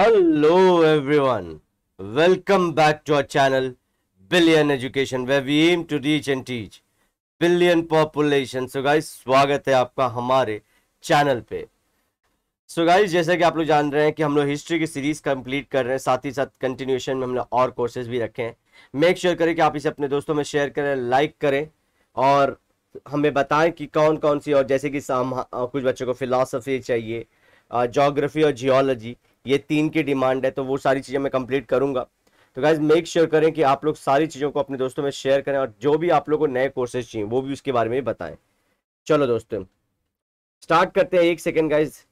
Hello everyone welcome back to our channel billion education we we aim to reach and teach billion population so guys स्वागत है आपका हमारे channel पे सो so guys जैसा कि आप लोग जान रहे हैं कि हम लोग हिस्ट्री की सीरीज कंप्लीट कर रहे हैं साथ ही साथ कंटिन्यूएशन में हमने और कोर्सेज भी रखे हैं मेक श्योर sure करें कि आप इसे अपने दोस्तों में शेयर करें लाइक करें और हमें बताएं कि कौन कौन सी और जैसे कि कुछ बच्चों को फिलासफी चाहिए जोग्राफी और जियोलॉजी ये तीन की डिमांड है तो वो सारी चीज़ें मैं कंप्लीट करूंगा तो गाइज मेक श्योर करें कि आप लोग सारी चीज़ों को अपने दोस्तों में शेयर करें और जो भी आप लोग को नए कोर्सेज चाहिए वो भी उसके बारे में बताएं चलो दोस्तों स्टार्ट करते हैं एक second guys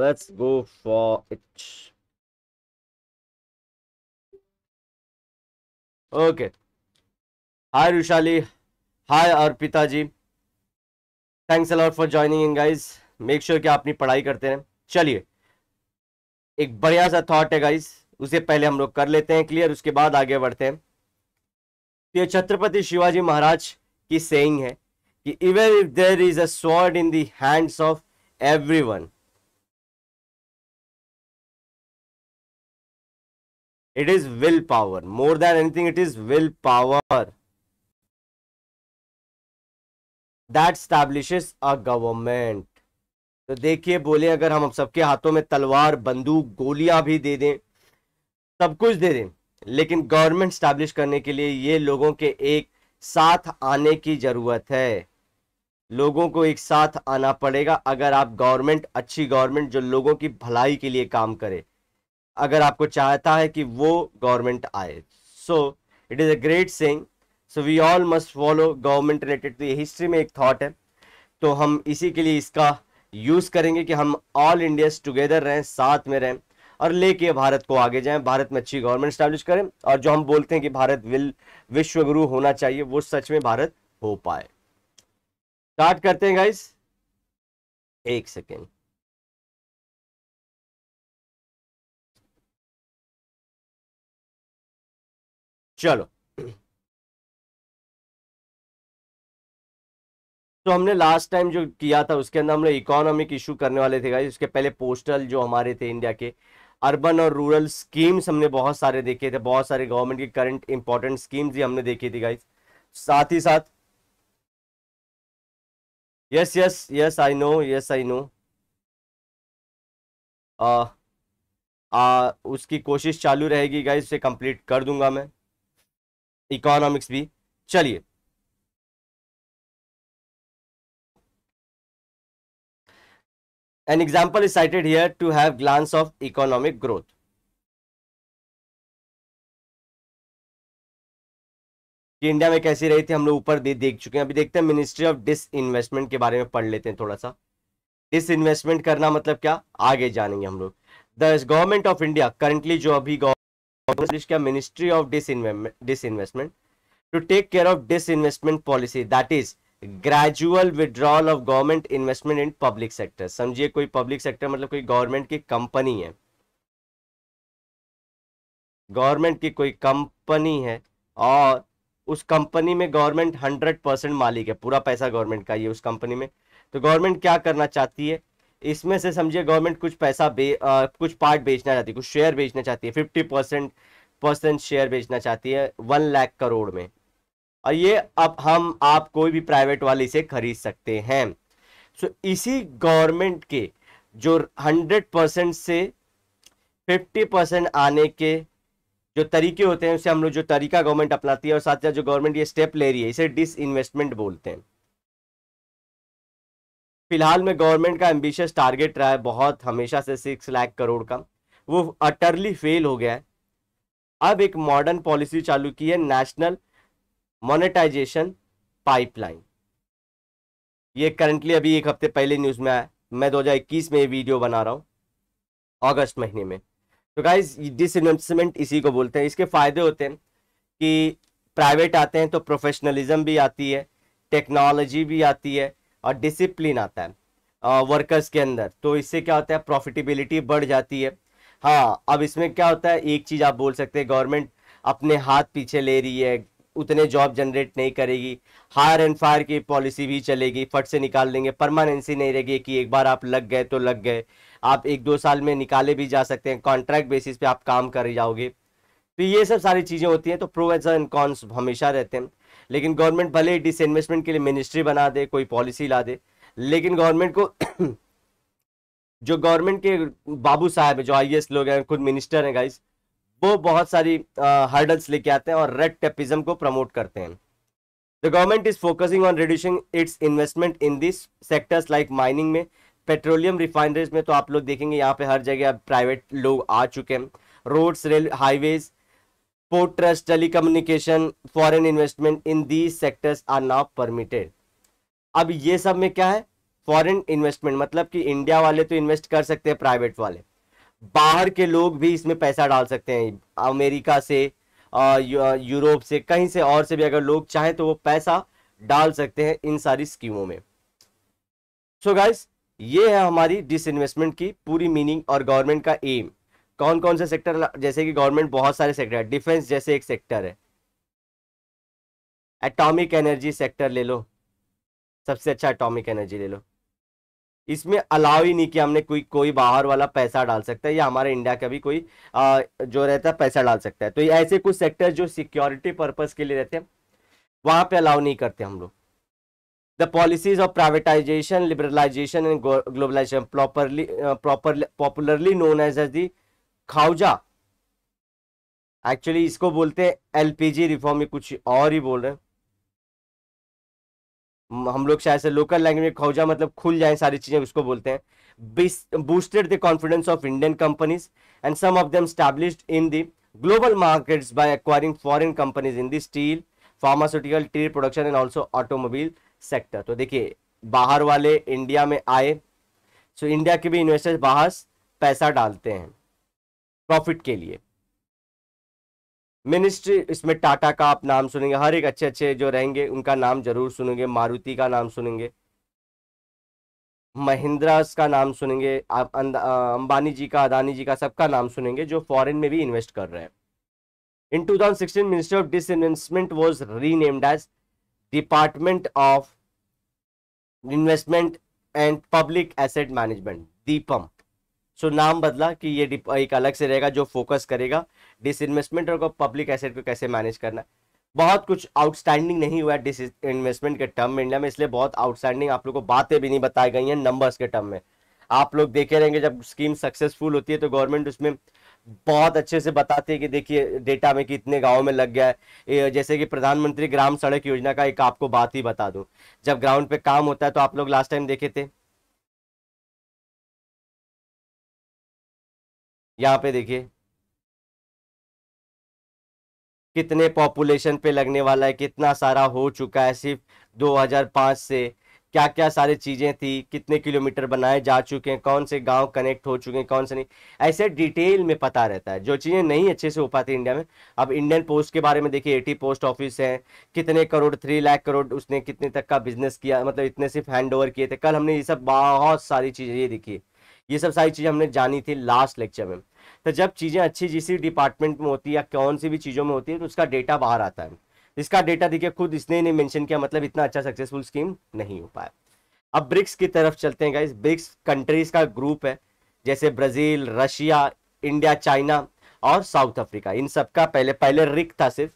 let's go for it okay hi Rushali hi Arpita ji thanks a lot for joining in guys make sure कि आप अपनी पढ़ाई करते हैं चलिए एक बढ़िया सा थॉट है गाइज उसे पहले हम लोग कर लेते हैं क्लियर उसके बाद आगे बढ़ते हैं तो ये छत्रपति शिवाजी महाराज की सेइंग है कि even if there is a sword in hands of of one it is will power more than anything it is will power that establishes a government तो देखिए बोले अगर हम सबके हाथों में तलवार बंदूक गोलियां भी दे दें सब कुछ दे दें लेकिन गवर्नमेंट स्टैब्लिश करने के लिए ये लोगों के एक साथ आने की ज़रूरत है लोगों को एक साथ आना पड़ेगा अगर आप गवर्नमेंट अच्छी गवर्नमेंट जो लोगों की भलाई के लिए काम करे अगर आपको चाहता है कि वो गवर्नमेंट आए so it is a great thing so we all must follow government related तो ये हिस्ट्री में एक थाट है तो हम इसी के लिए इसका यूज़ करेंगे कि हम ऑल इंडियस टुगेदर रहें साथ में रहें और लेके भारत को आगे जाएं भारत में अच्छी गवर्नमेंट स्टैब्लिश करें और जो हम बोलते हैं कि भारत विल विश्व गुरु होना चाहिए वो सच में भारत हो पाए स्टार्ट करते हैं गाइस एक सेकेंड चलो तो हमने लास्ट टाइम जो किया था उसके अंदर हम लोग इकोनॉमिक इशू करने वाले थे उसके पहले पोस्टल जो हमारे थे इंडिया के अर्बन और रूरल स्कीम्स हमने बहुत सारे देखे थे बहुत सारे गवर्नमेंट की करंट इंपॉर्टेंट स्कीम्स भी हमने देखी थी गाइज साथ ही साथ yes yes yes I know yes I know उसकी कोशिश चालू रहेगी गाइज से कंप्लीट कर दूंगा मैं इकोनॉमिक्स भी चलिए an example is cited here to have glance of economic growth कि इंडिया में कैसी रही थी हम लोग ऊपर दे, देख चुके हैं अभी देखते हैं मिनिस्ट्री ऑफ डिस इन्वेस्टमेंट के बारे में पढ़ लेते हैं थोड़ा सा डिस इन्वेस्टमेंट करना मतलब क्या आगे जानेंगे हम लोग the government of India currently जो अभी published क्या disinvestment to take care of disinvestment policy that is gradual withdrawal of government investment in public sector समझिए कोई पब्लिक सेक्टर मतलब कोई गवर्नमेंट की कंपनी है गवर्नमेंट की कोई कंपनी है और उस कंपनी में गवर्नमेंट हंड्रेड परसेंट मालिक है पूरा पैसा गवर्नमेंट का ही है उस कंपनी में तो गवर्नमेंट क्या करना चाहती है इसमें से समझिए गवर्नमेंट कुछ पैसा बे आ, कुछ पार्ट बेचना चाहती है कुछ शेयर बेचना चाहती है फिफ्टी परसेंट परसेंट शेयर बेचना चाहती है वन लाख करोड़ में और ये अब हम आप कोई भी प्राइवेट वाले इसे खरीद सकते हैं सो so, इसी गवर्नमेंट के जो हंड्रेड परसेंट से फिफ्टी परसेंट आने के जो तरीके होते हैं उसे हम लोग जो तरीका गवर्नमेंट अपनाती है और साथ साथ जो गवर्नमेंट ये स्टेप ले रही है इसे डिस इन्वेस्टमेंट बोलते हैं फिलहाल में गवर्नमेंट का एम्बिशियस टारगेट रहा है बहुत हमेशा से सिक्स लाख करोड़ का वो अटरली फेल हो गया है अब एक मॉडर्न पॉलिसी चालू की है नेशनल मोनेटाइजेशन पाइपलाइन ये करंटली अभी एक हफ्ते पहले न्यूज़ में आया मैं 2021 में ये वीडियो बना रहा हूँ अगस्त महीने में तो गाइज इन्वेस्टमेंट इसी को बोलते हैं इसके फ़ायदे होते हैं कि प्राइवेट आते हैं तो प्रोफेशनलिज्म भी आती है टेक्नोलॉजी भी आती है और डिसिप्लिन आता है वर्कर्स के अंदर तो इससे क्या होता है प्रॉफिटेबिलिटी बढ़ जाती है हाँ अब इसमें क्या होता है एक चीज़ आप बोल सकते हैं गवर्नमेंट अपने हाथ पीछे ले रही है उतने जॉब जनरेट नहीं करेगी हायर एंड फायर की पॉलिसी भी चलेगी फट से निकाल देंगे परमानेंसी नहीं रहेगी कि एक बार आप लग गए तो लग गए आप एक दो साल में निकाले भी जा सकते हैं कॉन्ट्रैक्ट बेसिस पे आप काम कर जाओगे तो ये सब सारी चीज़ें होती हैं तो प्रो एंड कॉन्स हमेशा रहते हैं लेकिन गवर्नमेंट भले ही डिसइन्वेस्टमेंट के लिए मिनिस्ट्री बना दे कोई पॉलिसी ला दे लेकिन गवर्नमेंट को जो गवर्नमेंट के बाबू साहब है जो आई लोग हैं खुद मिनिस्टर हैं गाइस वो बहुत सारी हर्डल्स लेके आते हैं और रेड टेपिज्म को प्रमोट करते हैं the government is focusing on reducing its investment in this sectors like mining में पेट्रोलियम रिफाइनरीज में तो आप लोग देखेंगे यहाँ पे हर जगह प्राइवेट लोग आ चुके हैं roads rail highways port trust telecommunication foreign investment in these sectors are not permitted अब ये सब में क्या है फॉरेन इन्वेस्टमेंट मतलब कि इंडिया वाले तो इन्वेस्ट कर सकते हैं प्राइवेट वाले बाहर के लोग भी इसमें पैसा डाल सकते हैं अमेरिका से यूरोप से कहीं से और से भी अगर लोग चाहें तो वो पैसा डाल सकते हैं इन सारी स्कीमों में सो so गाइस ये है हमारी डिसइन्वेस्टमेंट की पूरी मीनिंग और गवर्नमेंट का एम कौन कौन से सेक्टर जैसे कि गवर्नमेंट बहुत सारे सेक्टर है डिफेंस जैसे एक सेक्टर है एटॉमिक एनर्जी सेक्टर ले लो सबसे अच्छा एटॉमिक एनर्जी ले लो इसमें अलाव ही नहीं कि हमने कोई कोई बाहर वाला पैसा डाल सकता है या हमारे इंडिया का भी कोई आ, जो रहता है पैसा डाल सकता है तो ऐसे कुछ सेक्टर जो सिक्योरिटी पर्पज के लिए रहते हैं वहां पर अलाउ नहीं करते हम लोग the policies of privatization liberalization and globalization properly proper popularly known as as the खाउजा एक्चुअली इसको बोलते हैं एलपीजी रिफॉर्म में कुछ और ही बोल रहे हैं हम लोग शायद से लोकल लैंग्वेज में खाउजा मतलब खुल जाए सारी चीजें उसको बोलते हैं boosted the confidence of Indian companies and some of them establish in the global markets by acquiring foreign companies in the steel pharmaceutical tea production and also automobile sector तो देखिए बाहर वाले इंडिया में आए सो so इंडिया के भी investors बाहर पैसा डालते हैं प्रॉफिट के लिए मिनिस्ट्री इसमें टाटा का आप नाम सुनेंगे हर एक अच्छे अच्छे जो रहेंगे उनका नाम जरूर सुनेंगे मारुति का नाम सुनेंगे महिंद्रास का नाम सुनेंगे आप अंबानी जी का अदानी जी का सबका नाम सुनेंगे जो फॉरेन में भी इन्वेस्ट कर रहे हैं in 2016 ministry of disinvestment was renamed as department of investment and public asset management DIPAM so नाम बदला कि ये एक अलग से रहेगा जो फोकस करेगा डिस इन्वेस्टमेंट और पब्लिक एसेट को कैसे मैनेज करना बहुत कुछ आउटस्टैंडिंग नहीं हुआ है डिस इन्वेस्टमेंट के टर्म में इंडिया में इसलिए बहुत आउटस्टैंडिंग आप लोग को बातें भी नहीं बताई गई हैं नंबर्स के टर्म में आप लोग देखे रहेंगे जब स्कीम सक्सेसफुल होती है तो गवर्नमेंट उसमें बहुत अच्छे से बताती है कि देखिए डेटा में कितने गाँव में लग गया है जैसे कि प्रधानमंत्री ग्राम सड़क योजना का एक आपको बात ही बता दूँ जब ग्राउंड पे काम होता है तो आप लोग लास्ट टाइम देखे थे यहाँ पे देखिए कितने पॉपुलेशन पे लगने वाला है कितना सारा हो चुका है सिर्फ 2005 से क्या क्या सारी चीज़ें थी कितने किलोमीटर बनाए जा चुके हैं कौन से गांव कनेक्ट हो चुके हैं कौन से नहीं ऐसे डिटेल में पता रहता है जो चीज़ें नहीं अच्छे से हो पाती इंडिया में अब इंडियन पोस्ट के बारे में देखिए एटी पोस्ट ऑफिस हैं कितने करोड़ थ्री लाख करोड़ उसने कितने तक का बिजनेस किया मतलब इतने सिर्फ हैंड ओवर किए थे कल हमने ये सब बहुत सारी चीज़ें ये देखी ये सब सारी चीज़ें हमने जानी थी लास्ट लेक्चर में तो जब चीज़ें अच्छी जिस डिपार्टमेंट में होती है या कौन सी भी चीज़ों में होती है तो उसका डेटा बाहर आता है इसका डेटा देखिए खुद इसने नहीं मेंशन किया मतलब इतना अच्छा सक्सेसफुल स्कीम नहीं हो पाया अब ब्रिक्स की तरफ चलते हैं गाइस ब्रिक्स कंट्रीज का ग्रुप है जैसे ब्राज़ील रशिया इंडिया चाइना और साउथ अफ्रीका इन सब का पहले पहले रिक था सिर्फ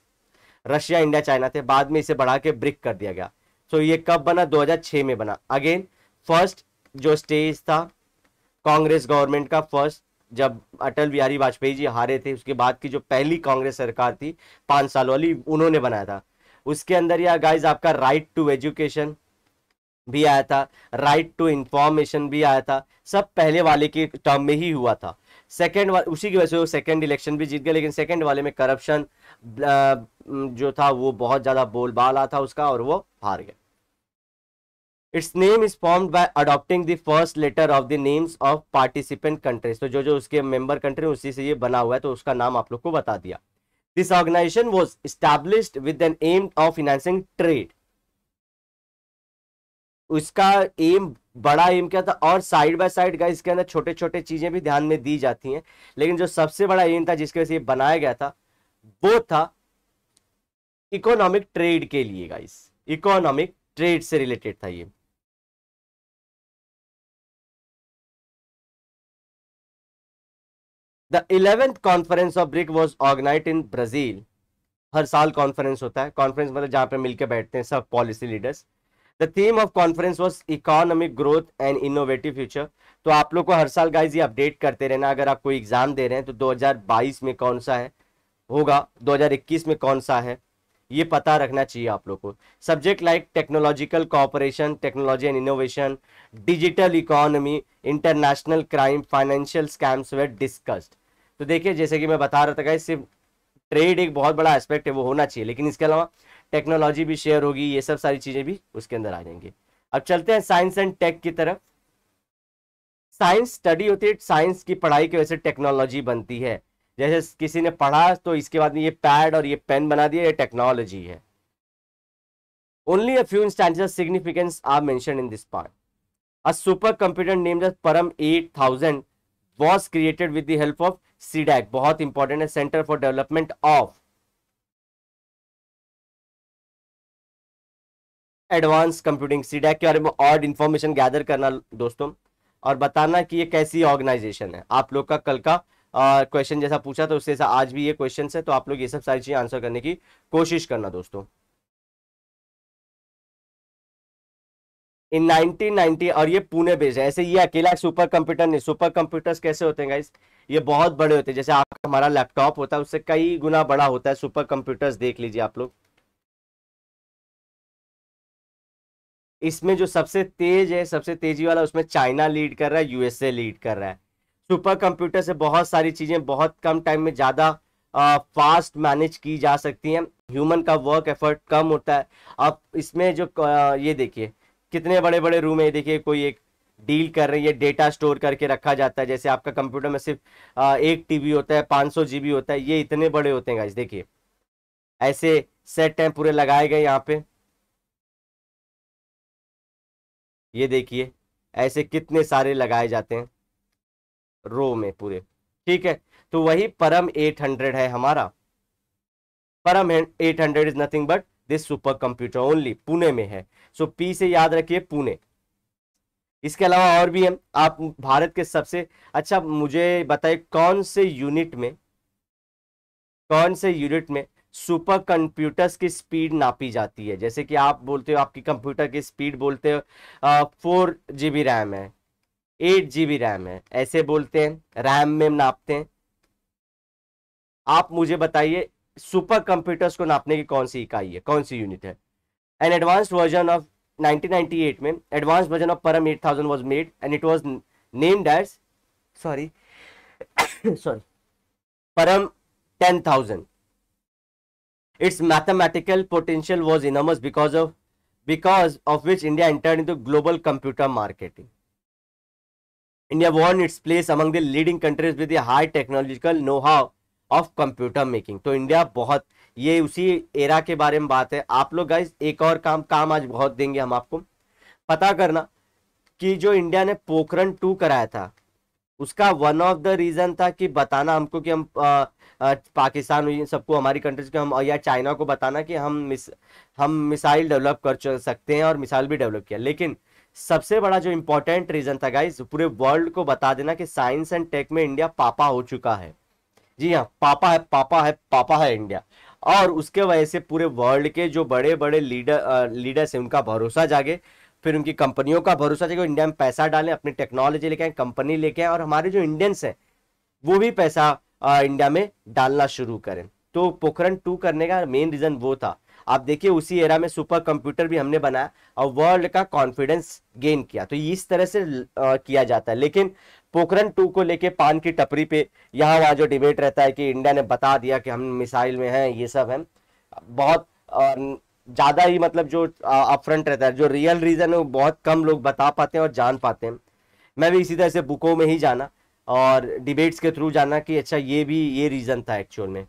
रशिया इंडिया चाइना थे बाद में इसे बढ़ा के ब्रिक कर दिया गया सो ये कब बना दो में बना अगेन फर्स्ट जो स्टेज था कांग्रेस गवर्नमेंट का फर्स्ट जब अटल बिहारी वाजपेयी जी हारे थे उसके बाद की जो पहली कांग्रेस सरकार थी पांच साल वाली उन्होंने बनाया था उसके अंदर यह गाइज आपका राइट टू एजुकेशन भी आया था राइट टू इंफॉर्मेशन भी आया था सब पहले वाले के टर्म में ही हुआ था सेकेंड उसी की वजह से वो सेकेंड इलेक्शन भी जीत गए लेकिन सेकेंड वाले में करप्शन जो था वो बहुत ज़्यादा बोलबाला था उसका और वो हार गया its name is formed by adopting the first letter of the names of participant countries तो जो जो उसके मेंबर कंट्री उसी से ये बना हुआ है तो उसका नाम आप लोग को बता दिया this organisation was establish with an aim of financing trade उसका एम बड़ा एम क्या था और साइड बाय साइड का इसके अंदर छोटे छोटे चीजें भी ध्यान में दी जाती हैं लेकिन जो सबसे बड़ा एम था जिसकी वजह से ये बनाया गया था वो था इकोनॉमिक ट्रेड के लिए गाइस इकोनॉमिक ट्रेड से रिलेटेड था ये the eleventh conference of BRIC was organise in Brazil हर साल कॉन्फ्रेंस होता है कॉन्फ्रेंस मतलब जहां पे मिलकर बैठते हैं सब policy leaders the theme of conference was economic growth and innovative future तो आप लोग को हर साल गाइज ये अपडेट करते रहना अगर आप कोई एग्जाम दे रहे हैं तो 2022 में कौन सा है होगा 2021 में कौन सा है ये पता रखना चाहिए आप लोग को subject like technological cooperation technology and innovation digital economy international crime financial scams we discussed तो देखिए जैसे कि मैं बता रहा था सिर्फ ट्रेड एक बहुत बड़ा एस्पेक्ट है वो होना चाहिए लेकिन इसके अलावा टेक्नोलॉजी भी शेयर होगी ये सब सारी चीज़ें भी उसके अंदर आ जाएंगे अब चलते हैं साइंस एंड टेक की तरफ साइंस स्टडी होती है साइंस की पढ़ाई की वजह से टेक्नोलॉजी बनती है जैसे किसी ने पढ़ा तो इसके बाद ये पैड और ये पेन बना दिया ये टेक्नोलॉजी है only a few instances significance are mention in this part a super computer name the Param eight thousand was created with the help of CDAC बहुत इंपॉर्टेंट है centre for development of advance computing CDAC के बारे में और information gather करना दोस्तों और बताना कि ये कैसी ऑर्गेनाइजेशन है आप लोग का कल का क्वेश्चन जैसा पूछा तो उससे जैसा आज भी ये क्वेश्चन है तो आप लोग ये सब सारी चीज़ें आंसर करने की कोशिश करना दोस्तों इन 1990 और ये पुणे बेस्ड है ऐसे ये अकेला सुपर कंप्यूटर नहीं सुपर कंप्यूटर्स कैसे होते हैं गाइस ये बहुत बड़े होते हैं जैसे आपका हमारा लैपटॉप होता है उससे कई गुना बड़ा होता है सुपर कंप्यूटर्स देख लीजिए आप लोग इसमें जो सबसे तेज है सबसे तेजी वाला उसमें चाइना लीड कर रहा है यूएसए लीड कर रहा है सुपर कंप्यूटर से बहुत सारी चीज़ें बहुत कम टाइम में ज़्यादा फास्ट मैनेज की जा सकती हैं ह्यूमन का वर्क एफर्ट कम होता है अब इसमें जो ये देखिए कितने बड़े बड़े रूम है देखिए कोई एक डील कर रही है डेटा स्टोर करके रखा जाता है जैसे आपका कंप्यूटर में सिर्फ एक टीबी होता है पाँच सौ जीबी होता है ये इतने बड़े होते हैं गाइज देखिए ऐसे सेट हैं पूरे लगाए गए यहाँ पे ये देखिए ऐसे कितने सारे लगाए जाते हैं रो में पूरे ठीक है तो वही परम 800 है हमारा Param 800 is nothing but this super computer only Pune में है सो पी से याद रखिए पुणे इसके अलावा और भी हम आप भारत के सबसे अच्छा मुझे बताइए कौन से यूनिट में कौन से यूनिट में सुपर कंप्यूटर्स की स्पीड नापी जाती है जैसे कि आप बोलते हो आपकी कंप्यूटर की स्पीड बोलते हो फोर जी बी रैम है एट जीबी रैम है ऐसे बोलते हैं रैम में नापते हैं आप मुझे बताइए सुपर कंप्यूटर्स को नापने की कौन सी इकाई है कौन सी यूनिट है एन एडवांस वर्जन ऑफ 1998 में advance version of Param 8000 thousand was made and it was named as sorry sorry Param 10,000 its mathematical potential was enormous because of because of which india entered into global computer marketing India won its place among the leading countries with the high technological know-how of computer making. तो India बहुत ये उसी era के बारे में बात है आप लोग गाइज एक और काम काम आज बहुत देंगे हम आपको पता करना कि जो इंडिया ने पोखरण टू कराया था उसका वन ऑफ द रीजन था कि बताना हमको कि हम आ, आ, पाकिस्तान सबको हमारी कंट्रीज को हम या चाइना को बताना कि हम मिस हम मिसाइल डेवलप कर सकते हैं और मिसाइल भी डेवलप किया लेकिन सबसे बड़ा जो इंपॉर्टेंट रीजन था गाइज पूरे वर्ल्ड को बता देना कि साइंस एंड टेक में इंडिया पापा हो चुका है जी हाँ पापा है पापा है पापा है इंडिया और उसके वजह से पूरे वर्ल्ड के जो बड़े बड़े लीडर लीडर्स हैं उनका भरोसा जागे फिर उनकी कंपनियों का भरोसा जागे इंडिया में पैसा डालें अपनी टेक्नोलॉजी लेके आए कंपनी लेके आए और हमारे जो इंडियंस हैं वो भी पैसा इंडिया में डालना शुरू करें तो पोखरण टू करने का मेन रीज़न वो था आप देखिए उसी एरा में सुपर कंप्यूटर भी हमने बनाया और वर्ल्ड का कॉन्फिडेंस गेन किया तो इस तरह से किया जाता है लेकिन पोखरण टू को लेके पान की टपरी पे यहाँ वहाँ जो डिबेट रहता है कि इंडिया ने बता दिया कि हम मिसाइल में हैं ये सब हैं बहुत ज़्यादा ही मतलब जो अपफ्रंट रहता है जो रियल रीज़न है वो बहुत कम लोग बता पाते हैं और जान पाते हैं मैं भी इसी तरह से बुकों में ही जाना और डिबेट्स के थ्रू जाना कि अच्छा ये भी ये रीज़न था एक्चुअल में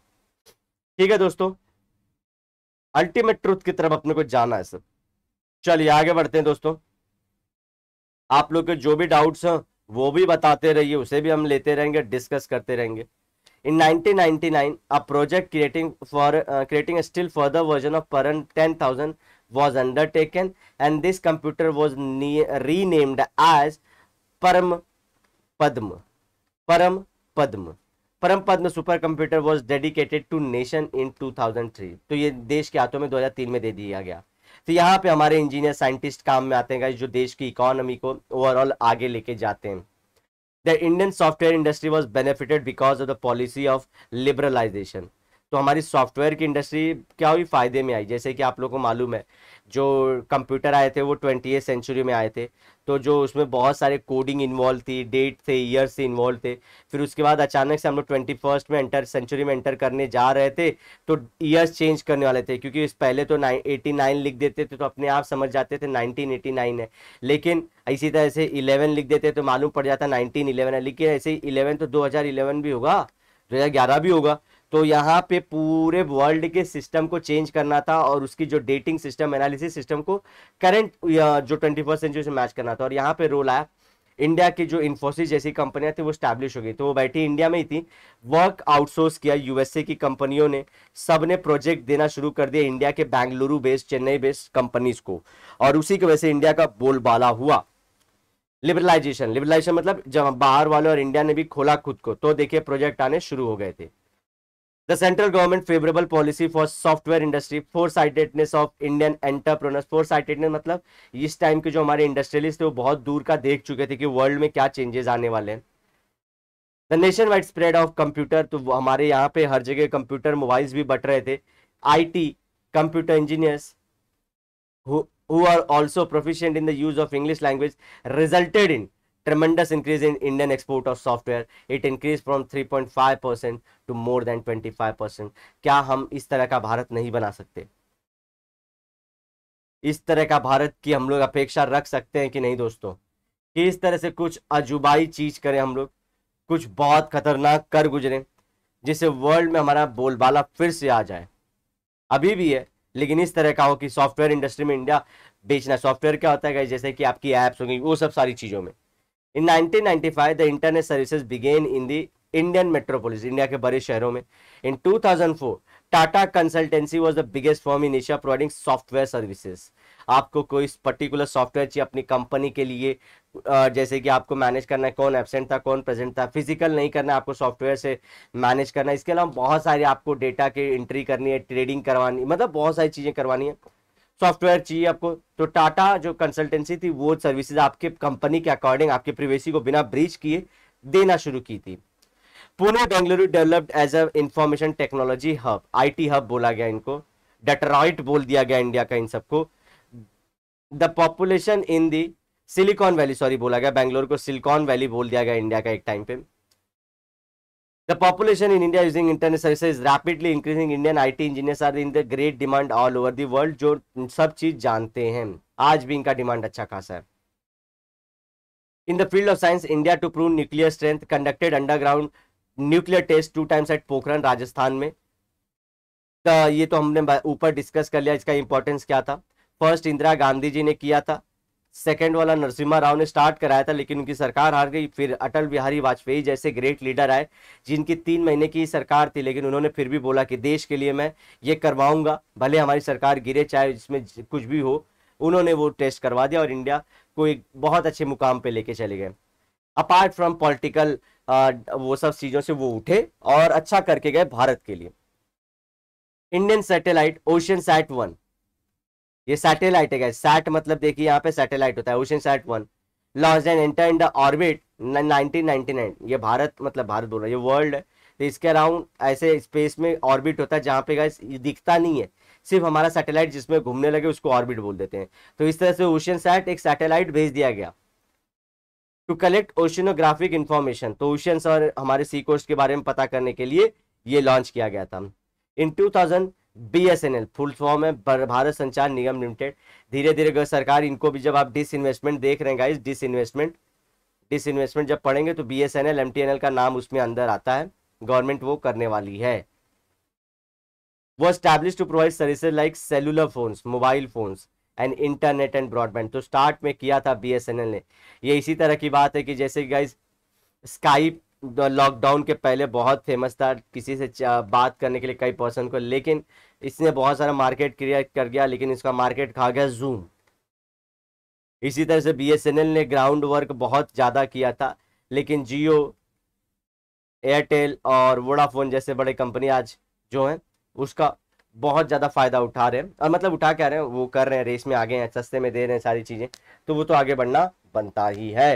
ठीक है दोस्तों अल्टीमेट ट्रूथ की तरफ अपने को जाना है सब चलिए आगे बढ़ते हैं दोस्तों आप लोग के जो भी डाउट्स हैं वो भी बताते रहिए उसे भी हम लेते रहेंगे डिस्कस करते रहेंगे in 1999 a project creating for creating still further version of Param 10,000 was undertaken and this computer was renamed as Param Padma Param Padma Padma super computer was dedicated to nation in 2003 तो ये देश के हाथों में 2003 में दे दिया गया तो यहाँ पे हमारे इंजीनियर साइंटिस्ट काम में आते हैं जो देश की इकोनॉमी को ओवरऑल आगे लेके जाते हैं the Indian software industry was benefited because of the policy of liberalization तो हमारी सॉफ्टवेयर की इंडस्ट्री क्या हुई फ़ायदे में आई जैसे कि आप लोग को मालूम है जो कंप्यूटर आए थे वो ट्वेंटी सेंचुरी में आए थे तो जो उसमें बहुत सारे कोडिंग इन्वॉल्व थी डेट थे ईयर्स से इन्वॉल्व थे फिर उसके बाद अचानक से हम लोग ट्वेंटी फर्स्ट में एंटर सेंचुरी में एंटर करने जा रहे थे तो ईयर्स चेंज करने वाले थे क्योंकि इस पहले तो नाइन एटी नाइन लिख देते थे तो अपने आप समझ जाते थे नाइनटीन एटी नाइन है लेकिन इसी तरह से इलेवन लिख देते तो मालूम पड़ जाता नाइनटीन इलेवन है लेकिन ऐसे ही इलेवन तो दो हज़ार इलेवन भी होगा दो हज़ार ग्यारह भी होगा तो यहाँ पे पूरे वर्ल्ड के सिस्टम को चेंज करना था और उसकी जो डेटिंग सिस्टम एनालिसिस सिस्टम को करंट जो ट्वेंटी फर्स्ट सेंचुरी से मैच करना था और यहाँ पे रोल आया इंडिया की जो इन्फोसिस जैसी कंपनियां थी वो स्टैब्लिश हो गई तो वो बैठी इंडिया में ही थी वर्क आउटसोर्स किया यूएसए की कंपनियों ने सब ने प्रोजेक्ट देना शुरू कर दिया इंडिया के Bengaluru based Chennai based companies को और उसी की वजह से इंडिया का बोलबाला हुआ लिबरलाइजेशन लिबरलाइजेशन मतलब जब बाहर वाले और इंडिया ने भी खोला खुद को तो देखिए प्रोजेक्ट आने शुरू हो गए थे the government favourable policy for software industry foresightedness of Indian Indian foresightedness मतलब इस टाइम के जो हमारे इंडस्ट्रियलिस्ट थे वो बहुत दूर का देख चुके थे कि वर्ल्ड में क्या चेंजेस आने वाले हैं the nationwide spread of computer तो हमारे यहाँ पे हर जगह कंप्यूटर मोबाइल्स भी बट रहे थे I T computer engineers who are also proficient in the use of English language resulted in tremendous increase in Indian export of software. It increased from 3.5 percent to more than 25 percent. क्या हम इस तरह का भारत नहीं बना सकते इस तरह का भारत की हम लोग अपेक्षा रख सकते हैं कि नहीं दोस्तों कि इस तरह से कुछ अजूबाई चीज करें हम लोग कुछ बहुत खतरनाक कर गुजरें जिससे वर्ल्ड में हमारा बोलबाला फिर से आ जाए अभी भी है लेकिन इस तरह का हो कि सॉफ्टवेयर इंडस्ट्री में इंडिया बेचना सॉफ्टवेयर क्या होता है जैसे कि आपकी एप्स हो गई वो सब सारी चीज़ों में in 1995, the internet services began in the Indian metropolis India के बड़े शहरों में. In 2004, Tata consultancy was the biggest firm in Asia providing software services आपको कोई पर्टिकुलर सॉफ्टवेयर चाहिए अपनी कंपनी के लिए जैसे कि आपको मैनेज करना है कौन एबसेंट था कौन प्रेजेंट था फिजिकल नहीं करना है आपको सॉफ्टवेयर से मैनेज करना है इसके अलावा बहुत सारे आपको डेटा के एंट्री करनी है ट्रेडिंग करवानी मतलब बहुत सारी चीज़ें करवानी है सॉफ्टवेयर चाहिए आपको तो टाटा जो कंसल्टेंसी थी वो सर्विसेज आपके कंपनी के अकॉर्डिंग आपके प्रिवेसी को बिना ब्रीच किए देना शुरू की थी Pune Bengaluru developed as a information technology hub IT hub बोला गया इनको डेटरॉइट बोल दिया गया इंडिया का इन सबको the population in the Silicon Valley sorry बोला गया बेंगलुरु को सिलिकॉन वैली बोल दिया गया इंडिया का एक टाइम पे The population in India using internet services is rapidly increasing. Indian IT engineers are in the great demand all over the world. जो सब चीज जानते हैं आज भी इनका डिमांड अच्छा खासा है In the field of science, India to prove nuclear strength conducted underground nuclear test two times at Pokhran, Rajasthan में का ये तो हमने ऊपर डिस्कस कर लिया इसका इंपॉर्टेंस क्या था फर्स्ट इंदिरा गांधी जी ने किया था सेकेंड वाला नरसिम्हा राव ने स्टार्ट कराया था लेकिन उनकी सरकार हार गई फिर अटल बिहारी वाजपेयी जैसे ग्रेट लीडर आए जिनकी तीन महीने की सरकार थी लेकिन उन्होंने फिर भी बोला कि देश के लिए मैं ये करवाऊंगा भले हमारी सरकार गिरे चाहे जिसमें कुछ भी हो उन्होंने वो टेस्ट करवा दिया और इंडिया को एक बहुत अच्छे मुकाम पर लेके चले गए अपार्ट फ्रॉम पॉलिटिकल वो सब चीज़ों से वो उठे और अच्छा करके गए भारत के लिए Indian satellite Oceansat one ये सैटेलाइट है सैट मतलब देखिए यहाँ पे सैटेलाइट होता है Oceansat one launch and enter in the orbit nineteen ये भारत मतलब भारत बोल रहा है ये वर्ल्ड है तो इसके अराउंड ऐसे स्पेस में ऑर्बिट होता है जहाँ पे गैस दिखता नहीं है सिर्फ हमारा सैटेलाइट जिसमें घूमने लगे उसको ऑर्बिट बोल देते हैं तो इस तरह से ओशन सैट एक सैटेलाइट भेज दिया गया टू कलेक्ट ओशनोग्राफिक इन्फॉर्मेशन तो ओशन और हमारे सी कोस्ट के बारे में पता करने के लिए ये लॉन्च किया गया था in two thousand B S N L full form है भारत संचार निगम लिमिटेड धीरे धीरे सरकार इनको भी जब आप डिस इन्वेस्टमेंट देख रहे हैं guys disinvestment disinvestment जब पढ़ेंगे तो B S N L M T N L का नाम उसमें अंदर आता है गवर्नमेंट वो करने वाली है वो establish to provide services like cellular phones mobile phones and internet and broadband तो स्टार्ट में किया था बीएसएनएल ने ये इसी तरह की बात है कि जैसे गाइज स्काइप लॉकडाउन के पहले बहुत फेमस था किसी से बात करने के लिए कई पर्सन को लेकिन इसने बहुत सारा मार्केट क्रिएट कर गया लेकिन इसका मार्केट खा गया जूम इसी तरह से बीएसएनएल ने ग्राउंड वर्क बहुत ज़्यादा किया था लेकिन जियो एयरटेल और वोडाफोन जैसे बड़े कंपनी आज जो हैं उसका बहुत ज़्यादा फ़ायदा उठा रहे हैं और मतलब उठा के आ रहे हैं वो कर रहे हैं रेस में आगे हैं सस्ते में दे रहे हैं सारी चीज़ें तो वो तो आगे बढ़ना बनता ही है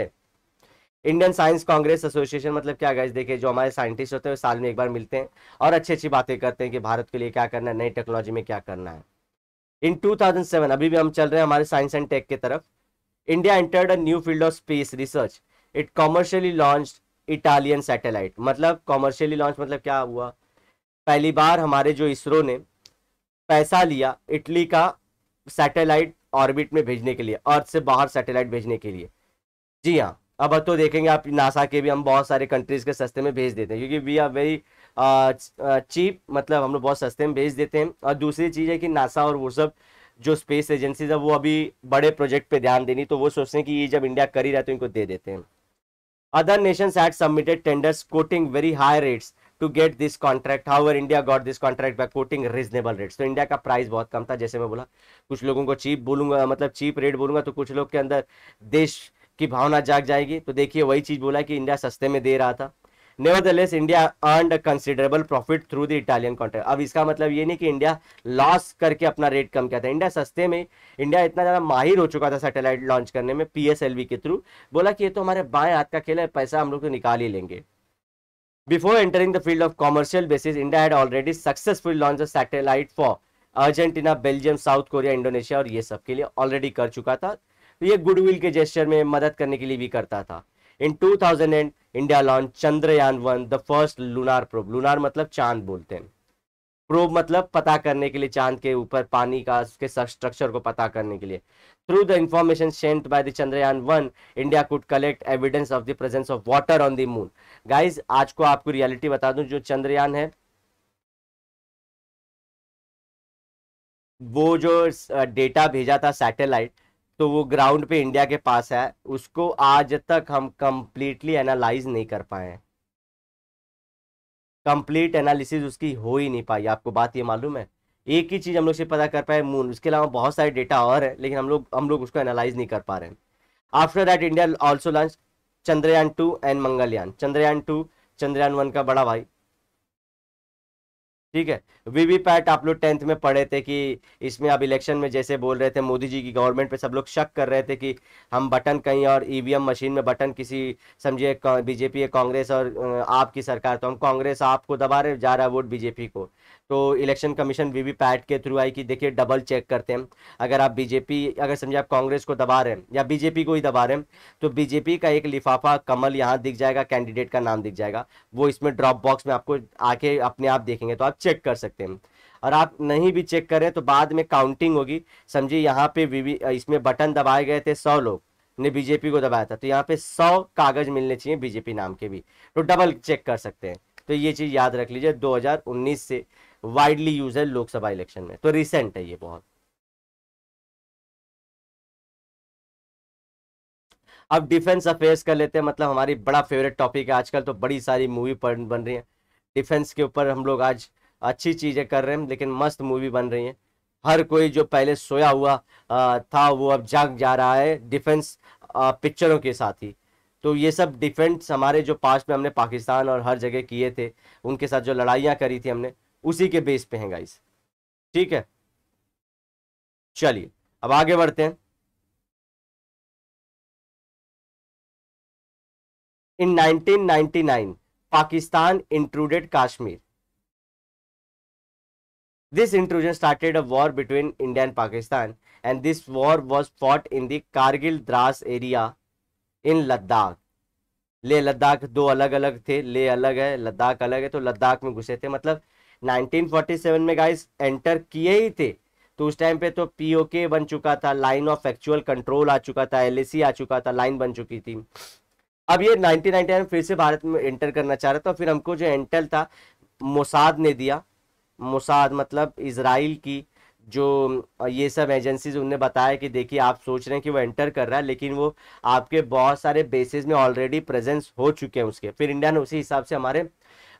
इंडियन साइंस कांग्रेस एसोसिएशन मतलब क्या गाइस देखिए जो हमारे साइंटिस्ट होते हैं साल में एक बार मिलते हैं और अच्छी अच्छी बातें करते हैं कि भारत के लिए क्या करना है नई टेक्नोलॉजी में क्या करना है इन 2007 अभी भी हम चल रहे हैं हमारे साइंस एंड टेक की तरफ India entered a new field of space research it commercially launch Italian satellite मतलब कॉमर्शियली लॉन्च मतलब क्या हुआ पहली बार हमारे जो इसरो ने पैसा लिया इटली का सैटेलाइट ऑर्बिट में भेजने के लिए अर्थ से बाहर सैटेलाइट भेजने के लिए जी हाँ अब तो देखेंगे आप नासा के भी हम बहुत सारे कंट्रीज़ के सस्ते में भेज देते हैं क्योंकि वी आर वेरी चीप मतलब हम लोग बहुत सस्ते में भेज देते हैं और दूसरी चीज़ है कि नासा और वो सब जो स्पेस एजेंसीज है वो अभी बड़े प्रोजेक्ट पे ध्यान देनी तो वो सोचते हैं कि ये जब इंडिया कर ही रहा है तो इनको दे देते हैं other nations had submitted tenders quoting very high rates to get this contract however India got this contract by quoting reasonable rates तो इंडिया का प्राइस बहुत कम था जैसे मैं बोला कुछ लोगों को चीप बोलूंगा मतलब चीप रेट बोलूंगा तो कुछ लोग के अंदर देश की भावना जाग जाएगी तो देखिए वही चीज़ बोला कि इंडिया सस्ते में दे रहा था nevertheless India earn a considerable profit through the Italian contract अब इसका मतलब ये नहीं कि इंडिया लॉस करके अपना रेट कम किया था इंडिया सस्ते में इंडिया इतना ज़्यादा माहिर हो चुका था सैटेलाइट लॉन्च करने में पीएसएलवी के थ्रू बोला कि ये तो हमारे बाएं हाथ का खेल है पैसा हम लोग तो निकाल ही लेंगे before entering the field of commercial basis India had already successful launch a satellite for Argentina Belgium South Korea Indonesia और ये सब के लिए ऑलरेडी कर चुका था तो ये गुडविल के जेस्टर में मदद करने के लिए भी करता था in 2000 India launch Chandrayaan one the first lunar probe lunar मतलब चांद बोलते हैं प्रोब मतलब पता करने के लिए चांद के ऊपर पानी का उसके स्ट्रक्चर को पता करने के लिए through the information sent by the Chandrayaan one India could collect evidence of the presence of water on the moon guys आज को आपको रियलिटी बता दूं जो चंद्रयान है वो जो डेटा uh, भेजा था सैटेलाइट तो वो ग्राउंड पे इंडिया के पास है उसको आज तक हम कंप्लीटली एनालाइज नहीं कर पाए कंप्लीट एनालिसिस उसकी हो ही नहीं पाई आपको बात ये मालूम है एक ही चीज़ हम लोग से पता कर पाए मून उसके अलावा बहुत सारे डेटा और है लेकिन हम लोग हम लोग उसको एनालाइज नहीं कर पा रहे हैं after that India also launch Chandrayaan two and Mangalyaan Chandrayaan two Chandrayaan one का बड़ा भाई ठीक है वीवीपैट आप लोग टेंथ में पढ़े थे कि इसमें अब इलेक्शन में जैसे बोल रहे थे मोदी जी की गवर्नमेंट पे सब लोग शक कर रहे थे कि हम बटन कहीं और ईवीएम e मशीन में बटन किसी समझिए बीजेपी है कांग्रेस और आपकी सरकार तो हम कांग्रेस आपको दबा रहे जा रहा है वोट बीजेपी को तो इलेक्शन कमीशन वीवीपैट के थ्रू आई कि देखिए डबल चेक करते हैं अगर आप बीजेपी अगर समझिए आप कांग्रेस को दबा रहे हैं या बीजेपी को ही दबा रहे हैं तो बीजेपी का एक लिफाफा कमल यहाँ दिख जाएगा कैंडिडेट का नाम दिख जाएगा वो इसमें ड्रॉप बॉक्स में आपको आके अपने आप देखेंगे तो आप चेक कर सकते हैं और आप नहीं भी चेक करें तो बाद में काउंटिंग होगी समझिए यहाँ पे इसमें बटन दबाए गए थे सौ लोग ने बीजेपी को दबाया था तो यहाँ पे सौ कागज मिलने चाहिए बीजेपी नाम के भी तो डबल चेक कर सकते हैं तो ये चीज़ याद रख लीजिए 2019 से वाइडली यूज है लोकसभा इलेक्शन में तो रिसेंट है ये बहुत अब डिफेंस अफेयर्स कर लेते हैं मतलब हमारी बड़ा फेवरेट टॉपिक है आजकल तो बड़ी सारी मूवी बन रही है डिफेंस के ऊपर हम लोग आज अच्छी चीज़ें कर रहे हैं लेकिन मस्त मूवी बन रही है हर कोई जो पहले सोया हुआ था वो अब जाग जा रहा है डिफेंस पिक्चरों के साथ ही तो ये सब डिफेंस हमारे जो पास्ट में हमने पाकिस्तान और हर जगह किए थे उनके साथ जो लड़ाइयां करी थी हमने उसी के बेस पे हैं गाइस ठीक है चलिए अब आगे बढ़ते हैं in 1999 Pakistan intruded Kashmir This intrusion started a war between India and Pakistan, and this war was fought in the Kargil Dras area in Ladakh. ले लद्दाख दो अलग अलग थे ले अलग है लद्दाख अलग है तो लद्दाख में घुसे थे मतलब 1947 में गाइस एंटर किए ही थे तो उस टाइम पे तो पीओके बन चुका था लाइन ऑफ एक्चुअल कंट्रोल आ चुका था एलएसी आ चुका था लाइन बन चुकी थी अब ये 1999 में फिर से भारत में एंटर करना चाह रहा था तो फिर हमको जो एंटर था मोसाद ने दिया मुसाद मतलब इसराइल की जो ये सब एजेंसीज उनने बताया कि देखिए आप सोच रहे हैं कि वो एंटर कर रहा है लेकिन वो आपके बहुत सारे बेसिस में ऑलरेडी प्रेजेंस हो चुके हैं उसके फिर इंडिया ने उसी हिसाब से हमारे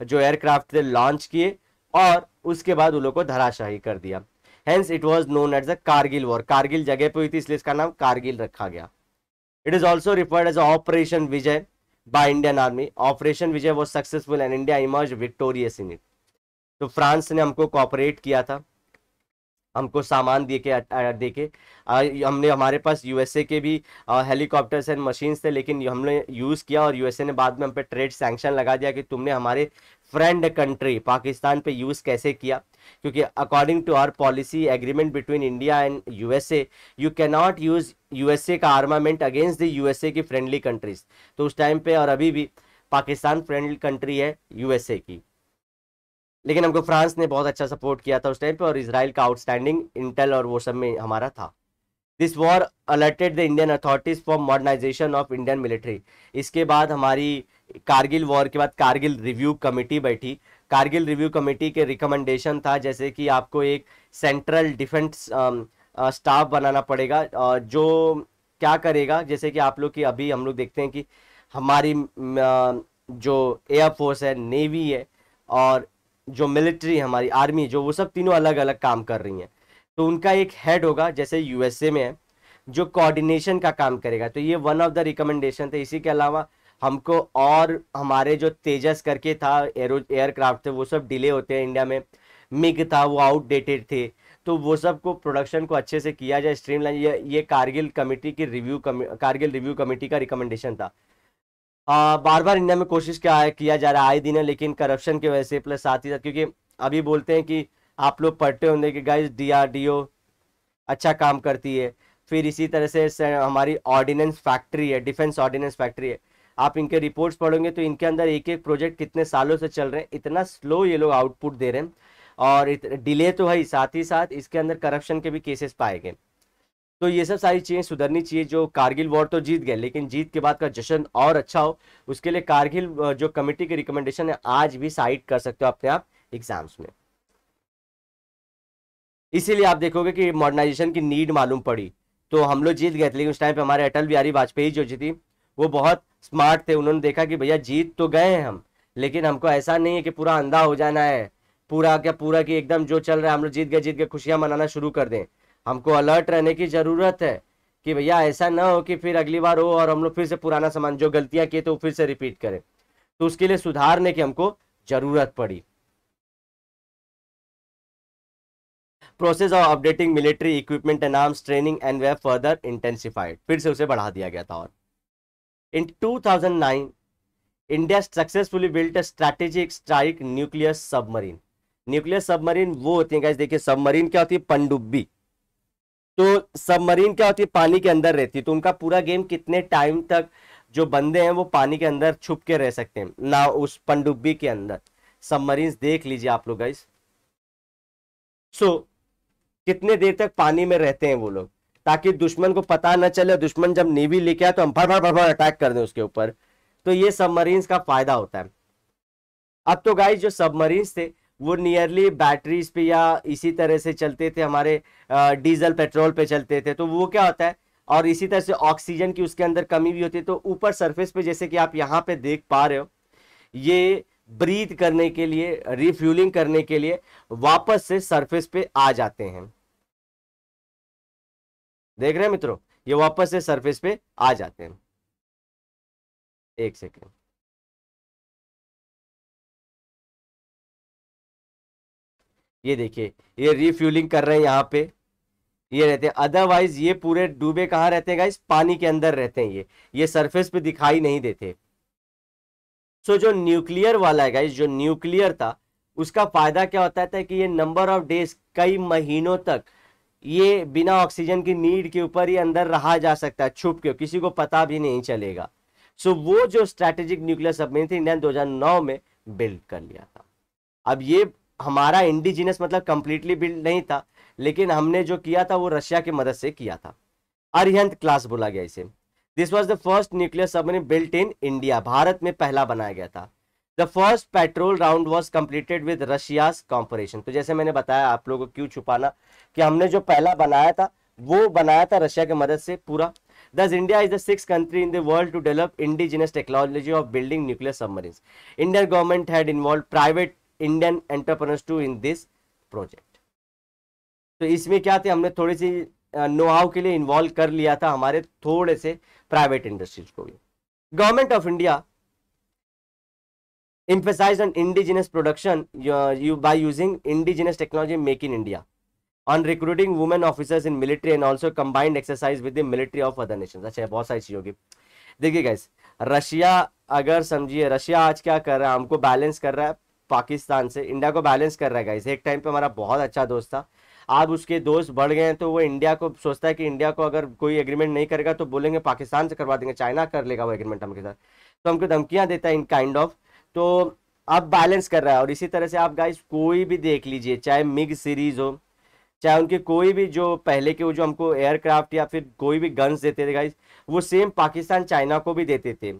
जो एयरक्राफ्ट थे लॉन्च किए और उसके बाद उन लोग को धराशाही कर दिया hence it was known at the Kargil war Kargil जगह पर हुई थी इसलिए इसका नाम कारगिल रखा गया it is also referred as operation Vijay by Indian army operation Vijay was successful and India emerge victorious in it तो फ्रांस ने हमको कॉपरेट किया था हमको सामान दे के दे के हमने हमारे पास यूएसए के भी हेलीकॉप्टर्स एंड मशीन्स थे लेकिन हमने यूज़ किया और यूएसए ने बाद में हम पे ट्रेड सैंक्शन लगा दिया कि तुमने हमारे फ्रेंड कंट्री पाकिस्तान पे यूज़ कैसे किया क्योंकि according to our policy agreement between India and USA you can not use USA का आर्मामेंट अगेंस्ट द यूएसए की फ्रेंडली कंट्रीज तो उस टाइम पे और अभी भी पाकिस्तान फ्रेंडली कंट्री है यूएसए की लेकिन हमको फ्रांस ने बहुत अच्छा सपोर्ट किया था उस टाइम पे और इसराइल का आउटस्टैंडिंग इंटेल और वो सब में हमारा था this war alerted the Indian authorities for modernisation of Indian military इसके बाद हमारी कारगिल वॉर के बाद कारगिल रिव्यू कमेटी बैठी कारगिल रिव्यू कमेटी के रिकमेंडेशन था जैसे कि आपको एक सेंट्रल डिफेंस स्टाफ बनाना पड़ेगा जो क्या करेगा जैसे कि आप लोग की अभी हम लोग देखते हैं कि हमारी uh, जो एयरफोर्स है नेवी है और जो मिलिट्री हमारी आर्मी जो वो सब तीनों अलग अलग काम कर रही हैं तो उनका एक हेड होगा जैसे यूएसए में है जो कोऑर्डिनेशन का काम करेगा तो ये वन ऑफ द रिकमेंडेशन थे इसी के अलावा हमको और हमारे जो तेजस करके था एरो एयरक्राफ्ट थे वो सब डिले होते हैं इंडिया में मिग था वो आउटडेटेड थे तो वो सब को प्रोडक्शन को अच्छे से किया जाए स्ट्रीमलाइन ये ये कारगिल कमेटी की रिव्यू कारगिल रिव्यू कमेटी का रिकमेंडेशन था आ, बार बार इंडिया में कोशिश क्या है किया जा रहा है आए दिन है लेकिन करप्शन की वजह से प्लस साथ ही साथ क्योंकि अभी बोलते हैं कि आप लोग पढ़ते होंगे कि गाइज डीआरडीओ अच्छा काम करती है फिर इसी तरह से, से हमारी ऑर्डिनेंस फैक्ट्री है डिफेंस ऑर्डिनेंस फैक्ट्री है आप इनके रिपोर्ट्स पढ़ोगे तो इनके अंदर एक एक प्रोजेक्ट कितने सालों से चल रहे हैं इतना स्लो ये लोग आउटपुट दे रहे हैं और डिले तो है साथ ही साथ इसके अंदर करप्शन के भी केसेस पाए गए तो ये सब सारी चीज़ें सुधरनी चाहिए जो कारगिल वॉर तो जीत गए लेकिन जीत के बाद का जश्न और अच्छा हो उसके लिए कारगिल जो कमेटी की रिकमेंडेशन है आज भी साइड कर सकते हो अपने आप एग्जाम्स में इसीलिए आप देखोगे कि मॉडर्नाइजेशन की नीड मालूम पड़ी तो हम लोग जीत गए थे लेकिन उस टाइम पे हमारे अटल बिहारी वाजपेयी जो थी वो बहुत स्मार्ट थे उन्होंने देखा कि भैया जीत तो गए हैं हम लेकिन हमको ऐसा नहीं है कि पूरा अंधा हो जाना है पूरा क्या पूरा कि एकदम जो चल रहा है हम लोग जीत गए जीत गए खुशियां मनाना शुरू कर दें हमको अलर्ट रहने की ज़रूरत है कि भैया ऐसा ना हो कि फिर अगली बार हो और हम लोग फिर से पुराना सामान जो गलतियां किए तो फिर से रिपीट करें तो उसके लिए सुधारने की हमको ज़रूरत पड़ी process of updating military equipment and arms training and way further intensified फिर से उसे बढ़ा दिया गया था और in 2009 India successfully built a strategic strike nuclear submarine nuclear submarine वो होती है देखिए सबमरीन क्या होती है पनडुब्बी तो सबमरीन क्या होती है पानी के अंदर रहती है तो उनका पूरा गेम कितने टाइम तक जो बंदे हैं वो पानी के अंदर छुप के रह सकते हैं ना उस पंडुब्बी के अंदर सबमरीन देख लीजिए आप लोग गाइस सो so, कितने देर तक पानी में रहते हैं वो लोग ताकि दुश्मन को पता ना चले दुश्मन जब नेवी लेके आए तो हम भरभर भर भर भर अटैक कर दें उसके ऊपर तो ये सबमरीन्स का फायदा होता है अब तो गाइस जो सबमरीन्स थे वो नियरली बैटरीज पे या इसी तरह से चलते थे हमारे डीजल पेट्रोल पे चलते थे तो वो क्या होता है और इसी तरह से ऑक्सीजन की उसके अंदर कमी भी होती है तो ऊपर सरफेस पे जैसे कि आप यहाँ पे देख पा रहे हो ये ब्रीथ करने के लिए रिफ्यूलिंग करने के लिए वापस से सरफेस पे आ जाते हैं देख रहे हैं मित्रों ये वापस से सरफेस पे आ जाते हैं एक सेकेंड ये देखिए ये रिफ्यूलिंग कर रहे हैं यहाँ पे ये रहते हैं अदरवाइज ये पूरे डूबे कहाँ रहते हैं गाइस पानी के अंदर रहते हैं ये ये सरफेस पे दिखाई नहीं देते सो जो न्यूक्लियर वाला है गाइस जो न्यूक्लियर था उसका फायदा क्या होता था कि ये नंबर ऑफ डेज कई महीनों तक ये बिना ऑक्सीजन की नीड के ऊपर ही अंदर रहा जा सकता है छुप के किसी को पता भी नहीं चलेगा सो वो जो स्ट्रेटेजिक न्यूक्लियर सबमेन थी इंडिया ने 2009 में बिल्ड कर लिया था अब ये हमारा इंडिजिनस मतलब कंप्लीटली बिल्ड नहीं था लेकिन हमने जो किया था वो रशिया की मदद से किया था अरिहंत क्लास बोला गया इसे this was the first nuclear submarine built in India Bharat में पहला बनाया गया था the first patrol round was completed with Russia's cooperation तो जैसे मैंने बताया आप लोगों को क्यों छुपाना कि हमने जो पहला बनाया था वो बनाया था रशिया की मदद से पूरा दस India is the six country in the world to develop indigenous technology of building nuclear submarine Indian government had involve private Indian entrepreneurs to in this project तो इसमें क्या थे हमने थोड़ी सी नोहाव के लिए इन्वॉल्व कर लिया था हमारे थोड़े से प्राइवेट इंडस्ट्रीज को भी government of India emphasise on indigenous production by using indigenous technology make in India on recruiting women officers in military and also combined exercise with military of other nation अच्छा बहुत सारी चीज होगी देखिए guys Russia अगर समझिए Russia आज क्या कर रहा है हमको बैलेंस कर रहा है पाकिस्तान से इंडिया को बैलेंस कर रहा है गाइस एक टाइम पे हमारा बहुत अच्छा दोस्त था आज उसके दोस्त बढ़ गए हैं तो वो इंडिया को सोचता है कि इंडिया को अगर कोई एग्रीमेंट नहीं करेगा तो बोलेंगे पाकिस्तान से करवा देंगे चाइना कर लेगा वो एग्रीमेंट हमके साथ तो हमको धमकियाँ देता है इन काइंड ऑफ तो अब बैलेंस कर रहा है और इसी तरह से आप गाइस कोई भी देख लीजिए चाहे मिग सीरीज हो चाहे उनके कोई भी जो पहले के वो जो हमको एयरक्राफ्ट या फिर कोई भी गन्स देते थे गाइस वो सेम पाकिस्तान चाइना को भी देते थे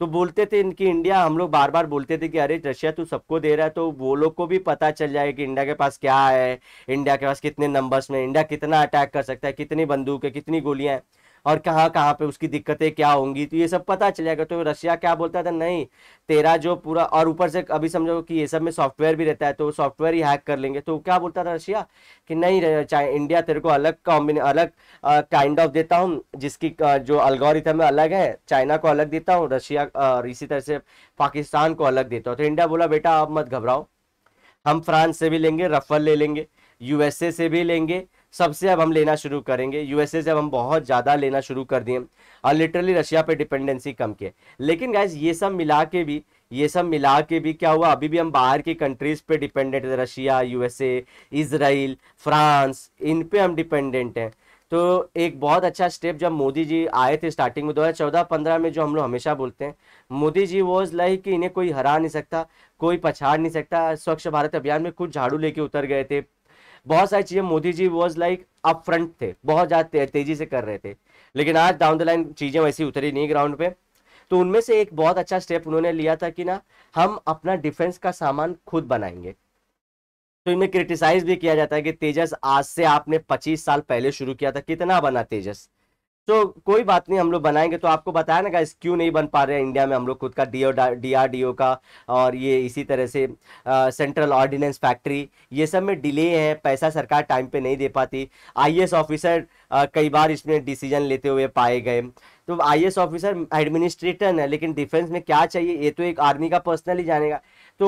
तो बोलते थे इनकी इंडिया हम लोग बार बार बोलते थे कि अरे रशिया तू सबको दे रहा है तो वो लोग को भी पता चल जाए कि इंडिया के पास क्या है इंडिया के पास कितने नंबर्स में इंडिया कितना अटैक कर सकता है कितनी बंदूक है कितनी गोलियां हैं और कहाँ कहाँ पे उसकी दिक्कतें क्या होंगी तो ये सब पता चलेगा तो रशिया क्या बोलता था नहीं तेरा जो पूरा और ऊपर से अभी समझो कि ये सब में सॉफ्टवेयर भी रहता है तो सॉफ्टवेयर ही हैक कर लेंगे तो क्या बोलता था रशिया कि नहीं इंडिया तेरे को अलग कॉम्बिने अलग काइंड ऑफ देता हूँ जिसकी आ, जो अलगोरिथम अलग है चाइना को अलग देता हूँ रशिया और इसी तरह से पाकिस्तान को अलग देता हूँ तो इंडिया बोला बेटा आप मत घबराओ हम फ्रांस से भी लेंगे रफल ले लेंगे यूएसए से भी लेंगे सबसे अब हम लेना शुरू करेंगे यूएसए से अब हम बहुत ज़्यादा लेना शुरू कर दिए और लिटरली रशिया पे डिपेंडेंसी कम किए लेकिन गाइज ये सब मिला के भी ये सब मिला के भी क्या हुआ अभी भी हम बाहर की कंट्रीज पे डिपेंडेंट है रशिया यूएसए इसराइल फ्रांस इन पे हम डिपेंडेंट हैं तो एक बहुत अच्छा स्टेप जब मोदी जी आए थे स्टार्टिंग में 2014-15 में जो हम लोग हमेशा बोलते हैं मोदी जी वॉज लाइक कि इन्हें कोई हरा नहीं सकता कोई पछाड़ नहीं सकता स्वच्छ भारत अभियान में कुछ झाड़ू लेके उतर गए थे बहुत सारी चीज़ें Modi ji was like up front थे बहुत ज़्यादा तेजी से कर रहे थे लेकिन आज डाउन द लाइन चीज़ें वैसी उतरी नहीं ग्राउंड पे तो उनमें से एक बहुत अच्छा स्टेप उन्होंने लिया था कि ना हम अपना डिफेंस का सामान खुद बनाएंगे तो इनमें क्रिटिसाइज भी किया जाता है कि तेजस आज से आपने 25 साल पहले शुरू किया था कितना बना तेजस तो कोई बात नहीं हम लोग बनाएंगे तो आपको बताया ना गाइस क्यों नहीं बन पा रहे हैं इंडिया में हम लोग खुद का डीओ डीआरडीओ का और ये इसी तरह से आ, सेंट्रल ऑर्डिनेंस फैक्ट्री ये सब में डिले है पैसा सरकार टाइम पे नहीं दे पाती आईएएस ऑफिसर कई बार इसमें डिसीजन लेते हुए पाए गए तो एस ऑफिसर एडमिनिस्ट्रेटर है लेकिन डिफेंस में क्या चाहिए ये तो एक आर्मी का पर्सनली जानेगा तो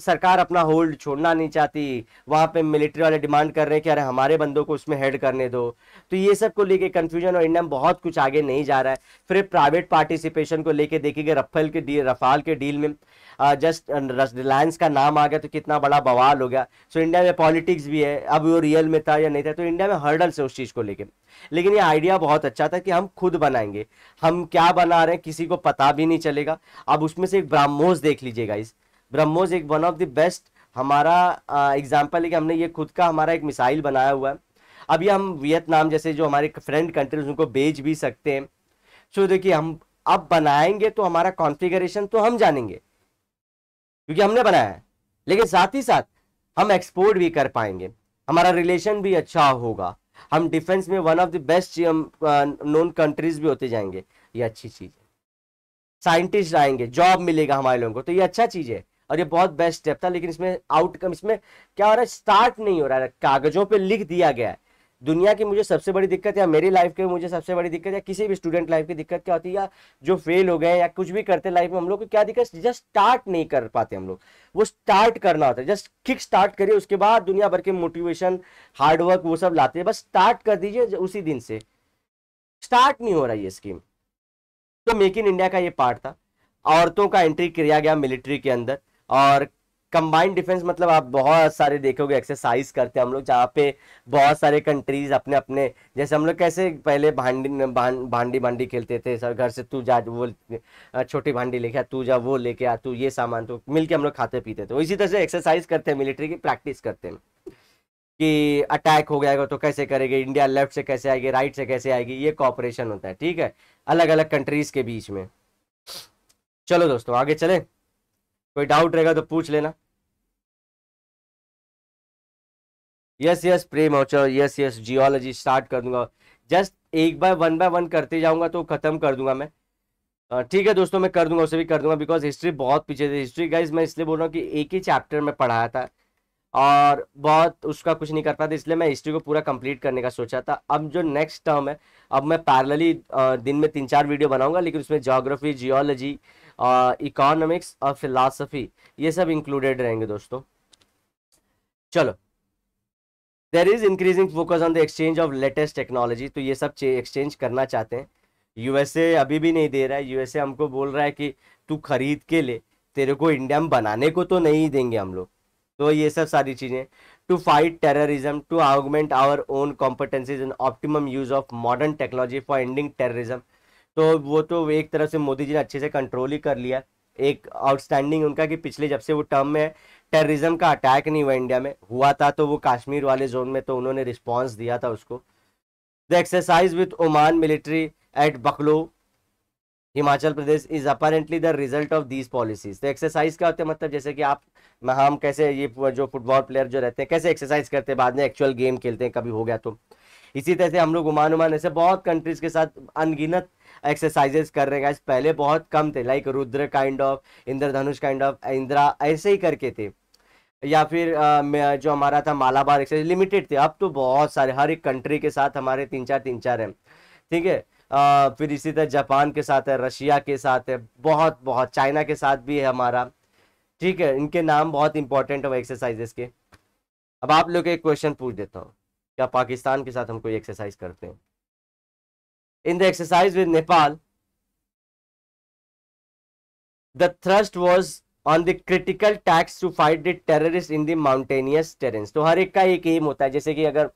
सरकार अपना होल्ड छोड़ना नहीं चाहती वहाँ पे मिलिट्री वाले डिमांड कर रहे हैं कि अरे हमारे बंदों को उसमें हेड करने दो तो ये सब को लेके कन्फ्यूजन और इंडिया में बहुत कुछ आगे नहीं जा रहा है फिर प्राइवेट पार्टिसिपेशन को लेके देखिएगा रफेल के डील रफाल के डील में जस्ट रिलायंस का नाम आ गया तो कितना बड़ा बवाल हो गया सो इंडिया में पॉलिटिक्स भी है अब वो रियल में था या नहीं था तो इंडिया में हर्डल्स है उस चीज़ को लेके लेकिन ये आइडिया बहुत अच्छा था कि हम खुद बनाएंगे हम क्या बना रहे हैं किसी को पता भी नहीं चलेगा अब उसमें से एक ब्राह्मोस देख लीजिएगा इस ब्रह्मोस एक वन ऑफ द बेस्ट हमारा एग्जाम्पल है कि हमने ये खुद का हमारा एक मिसाइल बनाया हुआ है अभी हम वियतनाम जैसे जो हमारे फ्रेंड कंट्रीज उनको बेच भी सकते हैं सो देखिए हम अब बनाएंगे तो हमारा कॉन्फ़िगरेशन तो हम जानेंगे क्योंकि हमने बनाया है लेकिन साथ ही साथ हम एक्सपोर्ट भी कर पाएंगे हमारा रिलेशन भी अच्छा होगा हम डिफेंस में one of the best known countries भी होते जाएंगे ये अच्छी चीज़ है साइंटिस्ट आएंगे जॉब मिलेगा हमारे लोगों को तो ये अच्छा चीज़ है और ये बहुत बेस्ट स्टेप था लेकिन इसमें आउटकम इसमें क्या हो रहा है स्टार्ट नहीं हो रहा है कागजों पर लिख दिया गया है दुनिया की मुझे सबसे बड़ी दिक्कत या मेरी लाइफ की मुझे सबसे बड़ी दिक्कत या किसी भी स्टूडेंट लाइफ की दिक्कत क्या होती है या जो फेल हो गए या कुछ भी करते लाइफ में हम लोग को क्या दिक्कत जस्ट स्टार्ट नहीं कर पाते हम लोग वो स्टार्ट करना होता है जस्ट किक स्टार्ट करिए उसके बाद दुनिया भर के मोटिवेशन हार्डवर्क वो सब लाते हैं बस स्टार्ट कर दीजिए उसी दिन से स्टार्ट नहीं हो रहा ये स्कीम तो मेक इन इंडिया का ये पार्ट था औरतों का एंट्री किया गया मिलिट्री के अंदर और कंबाइंड डिफेंस मतलब आप बहुत सारे देखोगे एक्सरसाइज करते हैं हम लोग जहाँ पे बहुत सारे कंट्रीज अपने अपने जैसे हम लोग कैसे पहले भांडी भांडी भांडी खेलते थे सर घर से तू जा वो छोटी भांडी लेके आ तू जा वो लेके आ तू ये सामान तो मिल के हम लोग खाते पीते थे इसी तरह से एक्सरसाइज करते हैं मिलिट्री की प्रैक्टिस करते हैं कि अटैक हो गया तो कैसे करेगी इंडिया लेफ्ट से कैसे आएगी राइट से कैसे आएगी ये कॉपरेशन होता है ठीक है अलग अलग कंट्रीज के बीच में चलो दोस्तों आगे चलें कोई डाउट रहेगा तो पूछ लेना yes yes Prem Auchar yes yes geology start कर दूंगा जस्ट एक बार वन बाय वन करते जाऊंगा तो खत्म कर दूंगा मैं ठीक है दोस्तों मैं कर दूंगा उसे भी कर दूंगा बिकॉज हिस्ट्री बहुत पीछे थी हिस्ट्री गाइज मैं इसलिए बोल रहा हूँ कि एक ही चैप्टर में पढ़ाया था और बहुत उसका कुछ नहीं कर पाया था इसलिए मैं हिस्ट्री को पूरा कंप्लीट करने का सोचा था अब जो नेक्स्ट टर्म है अब मैं पैरलली दिन में तीन चार वीडियो बनाऊंगा लेकिन उसमें जोग्राफी जियोलॉजी इकोनॉमिक्स और फिलासफी ये सब इंक्लूडेड रहेंगे दोस्तों चलो there is increasing focus on the exchange of latest technology तो ये सब एक्सचेंज करना चाहते हैं यूएसए अभी भी नहीं दे रहा है यूएसए हमको बोल रहा है कि तू खरीद के ले तेरे को इंडिया में बनाने को तो नहीं देंगे हम लोग तो ये सब सारी चीज़ें to fight terrorism to augment our own competencies and optimum use of modern technology for ending terrorism तो वो तो एक तरह से मोदी जी ने अच्छे से कंट्रोल ही कर लिया एक आउटस्टैंडिंग उनका कि पिछले जब से वो टर्म में टेररिज्म का अटैक नहीं हुआ इंडिया में हुआ था तो वो कश्मीर वाले जोन में तो उन्होंने रिस्पॉन्स दिया था उसको the exercise with Oman military at Bakloh Himachal Pradesh is apparently the result of these policies तो एक्सरसाइज क्या होते मतलब जैसे कि आप हम कैसे ये जो फुटबॉल प्लेयर जो रहते हैं कैसे एक्सरसाइज करते हैं बाद में एक्चुअल गेम खेलते हैं कभी हो गया तो इसी तरह से हम लोग उमान उमान ऐसे बहुत कंट्रीज के साथ अनगिनत एक्सरसाइजेस कर रहे हैं पहले बहुत कम थे like Rudra kind of Indradhanush kind of Indra ऐसे ही करके थे या फिर आ, जो हमारा था मालाबार एक्सरसाइज लिमिटेड थे अब तो बहुत सारे हर एक कंट्री के साथ हमारे तीन चार तीन चार हैं ठीक है फिर इसी तरह जापान के साथ है रशिया के साथ है बहुत बहुत चाइना के साथ भी है हमारा ठीक है इनके नाम बहुत इंपॉर्टेंट है एक्सरसाइजेस के अब आप लोग एक क्वेश्चन पूछ देता हूँ क्या पाकिस्तान के साथ हम कोई एक्सरसाइज करते हैं in the exercise with Nepal, the thrust was on the critical tasks to fight the terrorist in the mountainous terrains to har ek ka ek aim hota hai jaise ki agar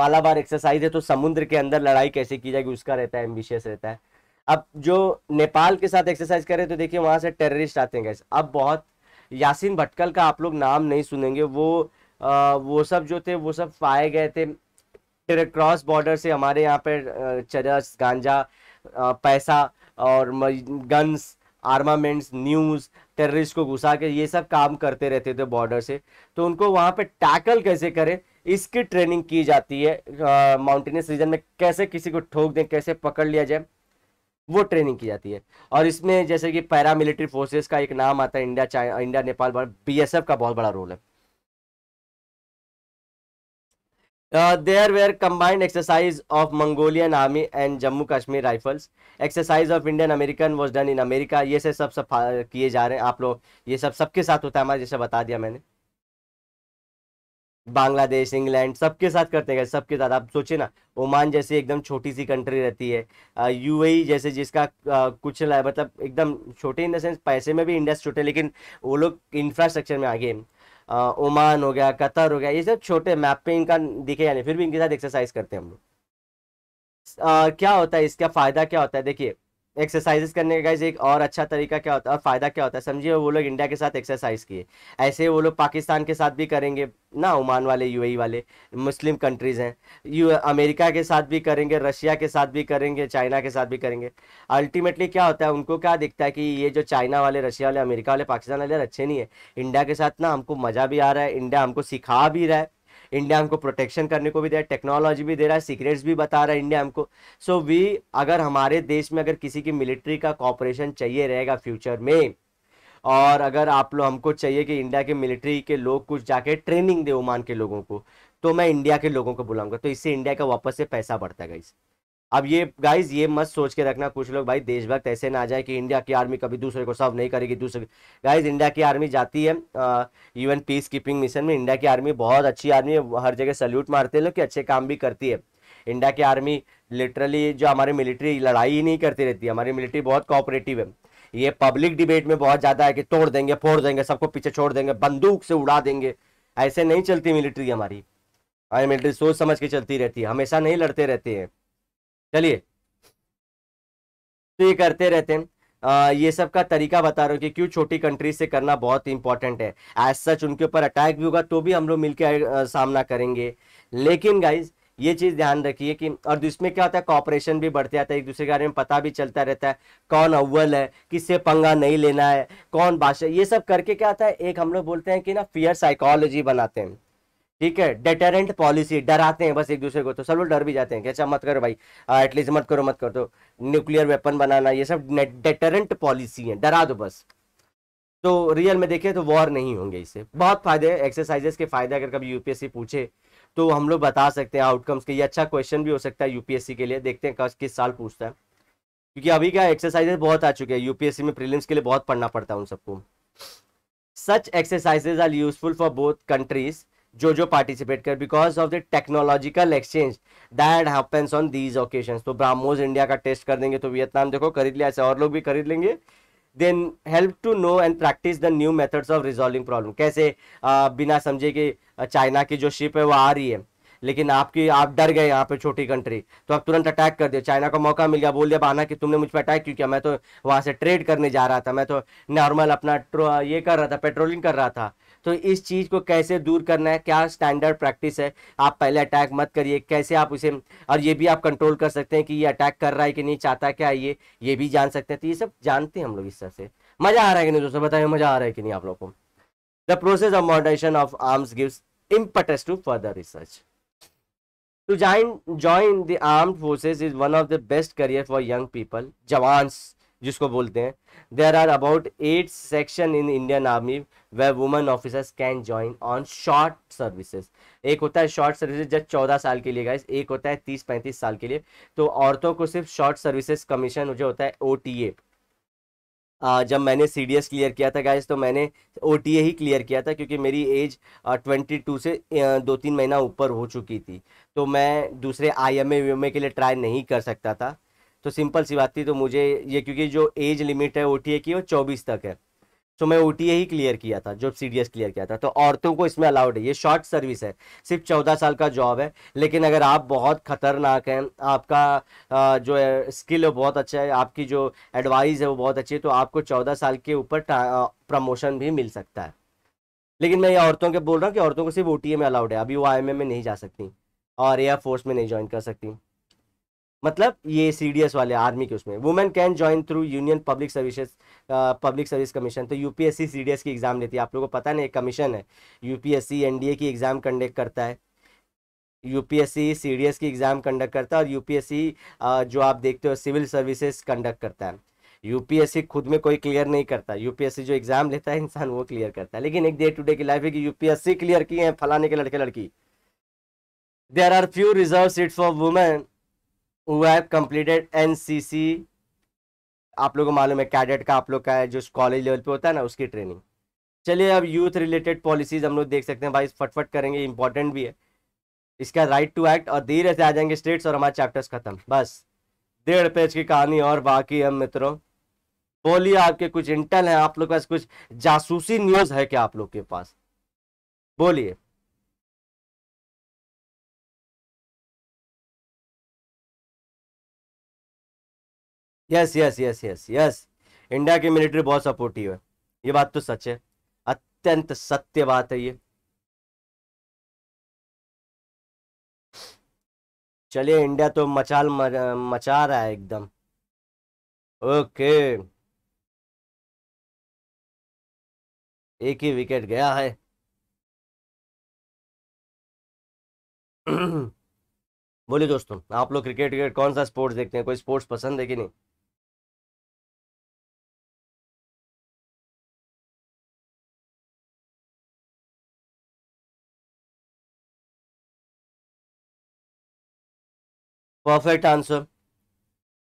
malabar exercise है तो समुद्र के अंदर लड़ाई कैसे की जाएगी उसका रहता है एम्बिशियस रहता है अब जो नेपाल के साथ एक्सरसाइज करे तो देखिए वहां से टेररिस्ट आते हैं गैस अब बहुत यासीन भटकल का आप लोग नाम नहीं सुनेंगे वो आ, वो सब जो थे वो सब पाए गए थे फिर क्रॉस बॉर्डर से हमारे यहाँ पे चरस गांजा पैसा और गन्स आर्मामेंट्स न्यूज़ टेररिस्ट को घुसा के ये सब काम करते रहते थे बॉर्डर से तो उनको वहाँ पे टैकल कैसे करें इसकी ट्रेनिंग की जाती है माउंटेनियस रीजन में कैसे किसी को ठोक दें कैसे पकड़ लिया जाए वो ट्रेनिंग की जाती है और इसमें जैसे कि पैरामिलिट्री फोर्सेस का एक नाम आता है India India Nepal B S F का बहुत बड़ा रोल है there were combined exercise of Mongolian army and Jammu Kashmir rifles exercise of Indian American was done in America ये से सब सब uh, किए जा रहे हैं आप लोग ये सब सबके साथ होता है हमारे जैसे बता दिया मैंने बांग्लादेश इंग्लैंड सबके साथ करते हैं सबके साथ आप सोचिए ना ओमान जैसी एकदम छोटी सी कंट्री रहती है यूएई uh, e जैसे जिसका आ, uh, कुछ मतलब एकदम छोटे इन द सेंस पैसे में भी इंडिया छोटे लेकिन वो लोग इंफ्रास्ट्रक्चर में आगे ओमान हो गया कतर हो गया ये सब छोटे मैप पे इनका दिखे यानी फिर भी इनके साथ एक्सरसाइज करते हैं हम लोग क्या होता है इसका फ़ायदा क्या होता है देखिए एक्सरसाइजेस करने का गाइज एक और अच्छा तरीका क्या होता है और फ़ायदा क्या होता है समझिए वो लोग इंडिया के साथ एक्सरसाइज किए ऐसे वो लोग पाकिस्तान के साथ भी करेंगे ना ओमान वाले यूएई e वाले मुस्लिम कंट्रीज़ हैं यू अमेरिका के साथ भी करेंगे रशिया के साथ भी करेंगे चाइना के साथ भी करेंगे अल्टीमेटली क्या होता है उनको क्या दिखता है कि ये जो चाइना वाले रशिया वाले अमेरिका वाले पाकिस्तान वाले अच्छे नहीं है इंडिया के साथ ना हमको मज़ा भी आ रहा है इंडिया हमको सिखा भी रहा है इंडिया हमको प्रोटेक्शन करने को भी दे रहा है टेक्नोलॉजी भी दे रहा है सीक्रेट्स भी बता रहा है इंडिया हमको सो so वी अगर हमारे देश में अगर किसी की मिलिट्री का कॉपरेशन चाहिए रहेगा फ्यूचर में और अगर आप लोग हमको चाहिए कि इंडिया के मिलिट्री के लोग कुछ जाके ट्रेनिंग दे ओमान के लोगों को तो मैं इंडिया के लोगों को बुलाऊंगा तो इससे इंडिया का वापस से पैसा बढ़ता है इस अब ये गाइज ये मत सोच के रखना कुछ लोग भाई देशभक्त ऐसे ना आ जाए कि इंडिया की आर्मी कभी दूसरे को सर्व नहीं करेगी दूसरे गाइज इंडिया की आर्मी जाती है यूएन पीस कीपिंग मिशन में इंडिया की आर्मी बहुत अच्छी आर्मी है हर जगह सल्यूट मारते हैं लोग कि अच्छे काम भी करती है इंडिया की आर्मी लिटरली जो हमारी मिलिट्री लड़ाई ही नहीं करती रहती हमारी मिलिट्री बहुत कॉपरेटिव है ये पब्लिक डिबेट में बहुत ज़्यादा है कि तोड़ देंगे फोड़ देंगे सबको पीछे छोड़ देंगे बंदूक से उड़ा देंगे ऐसे नहीं चलती मिलिट्री हमारी हमारी मिलिट्री सोच समझ के चलती रहती है हमेशा नहीं लड़ते रहते हैं चलिए तो ये करते रहते हैं आ, ये सब का तरीका बता रहा हूँ कि क्यों छोटी कंट्री से करना बहुत इंपॉर्टेंट है एज सच उनके ऊपर अटैक भी होगा तो भी हम लोग मिलकर सामना करेंगे लेकिन गाइज ये चीज़ ध्यान रखिए कि और इसमें क्या होता है कॉपरेशन भी बढ़ते आता है एक दूसरे के बारे में पता भी चलता रहता है कौन अव्वल है किससे पंगा नहीं लेना है कौन बादशाह ये सब करके क्या होता है एक हम लोग बोलते हैं कि ना फियर साइकोलॉजी बनाते हैं ठीक है डेटरेंट पॉलिसी डराते हैं बस एक दूसरे को तो सब लोग डर भी जाते हैं कैसा अच्छा मत करो भाई एटलीस्ट मत करो मत करो तो न्यूक्लियर वेपन बनाना ये सब डेटरेंट पॉलिसी है डरा दो बस तो रियल में देखें तो वॉर नहीं होंगे इससे बहुत फायदे एक्सरसाइजेस के फायदे अगर कभी यूपीएससी पूछे तो हम लोग बता सकते हैं आउटकम्स के ये अच्छा क्वेश्चन भी हो सकता है यूपीएससी के लिए देखते हैं कब किस साल पूछता है क्योंकि अभी क्या एक्सरसाइजेस बहुत आ चुके हैं यूपीएससी में प्रीलिम्स के लिए बहुत पढ़ना पड़ता है उन सबको such exercises are useful for both countries जो पार्टिसिपेट कर because of the technological exchange that happens on these occasions तो ब्राह्मोज इंडिया का टेस्ट कर देंगे तो वियतनाम देखो खरीद लिया ऐसे और लोग भी खरीद लेंगे then help to know and practice the new methods of resolving problem कैसे आ, बिना समझे कि चाइना की जो शिप है वो आ रही है लेकिन आपकी आप डर गए यहाँ पे छोटी कंट्री तो आप तुरंत अटैक कर दिया चाइना को मौका मिल गया बोल दिया बाना कि तुमने मुझ पर अटैक क्यों किया मैं तो वहाँ से ट्रेड करने जा रहा था मैं तो नॉर्मल अपना ये कर रहा था पेट्रोलिंग कर रहा था तो इस चीज़ को कैसे दूर करना है क्या स्टैंडर्ड प्रैक्टिस है आप पहले अटैक मत करिए कैसे आप उसे और ये भी आप कंट्रोल कर सकते हैं कि ये अटैक कर रहा है कि नहीं चाहता क्या ये ये भी जान सकते हैं तो ये सब जानते हैं हम लोग इस तरह से मज़ा आ रहा है कि नहीं दोस्तों बताइए मज़ा आ रहा है कि नहीं आप लोग को the process of moderation of arms gives impetus to further research to join join the armed forces is one of the best career for young people Jawans जिसको बोलते हैं there are about eight section in Indian army where women officers can join on short services एक होता है short services जब चौदह साल के लिए गाइस एक होता है तीस पैंतीस साल के लिए तो औरतों को सिर्फ शॉर्ट सर्विसेज कमीशन जो होता है ओ ए जब मैंने सी डी एस क्लियर किया था गाइज तो मैंने O T A he clear किया था क्योंकि मेरी एज ट्वेंटी टू से दो तीन महीना ऊपर हो चुकी थी तो मैं दूसरे I M A V M A के लिए ट्राई नहीं कर सकता था तो सिंपल सी बात थी तो मुझे ये क्योंकि जो एज लिमिट है ओ की वो चौबीस तक है तो मैं ओ ही क्लियर किया था जो सी क्लियर किया था तो औरतों को इसमें अलाउड है ये शॉर्ट सर्विस है सिर्फ चौदह साल का जॉब है लेकिन अगर आप बहुत खतरनाक हैं आपका जो है स्किल है बहुत अच्छा है आपकी जो एडवाइस है वो बहुत अच्छी है तो आपको चौदह साल के ऊपर प्रमोशन भी मिल सकता है लेकिन मैं ये औरतों के बोल रहा हूँ कि औरतों को सिर्फ ओ में अलाउड है अभी वो आई में नहीं जा सकती और एयर फोर्स में नहीं ज्वाइन कर सकती मतलब ये सीडीएस वाले आर्मी के उसमें women can join through union public services public service commission तो यूपीएससी सीडीएस की एग्जाम लेती है आप लोगों को पता नहीं कमीशन है यूपीएससी एनडीए की एग्जाम कंडक्ट करता है यूपीएससी सीडीएस की एग्जाम कंडक्ट करता है और यूपीएससी जो आप देखते हो सिविल सर्विसेज कंडक्ट करता है यूपीएससी खुद में कोई क्लियर नहीं करता यूपीएससी जो एग्जाम लेता है इंसान वो क्लियर करता है लेकिन एक डे टू डे की लाइफ है कि यूपीएससी क्लियर किए हैं फलाने के लड़के लड़की there are few reserve seat for women completed N C C आप लोगों को मालूम है कैडेट का आप लोग का है जो कॉलेज लेवल पे होता है ना उसकी ट्रेनिंग चलिए अब यूथ रिलेटेड पॉलिसीज हम लोग देख सकते हैं भाई फटफट करेंगे इंपॉर्टेंट भी है इसका राइट टू एक्ट और धीरे से आ जाएंगे स्टेट्स और हमारे चैप्टर्स खत्म बस डेढ़ पेज की कहानी और बाकी है मित्रों बोलिए आपके कुछ इंटेल है आप लोग के पास कुछ जासूसी न्यूज है क्या आप लोग के पास बोलिए yes yes yes yes yes India की मिलिट्री बहुत सपोर्टिव है ये बात तो सच है अत्यंत सत्य बात है ये चलिए इंडिया तो मचाल मचा रहा है एकदम ओके एक ही विकेट गया है बोलिए दोस्तों आप लोग क्रिकेट क्रिकेट कौन सा स्पोर्ट्स देखते हैं कोई स्पोर्ट्स पसंद है कि नहीं perfect answer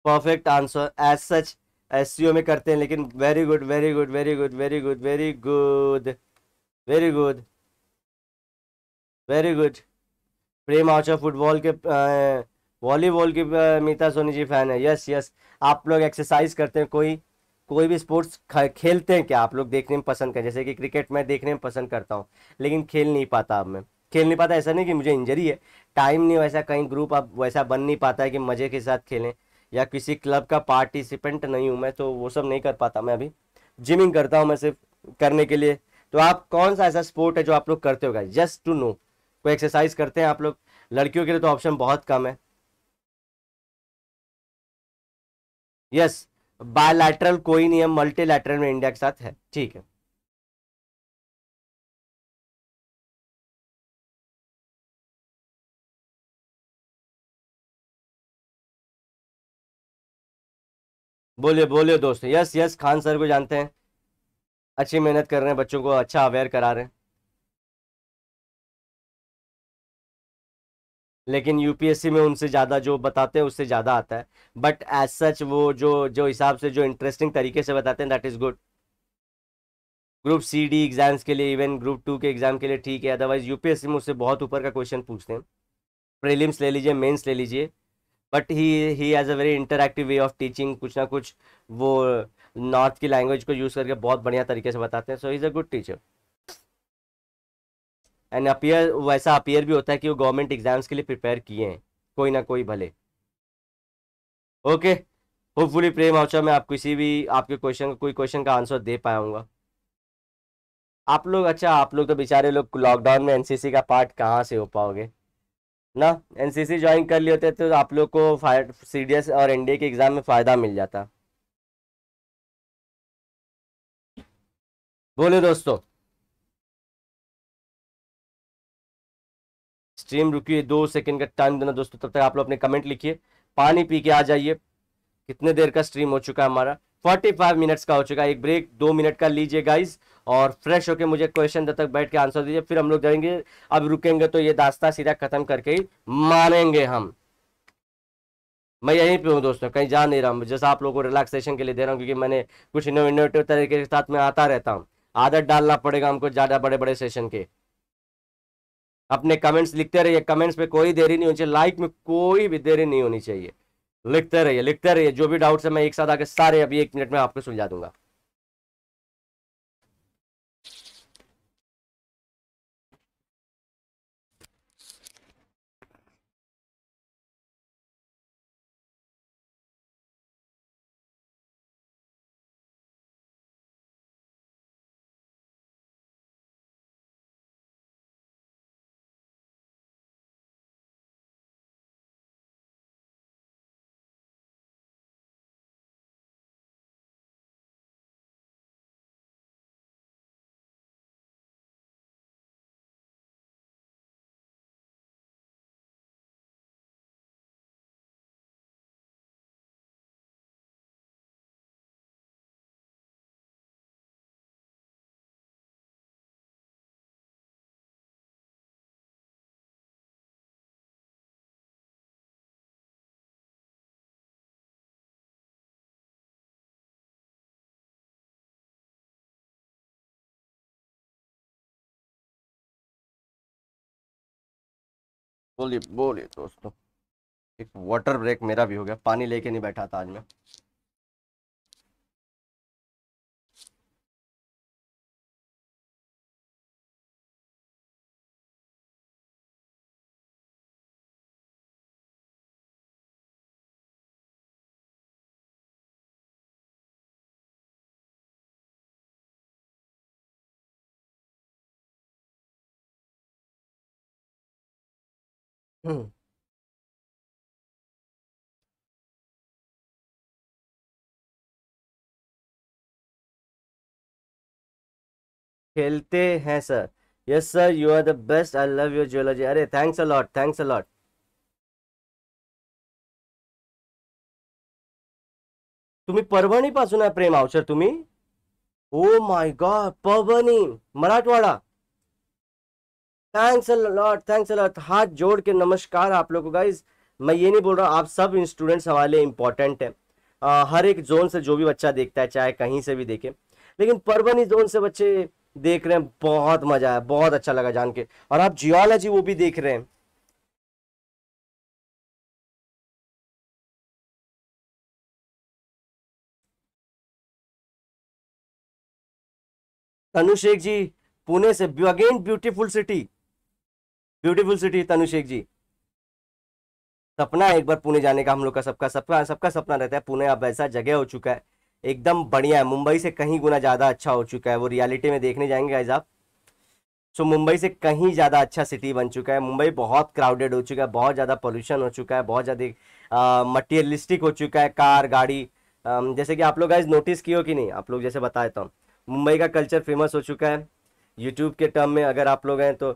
perfect answer as such एस में करते हैं लेकिन very good very good very good very good very good very good very good Prem of football के वॉलीबॉल की मीता सोनी जी फैन है यस यस आप लोग एक्सरसाइज करते हैं कोई कोई भी स्पोर्ट्स खेलते हैं क्या आप लोग देखने में पसंद करें जैसे कि क्रिकेट मैं देखने में पसंद करता हूँ लेकिन खेल नहीं पाता अब मैं खेल नहीं पाता ऐसा नहीं कि मुझे इंजरी है टाइम नहीं वैसा कहीं ग्रुप अब वैसा बन नहीं पाता है कि मज़े के साथ खेलें या किसी क्लब का पार्टिसिपेंट नहीं हूँ मैं तो वो सब नहीं कर पाता मैं अभी जिमिंग करता हूँ मैं सिर्फ करने के लिए तो आप कौन सा ऐसा स्पोर्ट है जो आप लोग करते होगा जस्ट टू नो कोई एक्सरसाइज करते हैं आप लोग लड़कियों के लिए तो ऑप्शन बहुत कम है यस बायलैटरल कोई नहीं है मल्टीलैटरल में इंडिया के साथ है ठीक है बोलिए बोलिए दोस्त यस यस खान सर को जानते हैं अच्छी मेहनत कर रहे हैं बच्चों को अच्छा अवेयर करा रहे हैं लेकिन यूपीएससी में उनसे ज़्यादा जो बताते हैं उससे ज़्यादा आता है बट एज सच वो जो जो हिसाब से जो इंटरेस्टिंग तरीके से बताते हैं that is good group C D exams के लिए इवन ग्रुप टू के एग्ज़ाम के लिए ठीक है अदरवाइज यूपीएससी में उससे बहुत ऊपर का क्वेश्चन पूछते हैं प्रीलिम्स ले लीजिए मेंस ले लीजिए but he he has a very interactive way of teaching कुछ ना कुछ वो नॉर्थ की लैंग्वेज को यूज़ करके बहुत बढ़िया तरीके से बताते हैं so is a good teacher and appear वैसा अपियर भी होता है कि वो गवर्नमेंट एग्जाम्स के लिए प्रिपेयर किए हैं कोई ना कोई भले ओके होपफुली प्रेम आउचा मैं आप किसी भी आपके क्वेश्चन कोई क्वेश्चन का आंसर दे पाऊंगा आप लोग अच्छा आप लोग तो बेचारे लोग लॉकडाउन में एनसीसी का पार्ट कहाँ से हो पाओगे ना एनसीसी ज्वाइन कर लिए होते तो आप लोग को फायर सीडीएस और एनडीए के एग्ज़ाम में फ़ायदा मिल जाता बोलो दोस्तों स्ट्रीम रुकिए दो सेकंड का टाइम देना दोस्तों तब तक आप लोग अपने कमेंट लिखिए पानी पी के आ जाइए कितने देर का स्ट्रीम हो चुका है हमारा फोर्टी फाइव मिनट्स का हो चुका है एक ब्रेक दो मिनट का लीजिए गाइज और फ्रेश होके मुझे क्वेश्चन तक बैठ के आंसर दीजिए फिर हम लोग जाएंगे अब रुकेंगे तो ये दास्ता सीधा खत्म करके ही मानेंगे हम मैं यहीं पे हूँ दोस्तों कहीं जा नहीं रहा हूँ जैसा आप लोगों को रिलैक्सेशन के लिए दे रहा हूँ क्योंकि मैंने कुछ इनोवेटिव तरीके के साथ में आता रहता हूँ आदत डालना पड़ेगा हमको ज़्यादा बड़े बड़े सेशन के अपने कमेंट्स लिखते रहिए कमेंट्स पे कोई देरी नहीं होनी चाहिए लाइक में कोई भी देरी नहीं होनी चाहिए लिखते रहिए लिखते रहिए जो भी डाउट्स है मैं एक साथ आके सारे अभी एक मिनट में आपको सुलझा दूंगा बोलिए बोलिए दोस्तों एक वाटर ब्रेक मेरा भी हो गया पानी लेके नहीं बैठा था आज मैं हम्म। खेलते हैं sir yes sir you are the best I love your zoology अरे thanks a lot thanks a lot तुम्हें तुम्ही परभणीपासून आहे प्रेम अवसर तुम्ही oh my god Parbhani Marathwada thanks a lot thanks a lot हाथ जोड़ के नमस्कार आप लोगों का इस मैं ये नहीं बोल रहा आप सब स्टूडेंट्स हमारे लिए इम्पोर्टेंट है आ, हर एक जोन से जो भी बच्चा देखता है चाहे कहीं से भी देखे लेकिन परवनी जोन से बच्चे देख रहे हैं बहुत मजा आया बहुत अच्छा लगा जान के और आप जियोलॉजी वो भी देख रहे हैं तनु शेख जी पुणे से again beautiful city beautiful city Tanushaikh ji सपना एक बार पुणे जाने का हम लोग का सबका सपना सबका सपना रहता है पुणे अब ऐसा जगह हो चुका है एकदम बढ़िया है मुंबई से कहीं गुना ज़्यादा अच्छा हो चुका है वो रियलिटी में देखने जाएंगे गाइज आप सो मुंबई से कहीं ज़्यादा अच्छा सिटी बन चुका है मुंबई बहुत क्राउडेड हो चुका है बहुत ज़्यादा पोल्यूशन हो चुका है बहुत ज़्यादा मटेरियलिस्टिक हो चुका है कार गाड़ी जैसे कि आप लोग गाइज नोटिस किए हो कि नहीं आप लोग जैसे बता देता हूँ मुंबई का कल्चर फेमस हो चुका है यूट्यूब के टर्म में अगर आप लोग हैं तो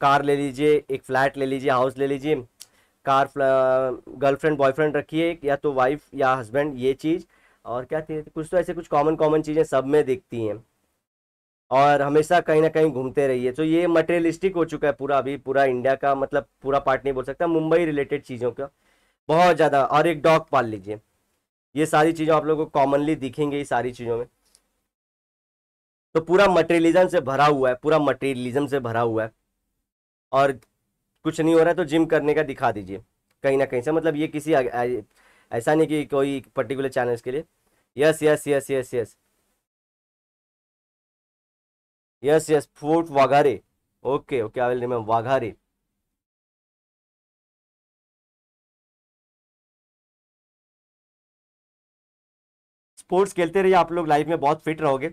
कार ले लीजिए एक फ्लैट ले लीजिए हाउस ले लीजिए कार गर्लफ्रेंड बॉयफ्रेंड रखिए या तो वाइफ या हस्बैंड ये चीज़ और क्या थी कुछ तो ऐसे कुछ कॉमन कॉमन चीज़ें सब में दिखती हैं और हमेशा कहीं ना कहीं घूमते रहिए तो ये मटेरियलिस्टिक हो चुका है पूरा अभी पूरा इंडिया का मतलब पूरा पार्ट नहीं बोल सकता मुंबई रिलेटेड चीज़ों का बहुत ज़्यादा और एक डॉग पाल लीजिए ये सारी चीज़ें आप लोगों को कॉमनली दिखेंगे ये सारी चीज़ों में तो पूरा मटेरियलिज्म से भरा हुआ है पूरा मटेरियलिज्म से भरा हुआ है और कुछ नहीं हो रहा है तो जिम करने का दिखा दीजिए कहीं ना कहीं से मतलब ये किसी ऐसा नहीं कि कोई पर्टिकुलर चैनल के लिए yes yes yes yes yes yes yes फोर्ट Waghare okay okay I will remember Waghare sports खेलते रहिए आप लोग लाइफ में बहुत फिट रहोगे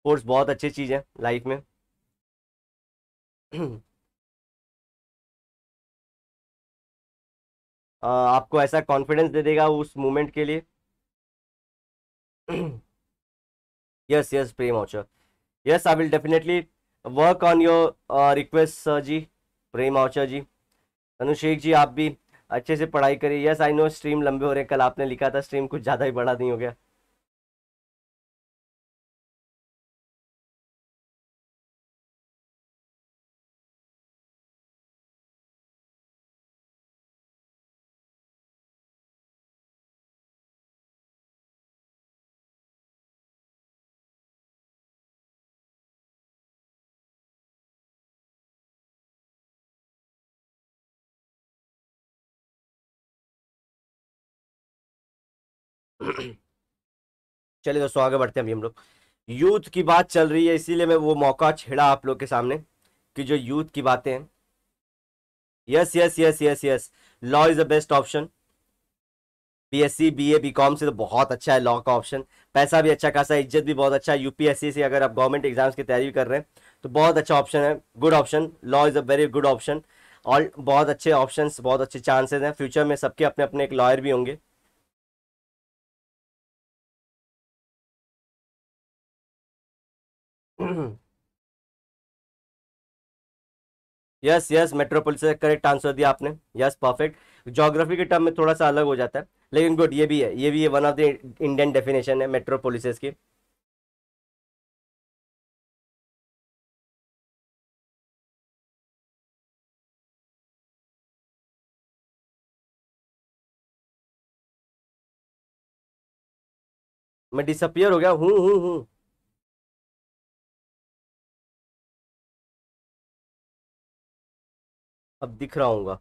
स्पोर्ट्स बहुत अच्छी चीज़ है लाइफ में आपको ऐसा कॉन्फिडेंस दे देगा उस मूवमेंट के लिए yes yes Prem Auchar yes I will definitely work on your request sir ji Prem Auchar ji Anushaikh ji आप भी अच्छे से पढ़ाई करिए यस आई नो स्ट्रीम लंबे हो रहे हैं कल आपने लिखा था स्ट्रीम कुछ ज़्यादा ही बड़ा नहीं हो गया चलिए दोस्तों आगे बढ़ते हैं अभी हम लोग यूथ की बात चल रही है इसीलिए मैं वो मौका छेड़ा आप लोग के सामने कि जो यूथ की बातें हैं yes yes yes yes yes law is the best option BSc BA BCom से तो बहुत अच्छा है लॉ का ऑप्शन पैसा भी अच्छा खासा इज्जत भी बहुत अच्छा है यूपीएससी से अगर आप गवर्नमेंट एग्जाम्स की तैयारी कर रहे हैं तो बहुत अच्छा ऑप्शन है good option law is a very good option और बहुत अच्छे ऑप्शंस बहुत अच्छे चांसेस हैं फ्यूचर में सबके अपने अपने एक लॉयर भी होंगे yes yes metropolis correct answer दिया आपने यस परफेक्ट जोग्राफी के टर्म में थोड़ा सा अलग हो जाता है लेकिन गुड ये भी है ये भी one of the Indian definition है मेट्रोपोलिस की मैं डिसअपियर हो गया हूँ हूँ हूँ अब दिख रहा हूंगा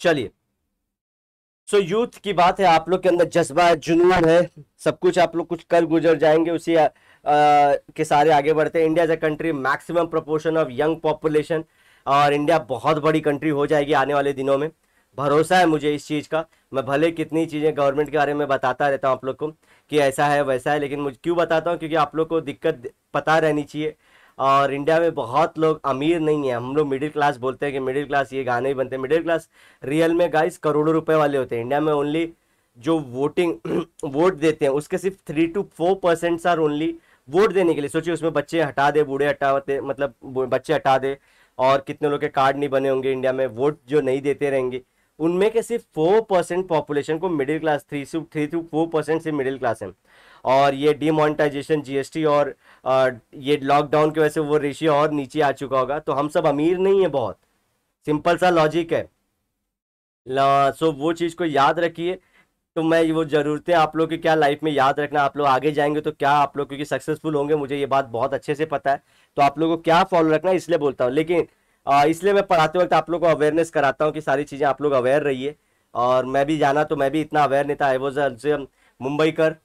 चलिए सो so, यूथ की बात है आप लोग के अंदर जज्बा है जुनून है सब कुछ आप लोग कुछ कल गुजर जाएंगे उसी आ, आ, के सारे आगे बढ़ते हैं India as a country maximum proportion of young population और इंडिया बहुत बड़ी कंट्री हो जाएगी आने वाले दिनों में भरोसा है मुझे इस चीज़ का मैं भले कितनी चीज़ें गवर्नमेंट के बारे में बताता रहता हूँ आप लोग को कि ऐसा है वैसा है लेकिन मुझे क्यों बताता हूँ क्योंकि आप लोग को दिक्कत पता रहनी चाहिए और इंडिया में बहुत लोग अमीर नहीं है हम लोग मिडिल क्लास बोलते हैं कि मिडिल क्लास ये गाने ही बनते हैं मिडिल क्लास रियल में गाइस करोड़ों रुपए वाले होते हैं इंडिया में ओनली जो वोटिंग वोट देते हैं उसके सिर्फ three two four percent are only vote देने के लिए सोचिए उसमें बच्चे हटा दे बूढ़े हटाते मतलब बच्चे हटा दे और कितने लोग के कार्ड नहीं बने होंगे इंडिया में वोट जो नहीं देते रहेंगे उनमें के सिर्फ फोर परसेंट पॉपुलेशन को middle class three three two four percent से मिडिल क्लास है और ये डीमोनेटाइजेशन जीएसटी और ये लॉकडाउन की वजह से वो रेशियो और नीचे आ चुका होगा तो हम सब अमीर नहीं है बहुत सिंपल सा लॉजिक है सो वो चीज़ को याद रखिए तो मैं वो ज़रूरतें आप लोग की क्या लाइफ में याद रखना आप लोग आगे जाएंगे तो क्या आप लोग क्योंकि सक्सेसफुल होंगे मुझे ये बात बहुत अच्छे से पता है तो आप लोगों को क्या फॉलो रखना है इसलिए बोलता हूँ लेकिन इसलिए मैं पढ़ाते वक्त आप लोग को अवेयरनेस कराता हूँ कि सारी चीज़ें आप लोग अवेयर रहिए और मैं भी जाना तो मैं भी इतना अवेयर नहीं था आई वॉज मुंबई कर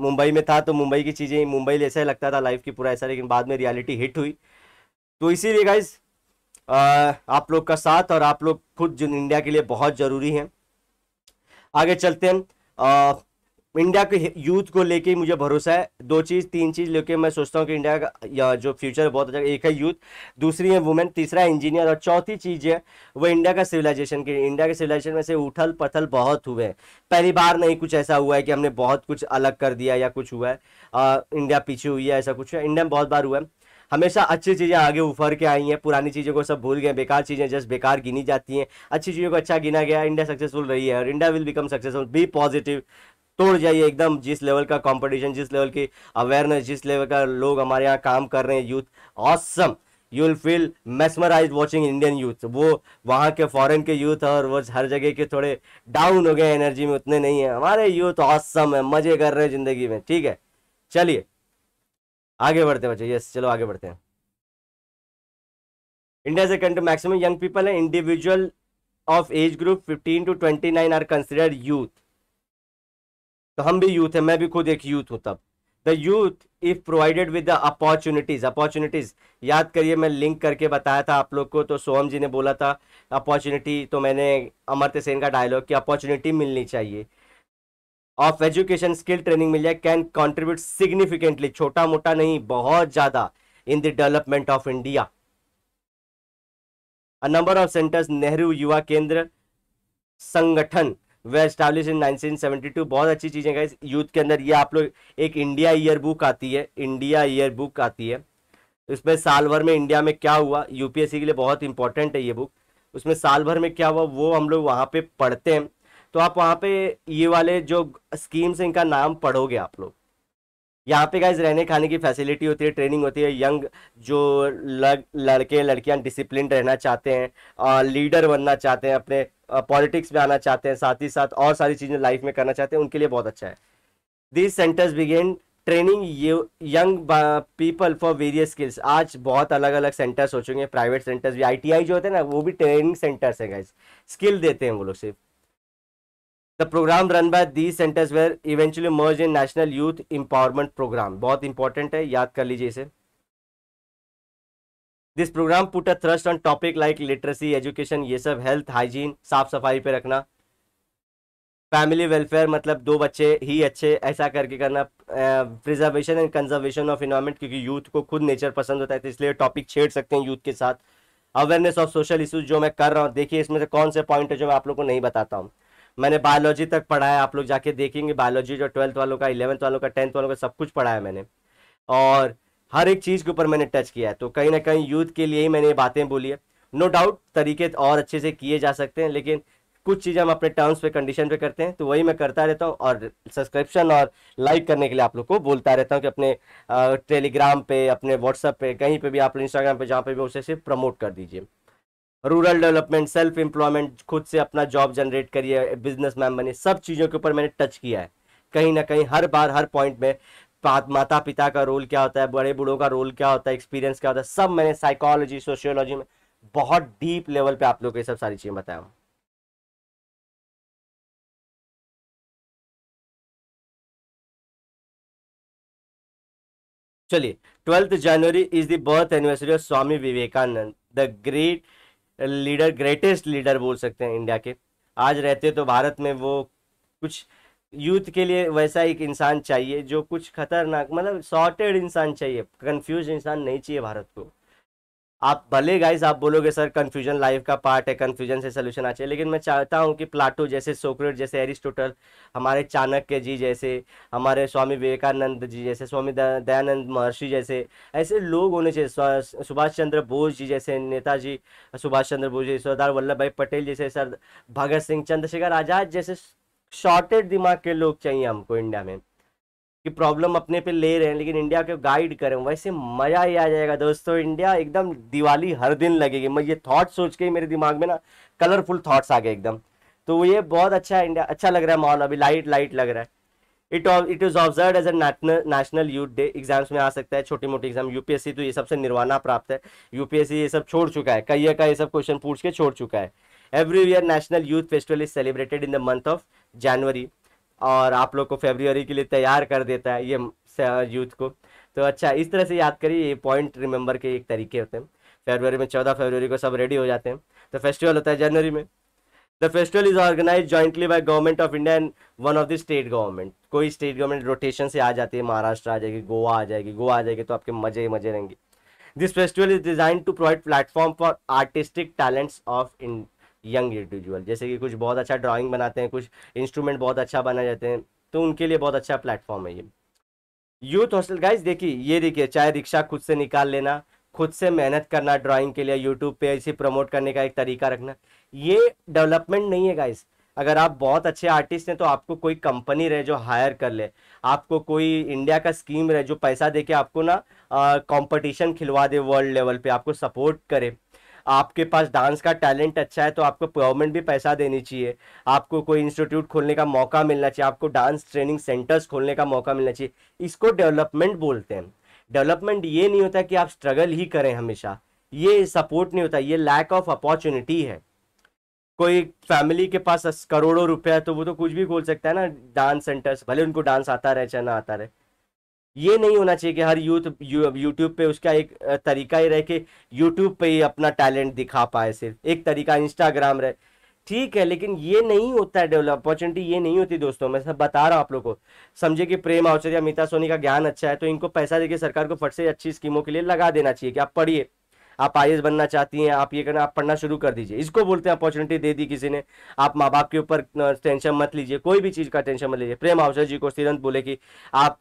मुंबई में था तो मुंबई की चीज़ें मुंबई ऐसा ही लगता था लाइफ की पूरा ऐसा लेकिन बाद में रियलिटी हिट हुई तो इसीलिए गाइज आप लोग का साथ और आप लोग खुद जो इंडिया के लिए बहुत ज़रूरी हैं आगे चलते हैं इंडिया के यूथ को लेके मुझे भरोसा है दो चीज़ तीन चीज़ लेके मैं सोचता हूँ कि इंडिया का या जो फ्यूचर बहुत अच्छा एक है यूथ दूसरी है वुमेन तीसरा इंजीनियर और चौथी चीज़ है वो इंडिया का सिविलाइजेशन की इंडिया के सिविलाइजेशन में से उठल पथल बहुत हुए हैं पहली बार नहीं कुछ ऐसा हुआ है कि हमने बहुत कुछ अलग कर दिया या कुछ हुआ है आ, इंडिया पीछे हुई है ऐसा कुछ है इंडिया में बहुत बार हुआ है हमेशा अच्छी चीज़ें आगे उफर के आई हैं पुरानी चीज़ों को सब भूल गए बेकार चीज़ें जस्ट बेकार गिनी जाती हैं अच्छी चीज़ों को अच्छा गिना गया इंडिया सक्सेसफुल रही है और India will become successful be positive तोड़ जाइए एकदम जिस लेवल का कंपटीशन जिस लेवल की अवेयरनेस जिस लेवल का लोग हमारे यहाँ काम कर रहे हैं youth awesome you will feel mesmerize watching Indian youth वो वहाँ के फॉरेन के यूथ और वो हर जगह के थोड़े डाउन हो गए एनर्जी में उतने नहीं है हमारे यूथ ऑसम है मजे कर रहे हैं जिंदगी में ठीक है चलिए आगे बढ़ते हैं बच्चे यस चलो आगे बढ़ते हैं इंडिया से कंट्री मैक्सिमम यंग पीपल है individual of age group fifteen 15 twenty 29 are considered youth तो हम भी यूथ है मैं भी खुद एक यूथ हूँ तब the youth if provided with the opportunities opportunities याद करिए मैं लिंक करके बताया था आप लोग को तो सोहम जी ने बोला था अपॉर्चुनिटी तो मैंने अमर्त्य सेन का डायलॉग कि अपॉर्चुनिटी मिलनी चाहिए ऑफ एजुकेशन स्किल ट्रेनिंग मिल जाए कैन कॉन्ट्रीब्यूट सिग्निफिकेंटली छोटा मोटा नहीं बहुत ज़्यादा in the development of India a number of centres Nehru Yuva Kendra संगठन वे एस्टैब्लिश इन 1972 बहुत अच्छी चीज़ें गाइज यूथ के अंदर ये आप लोग एक इंडिया ईयर बुक आती है इंडिया ईयर बुक आती है उसमें साल भर में इंडिया में क्या हुआ यूपीएससी के लिए बहुत इंपॉर्टेंट है ये बुक उसमें साल भर में क्या हुआ वो हम लोग वहाँ पे पढ़ते हैं तो आप वहाँ पे ये वाले जो स्कीम्स हैं इनका नाम पढ़ोगे आप लोग यहाँ पे गाइज रहने खाने की फैसिलिटी होती है ट्रेनिंग होती है यंग जो लग, लड़के लड़कियाँ डिसिप्लिन रहना चाहते हैं आ, लीडर बनना चाहते हैं अपने पॉलिटिक्स में आना चाहते हैं साथ ही साथ और सारी चीज़ें लाइफ में करना चाहते हैं उनके लिए बहुत अच्छा है this centres began training young people for various skills आज बहुत अलग अलग सेंटर्स हो चुके हैं प्राइवेट सेंटर्स भी आई जो होते हैं ना वो भी ट्रेनिंग सेंटर्स हैं गाइज स्किल देते हैं वो लोग सिर्फ The program run by these centers were eventually merged in National Youth Empowerment Program. बहुत important है याद कर लीजिए इसे this programme put a thrust on topic like literacy education ये सब हेल्थ हाइजीन साफ सफाई पे रखना फैमिली वेलफेयर मतलब दो बच्चे ही अच्छे ऐसा करके करना preservation and conservation of environment क्योंकि यूथ को खुद नेचर पसंद होता है तो इसलिए टॉपिक छेड़ सकते हैं यूथ के साथ अवेयरनेस ऑफ सोशल इशूज जो मैं कर रहा हूँ देखिए इसमें से कौन से पॉइंट है जो मैं आप लोग को नहीं बताता हूँ मैंने बायोलॉजी तक पढ़ाया आप लोग जाके देखेंगे बायोलॉजी जो ट्वेल्थ वालों का इलेवंथ वालों का टेंथ वालों का सब कुछ पढ़ाया मैंने और हर एक चीज़ के ऊपर मैंने टच किया है तो कहीं ना कहीं यूथ के लिए ही मैंने ये बातें बोली है नो no डाउट तरीके और अच्छे से किए जा सकते हैं लेकिन कुछ चीज़ें हम अपने टर्म्स पे कंडीशन पे करते हैं तो वही मैं करता रहता हूँ और सब्सक्रिप्शन और लाइक करने के लिए आप लोग को बोलता रहता हूँ कि अपने टेलीग्राम पे अपने व्हाट्सअप पे कहीं पे भी आप इंस्टाग्राम पे जहाँ पे भी उसे सिर्फ प्रमोट कर दीजिए रूरल डेवलपमेंट सेल्फ एम्प्लॉयमेंट खुद से अपना जॉब जनरेट करिए बिजनेस मैन बने सब चीज़ों के ऊपर मैंने टच किया है कहीं ना कहीं हर बार हर पॉइंट में माता पिता का रोल क्या होता है बड़े बूढ़ों का रोल क्या होता है एक्सपीरियंस क्या होता है सब मैंने साइकोलॉजी सोशियोलॉजी में बहुत डीप लेवल पे आप लोग ये सब सारी चीज़ें बताया हूं चलिए twelfth January is the birth anniversary of Swami Vivekananda the great leader greatest leader बोल सकते हैं इंडिया के आज रहते तो भारत में वो कुछ यूथ के लिए वैसा एक इंसान चाहिए जो कुछ खतरनाक मतलब सॉर्टेड इंसान चाहिए कंफ्यूज इंसान नहीं चाहिए भारत को आप भले गाइस आप बोलोगे सर कन्फ्यूजन लाइफ का पार्ट है कन्फ्यूजन से सोल्यूशन आ चाहिए लेकिन मैं चाहता हूँ कि प्लाटो जैसे सोक्रेट जैसे एरिस्टोटल हमारे चाणक्य जी जैसे हमारे स्वामी विवेकानंद जी जैसे स्वामी दयानंद महर्षि जैसे ऐसे लोग होने चाहिए सुभाष चंद्र बोस जी जैसे नेताजी सुभाष चंद्र बोस जी सरदार वल्लभ भाई पटेल जैसे सर भगत सिंह चंद्रशेखर आज़ाद जैसे शॉर्टेड दिमाग के लोग चाहिए हमको इंडिया में कि प्रॉब्लम अपने पे ले रहे हैं लेकिन इंडिया को गाइड करें वैसे मज़ा ही आ जाएगा दोस्तों इंडिया एकदम दिवाली हर दिन लगेगी मैं ये थॉट सोच के ही मेरे दिमाग में ना कलरफुल थॉट्स आ गए एकदम तो ये बहुत अच्छा इंडिया अच्छा लग रहा है माहौल अभी लाइट लाइट लग रहा है it it is observe as a national youth day exams में आ सकता है छोटी मोटी एग्जाम यूपीएससी तो ये सबसे निर्वाणा प्राप्त है यूपीएससी ये सब छोड़ चुका है कई का ये सब क्वेश्चन पूछ के छोड़ चुका है every year national youth festival is celebrated in the month of January और आप लोग को फेबररी के लिए तैयार कर देता है ये यूथ को तो अच्छा इस तरह से याद करिए ये पॉइंट रिमेंबर के एक तरीके होते हैं फेबररी में चौदह फरवरी को सब रेडी हो जाते हैं तो फेस्टिवल होता है जनवरी में the festival is organise jointly by government of India and one of the state government कोई स्टेट गवर्नमेंट रोटेशन से आ जाती है महाराष्ट्र आ जाएगी गोवा आ जाएगी गोवा आ जाएगी तो आपके मजे ही मजे रहेंगे this festival is design to provide platform for artistic talents of young individual जैसे कि कुछ बहुत अच्छा ड्राइंग बनाते हैं कुछ इंस्ट्रूमेंट बहुत अच्छा बनाए जाते हैं तो उनके लिए बहुत अच्छा प्लेटफॉर्म है ये यूथ हॉस्टल गाइज देखिए ये देखिए चाहे रिक्शा खुद से निकाल लेना खुद से मेहनत करना ड्राइंग के लिए यूट्यूब पे इसे प्रमोट करने का एक तरीका रखना ये डेवलपमेंट नहीं है गाइज अगर आप बहुत अच्छे आर्टिस्ट हैं तो आपको कोई कंपनी रहे जो हायर कर ले आपको कोई इंडिया का स्कीम रहे जो पैसा दे के आपको ना कंपटीशन खिलवा दे वर्ल्ड लेवल पे आपको सपोर्ट करे आपके पास डांस का टैलेंट अच्छा है तो आपको गवर्नमेंट भी पैसा देनी चाहिए आपको कोई इंस्टीट्यूट खोलने का मौका मिलना चाहिए आपको डांस ट्रेनिंग सेंटर्स खोलने का मौका मिलना चाहिए इसको डेवलपमेंट बोलते हैं डेवलपमेंट ये नहीं होता कि आप स्ट्रगल ही करें हमेशा ये सपोर्ट नहीं होता ये लैक ऑफ अपॉर्चुनिटी है कोई फैमिली के पास करोड़ों रुपया है तो वो तो कुछ भी खोल सकता है ना डांस सेंटर्स भले उनको डांस आता रहे चाहे ना आता रहे ये नहीं होना चाहिए कि हर यूथ यूट्यूब पे उसका एक तरीका ही रहे कि यूट्यूब पे ही अपना टैलेंट दिखा पाए सिर्फ एक तरीका इंस्टाग्राम रहे ठीक है लेकिन ये नहीं होता है डेवलप अपॉर्चुनिटी ये नहीं होती दोस्तों मैं सब बता रहा हूँ आप लोग को समझे कि प्रेम आचार्य या मीता सोनी का ज्ञान अच्छा है तो इनको पैसा देके सरकार को फट से अच्छी स्कीमों के लिए लगा देना चाहिए कि आप पढ़िए आप आई बनना चाहती हैं आप ये करना आप पढ़ना शुरू कर दीजिए इसको बोलते हैं अपॉर्चुनिटी दे दी किसी ने आप माँ बाप के ऊपर टेंशन मत लीजिए कोई भी चीज़ का टेंशन मत लीजिए प्रेम अवसर जी को तिरंत बोले कि आप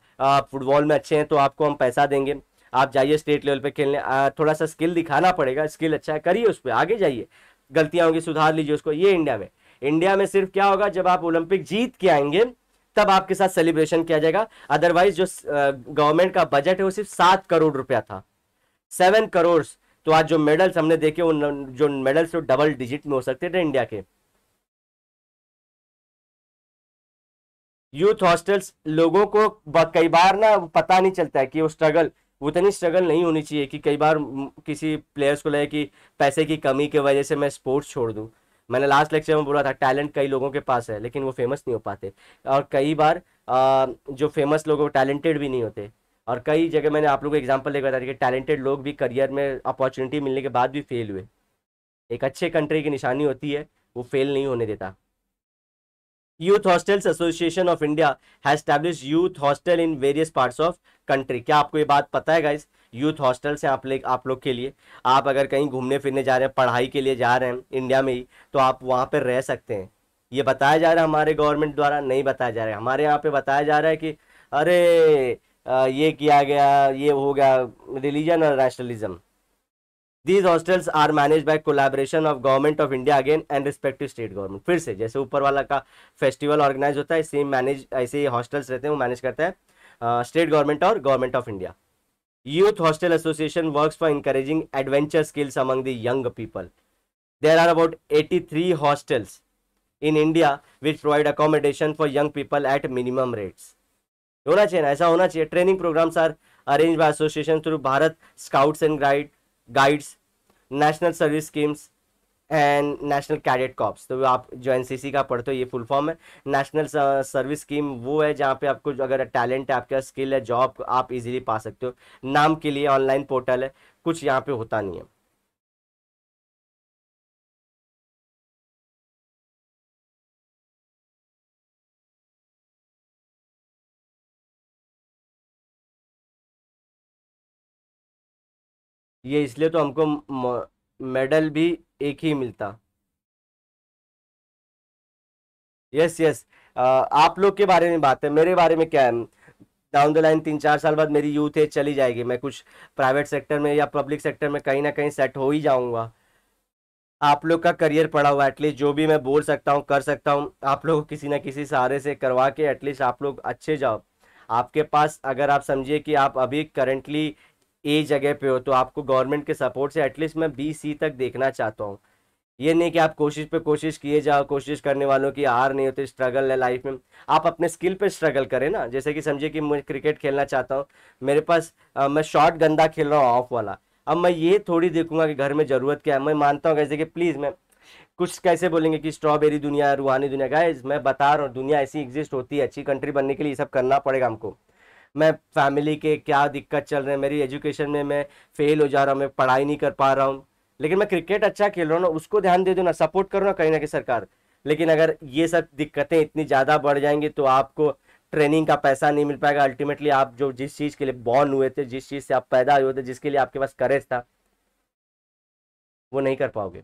फुटबॉल में अच्छे हैं तो आपको हम पैसा देंगे आप जाइए स्टेट लेवल पे खेलने थोड़ा सा स्किल दिखाना पड़ेगा स्किल अच्छा है करिए उस पर आगे जाइए गलतियाँ होंगी सुधार लीजिए उसको ये इंडिया में इंडिया में सिर्फ क्या होगा जब आप ओलंपिक जीत के आएंगे तब आपके साथ सेलिब्रेशन किया जाएगा अदरवाइज जो गवर्नमेंट का बजट है वो सिर्फ सात करोड़ रुपया था सेवन करोड़ तो आज जो मेडल्स हमने देखे उन जो मेडल्स वो डबल डिजिट में हो सकते थे इंडिया के यूथ हॉस्टल्स लोगों को कई बार ना पता नहीं चलता है कि वो स्ट्रगल उतनी स्ट्रगल नहीं होनी चाहिए कि कई बार किसी प्लेयर्स को लगे कि पैसे की कमी की वजह से मैं स्पोर्ट्स छोड़ दूँ मैंने लास्ट लेक्चर में बोला था टैलेंट कई लोगों के पास है लेकिन वो फेमस नहीं हो पाते और कई बार आ, जो फेमस लोग वो टैलेंटेड भी नहीं होते और कई जगह मैंने आप लोग को एग्जाम्पल लेकर बताया कि टैलेंटेड लोग भी करियर में अपॉर्चुनिटी मिलने के बाद भी फेल हुए एक अच्छे कंट्री की निशानी होती है वो फेल नहीं होने देता youth hostels association of India has establish youth hostel in various parts of country क्या आपको ये बात पता है गाइस यूथ हॉस्टल्स हैं आप आप लोग के लिए आप अगर कहीं घूमने फिरने जा रहे हैं पढ़ाई के लिए जा रहे हैं इंडिया में ही तो आप वहाँ पर रह सकते हैं ये बताया जा रहा है हमारे गवर्नमेंट द्वारा नहीं बताया जा रहा है हमारे यहाँ पे बताया जा रहा है कि अरे ये किया गया ये हो गया रिलीजन और nationalism these hostels are manage by collaboration of government of India again and respective state government फिर से जैसे ऊपर वाला का फेस्टिवल ऑर्गेनाइज होता है सेम मैनेज ऐसे ही हॉस्टल्स रहते हैं वो मैनेज करता है स्टेट गवर्नमेंट और government of India youth hostel association work for encouraging adventure skills the young people there are about eighty three hostels in India which provide accommodation for young people at minimum rates होना चाहिए ना ऐसा होना चाहिए training programmes are arrange by association through Bharat scouts and guide guides national service schemes and national cadet corps तो आप जो C का पढ़ते हो ये फुल फॉर्म है नेशनल सर्विस स्कीम वो है जहाँ पे आपको अगर टैलेंट है आपका स्किल है जॉब आप इजीली पा सकते हो नाम के लिए ऑनलाइन पोर्टल है कुछ यहाँ पे होता नहीं है ये इसलिए तो हमको मेडल भी एक ही मिलता यस यस आप लोग के बारे में बात है मेरे बारे में क्या है डाउन द लाइन तीन चार साल बाद मेरी यूथ एज चली जाएगी मैं कुछ प्राइवेट सेक्टर में या पब्लिक सेक्टर में कहीं ना कहीं सेट हो ही जाऊंगा आप लोग का करियर पड़ा हुआ एटलीस्ट जो भी मैं बोल सकता हूँ कर सकता हूँ आप लोग किसी ना किसी सहारे से करवा के एटलीस्ट आप लोग अच्छे जाओ आपके पास अगर आप समझिए कि आप अभी करंटली ए जगह पे हो तो आपको गवर्नमेंट के सपोर्ट से एटलीस्ट मैं बी सी तक देखना चाहता हूँ ये नहीं कि आप कोशिश पे कोशिश किए जाओ कोशिश करने वालों की हार नहीं होती स्ट्रगल है लाइफ में आप अपने स्किल पे स्ट्रगल करें ना जैसे कि समझिए कि मैं क्रिकेट खेलना चाहता हूँ मेरे पास आ, मैं शॉट गंदा खेल रहा हूँ ऑफ वाला अब मैं ये थोड़ी देखूंगा कि घर में ज़रूरत क्या है मैं मानता हूँ कैसे कि प्लीज़ मैं कुछ कैसे बोलेंगे कि स्ट्रॉबेरी दुनिया रूहानी दुनिया गाय मैं बता रहा हूँ दुनिया ऐसी एग्जिस्ट होती है अच्छी कंट्री बनने के लिए सब करना पड़ेगा हमको मैं फैमिली के क्या दिक्कत चल रहे हैं मेरी एजुकेशन में मैं फेल हो जा रहा हूँ मैं पढ़ाई नहीं कर पा रहा हूँ लेकिन मैं क्रिकेट अच्छा खेल रहा हूँ ना उसको ध्यान दे दो ना सपोर्ट करो ना कहीं ना कहीं सरकार लेकिन अगर ये सब दिक्कतें इतनी ज़्यादा बढ़ जाएंगी तो आपको ट्रेनिंग का पैसा नहीं मिल पाएगा अल्टीमेटली आप जो जिस चीज़ के लिए बॉर्न हुए थे जिस चीज़ से आप पैदा हुए थे जिसके लिए आपके पास करेज था वो नहीं कर पाओगे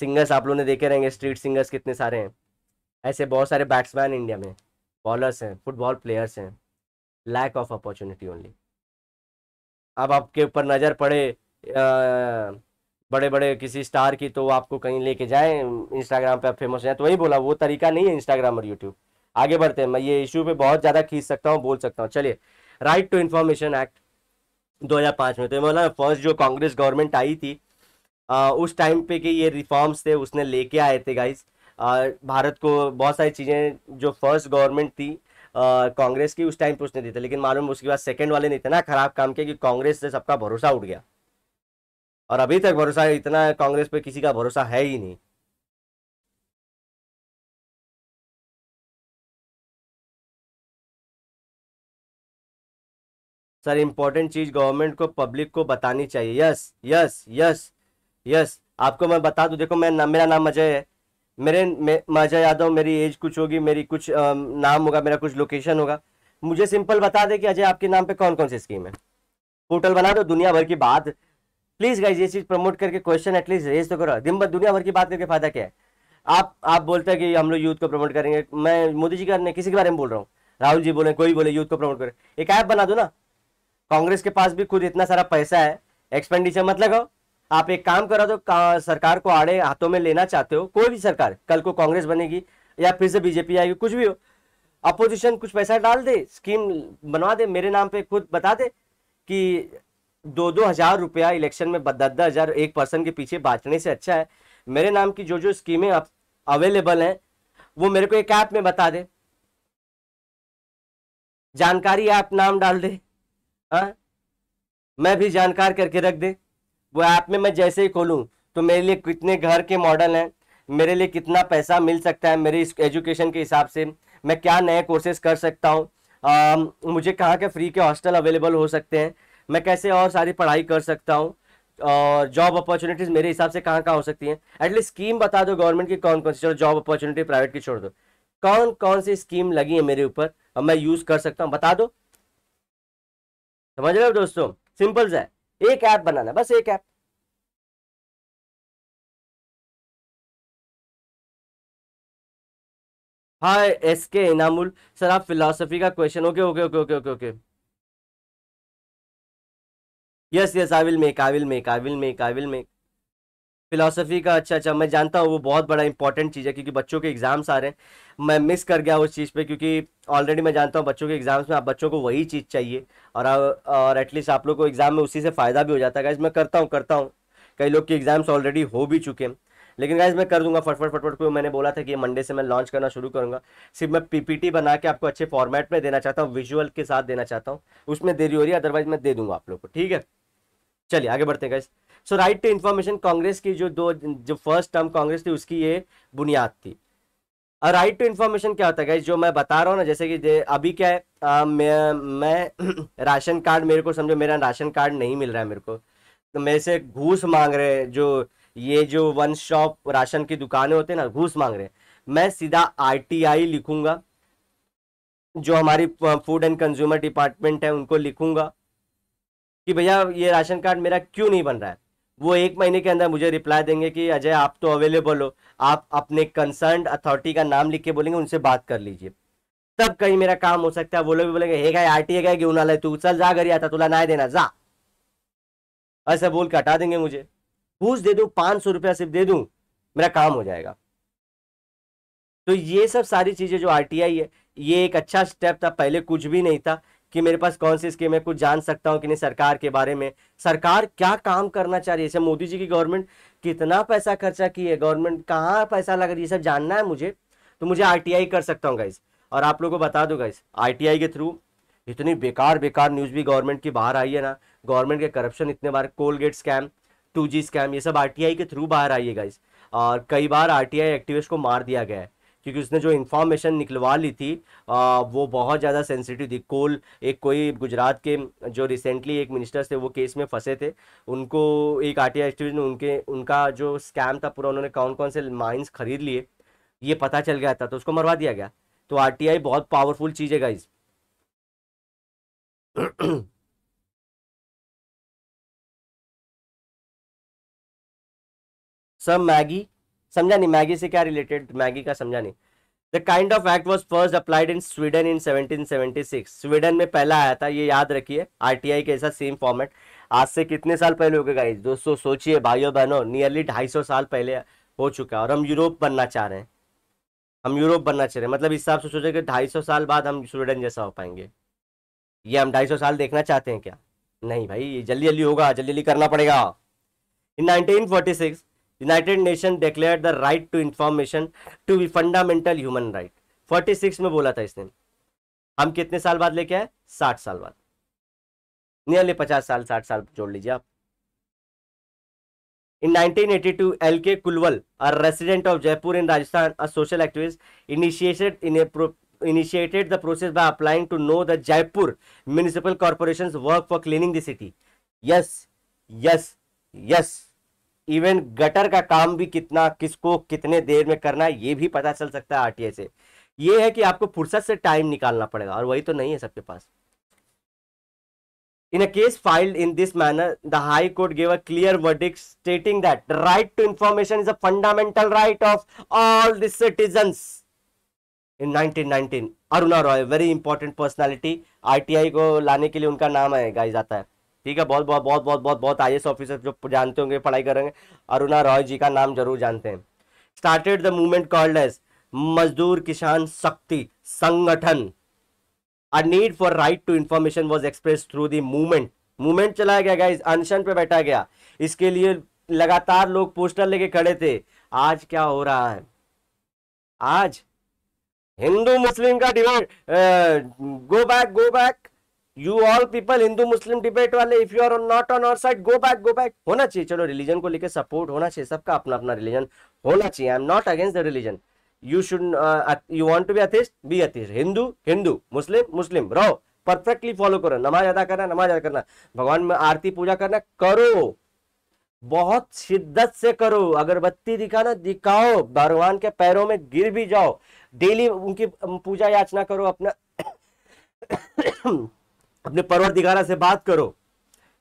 सिंगर्स आप लोगों ने देखे रहेंगे स्ट्रीट सिंगर्स कितने सारे हैं ऐसे बहुत सारे बैट्समैन इंडिया में बॉलर्स हैं फुटबॉल प्लेयर्स हैं लैक ऑफ अपॉर्चुनिटी ओनली अब आपके ऊपर नज़र पड़े आ, बड़े बड़े किसी स्टार की तो आपको कहीं लेके जाए इंस्टाग्राम पे आप फेमस हो जाए तो वही बोला वो तरीका नहीं है इंस्टाग्राम और यूट्यूब आगे बढ़ते हैं मैं ये इशू पे बहुत ज़्यादा खींच सकता हूँ बोल सकता हूँ चलिए राइट टू इन्फॉर्मेशन एक्ट 2005 में तो मतलब फर्स्ट जो कांग्रेस गवर्नमेंट आई थी आ, उस टाइम पे के ये रिफॉर्म्स थे उसने लेके आए थे गाइज भारत को बहुत सारी चीज़ें जो फर्स्ट गवर्नमेंट थी कांग्रेस की उस टाइम पूछने थी लेकिन मालूम उसके बाद सेकंड वाले ने इतना खराब काम किया कि कांग्रेस से सबका भरोसा उठ गया और अभी तक भरोसा इतना कांग्रेस पर किसी का भरोसा है ही नहीं सर इम्पॉर्टेंट चीज गवर्नमेंट को पब्लिक को बतानी चाहिए यस यस यस यस आपको मैं बता दूं देखो मैं ना, मेरा नाम अजय है मेरे माजा यादव मेरी एज कुछ होगी मेरी कुछ आ, नाम होगा मेरा कुछ लोकेशन होगा मुझे सिंपल बता दे कि अजय आपके नाम पे कौन कौन सी स्कीम है पोर्टल बना दो दुनिया भर की बात प्लीज गाइज ये चीज प्रमोट करके क्वेश्चन एटलीस्ट रेज तो करो दिन भर दुनिया भर की बात करके फायदा क्या है आप आप बोलते हैं कि हम लोग यूथ को प्रमोट करेंगे मैं मोदी जी का नहीं किसी के बारे में बोल रहा हूँ राहुल जी बोले कोई बोले यूथ को प्रमोट करें एक ऐप बना दो ना कांग्रेस के पास भी खुद इतना सारा पैसा है एक्सपेंडिचर मत लगाओ आप एक काम करा दो का, सरकार को आड़े हाथों में लेना चाहते हो कोई भी सरकार कल को कांग्रेस बनेगी या फिर से बीजेपी आएगी कुछ भी हो अपोजिशन कुछ पैसा डाल दे स्कीम बनवा दे मेरे नाम पे खुद बता दे कि दो दो हजार रुपया इलेक्शन में दस दस हजार एक पर्सन के पीछे बांटने से अच्छा है मेरे नाम की जो जो स्कीमें अवेलेबल हैं वो मेरे को एक ऐप में बता दे जानकारी ऐप नाम डाल दे आ? हाँ? मैं भी जानकार करके रख दे वो ऐप में मैं जैसे ही खोलूँ तो मेरे लिए कितने घर के मॉडल हैं मेरे लिए कितना पैसा मिल सकता है मेरे एजुकेशन के हिसाब से मैं क्या नए कोर्सेज कर सकता हूँ मुझे कहाँ के फ्री के हॉस्टल अवेलेबल हो सकते हैं मैं कैसे और सारी पढ़ाई कर सकता हूँ और जॉब अपॉर्चुनिटीज़ मेरे हिसाब से कहाँ कहाँ हो सकती हैं एटलीस्ट स्कीम बता दो गवर्नमेंट की कौन कौन सी चलो जॉब अपॉर्चुनिटी प्राइवेट की छोड़ दो कौन कौन सी स्कीम लगी है मेरे ऊपर और मैं यूज़ कर सकता हूँ बता दो समझ रहे हो दोस्तों सिंपल है एक ऐप बनाना बस एक ऐप हाँ एस के इनामुल सर आप फिलोसफी का question okay okay okay okay okay okay yes yes I will make I will make I will make I will make philosophy का अच्छा अच्छा मैं जानता हूँ वो बहुत बड़ा इंपॉर्टेंट चीज़ है क्योंकि बच्चों के एग्ज़ाम्स आ रहे हैं मैं मिस कर गया उस चीज़ पे क्योंकि ऑलरेडी मैं जानता हूँ बच्चों के एग्ज़ाम्स में आप बच्चों को वही चीज़ चाहिए और और एटलीस्ट आप लोग को एग्ज़ाम में उसी से फ़ायदा भी हो जाता है गाइज मैं करता हूँ करता हूँ कई लोग के एग्ज़ाम्स ऑलरेडी हो भी चुके हैं लेकिन गाइज मैं कर दूंगा फटफट फटफट को मैंने बोला था कि मंडे से मैं लॉन्च करना शुरू करूँगा सिर्फ मैं पी बना के आपको अच्छे फॉर्मेट में देना चाहता हूँ विजुअल के साथ देना चाहता हूँ उसमें देरी हो रही है अदरवाइज मैं दे दूंगा आप लोग को ठीक है चलिए आगे बढ़ते हैं guys so right to information Congress की जो दो जो फर्स्ट टर्म कांग्रेस थी उसकी ये बुनियाद थी और राइट टू इन्फॉर्मेशन क्या होता है जो मैं बता रहा हूँ ना जैसे कि अभी क्या है आ, मैं, मैं राशन कार्ड मेरे को समझो मेरा राशन कार्ड नहीं मिल रहा है मेरे को तो मेरे से घूस मांग रहे हैं जो ये जो वन शॉप राशन की दुकानें होते हैं ना घूस मांग रहे हैं मैं सीधा आरटीआई लिखूंगा जो हमारी फूड एंड कंज्यूमर डिपार्टमेंट है उनको लिखूंगा कि भैया ये राशन कार्ड मेरा क्यों नहीं बन रहा है वो एक महीने के अंदर मुझे रिप्लाई देंगे कि अजय आप तो अवेलेबल हो आप अपने कंसर्न अथॉरिटी का नाम लिख के बोलेंगे उनसे बात कर लीजिए तब कहीं मेरा काम हो सकता है वो लोग भी बोलेंगे हे गाय आरटीए गए गाय घेऊन तू चल जा घर आता तुला नाही देना जा ऐसा बोल के हटा देंगे मुझे घूस दे दू पांच सौ रुपया सिर्फ दे दू मेरा काम हो जाएगा तो ये सब सारी चीज़ें जो आर है ये एक अच्छा स्टेप था पहले कुछ भी नहीं था कि मेरे पास कौन सी स्कीम है कुछ जान सकता हूँ कि नहीं सरकार के बारे में सरकार क्या काम करना चाह रही है जैसे मोदी जी की गवर्नमेंट कितना पैसा खर्चा की है गवर्नमेंट कहाँ पैसा लगा रही है सब जानना है मुझे तो मुझे आर कर सकता हूँ गाइज़ और आप लोगों को बता दो गाइज़ आर के थ्रू इतनी बेकार बेकार न्यूज़ भी गवर्नमेंट की बाहर आई है ना गवर्नमेंट के करप्शन इतने बार कोलगेट स्कैम टू स्कैम ये सब आर के थ्रू बाहर आई है गाइज और कई बार आर टी एक्टिविस्ट को मार दिया गया है क्योंकि उसने जो इन्फॉर्मेशन निकलवा ली थी आ, वो बहुत ज़्यादा सेंसिटिव थी कोल एक कोई गुजरात के जो रिसेंटली एक मिनिस्टर्स थे वो केस में फंसे थे उनको एक आर टी ने उनके उनका जो स्कैम था पूरा उन्होंने कौन कौन से माइंस खरीद लिए ये पता चल गया था तो उसको मरवा दिया गया तो आर बहुत पावरफुल चीज़ है गाइज़ सर मैगी समझा नहीं मैगी से क्या रिलेटेड मैगी का समझा नहीं the kind of act was first applied in Sweden in 1776 Sweden में पहला आया था ये याद रखिए आरटीआई के ऐसा सेम फॉर्मेट आज से कितने साल पहले हो गए गाइस दोस्तों सोचिए भाइयों बहनों नियरली सौ साल पहले हो चुका है और हम यूरोप बनना चाह रहे हैं हम यूरोप बनना चाह रहे हैं मतलब इस हिसाब से सोचे कि सौ साल बाद हम स्वीडन जैसा हो पाएंगे ये हम सौ साल देखना चाहते हैं क्या नहीं भाई जल्दी जल्दी होगा जल्दी जल्दी करना पड़ेगा in six United Nation declare the right to information to be fundamental human right forty six में बोला था इसने हम कितने साल बाद लेके आए साठ साल बाद नियरली पचास साल साठ साल जोड़ लीजिए आप In 1982, L.K. Kulwal, a resident of Jaipur in Rajasthan, a social activist, initiated in a pro initiated the process by applying to know the Jaipur Municipal Corporation's work for cleaning the city. Yes, yes, yes. Even gutter का काम भी कितना किसको कितने देर में करना है ये भी पता चल सकता है आरटीआई से ये है कि आपको फुर्सत से टाइम निकालना पड़ेगा और वही तो नहीं है सबके पास in a case filed in this manner the high court gave a clear verdict stating that right to information is a fundamental right of all this citizen in 1919 Aruna Roy very important personality ITI को लाने के लिए उनका नाम है जाता है ठीक है बहुत बहुत बहुत बहुत बहुत बहुत आई ऑफिसर जो जानते होंगे पढ़ाई करेंगे अरुणा रॉय जी का नाम जरूर जानते हैं started the movement called as Mazdoor Kisan Shakti Sangathan a need for right to information was express through the movement movement चलाया गया इस अनशन पे बैठा गया इसके लिए लगातार लोग पोस्टर लेके खड़े थे आज क्या हो रहा है आज हिंदू मुस्लिम का debate go back go back you all people Hindu Muslim debate वाले if you are not on our side go back go back होना चाहिए चलो रिलीजन को लेकर सपोर्ट होना चाहिए सबका अपना अपना रिलीजन होना चाहिए I am not against the religion you should you want to be atheist be atheist Hindu Hindu Muslim Muslim रहो परफेक्टली फॉलो करो नमाज अदा करना नमाज अदा करना भगवान में आरती पूजा करना करो बहुत शिद्दत से करो अगरबत्ती दिखाना दिखाओ भगवान के पैरों में गिर भी जाओ डेली उनकी पूजा याचना करो अपना अपने परवर दिगारा से बात करो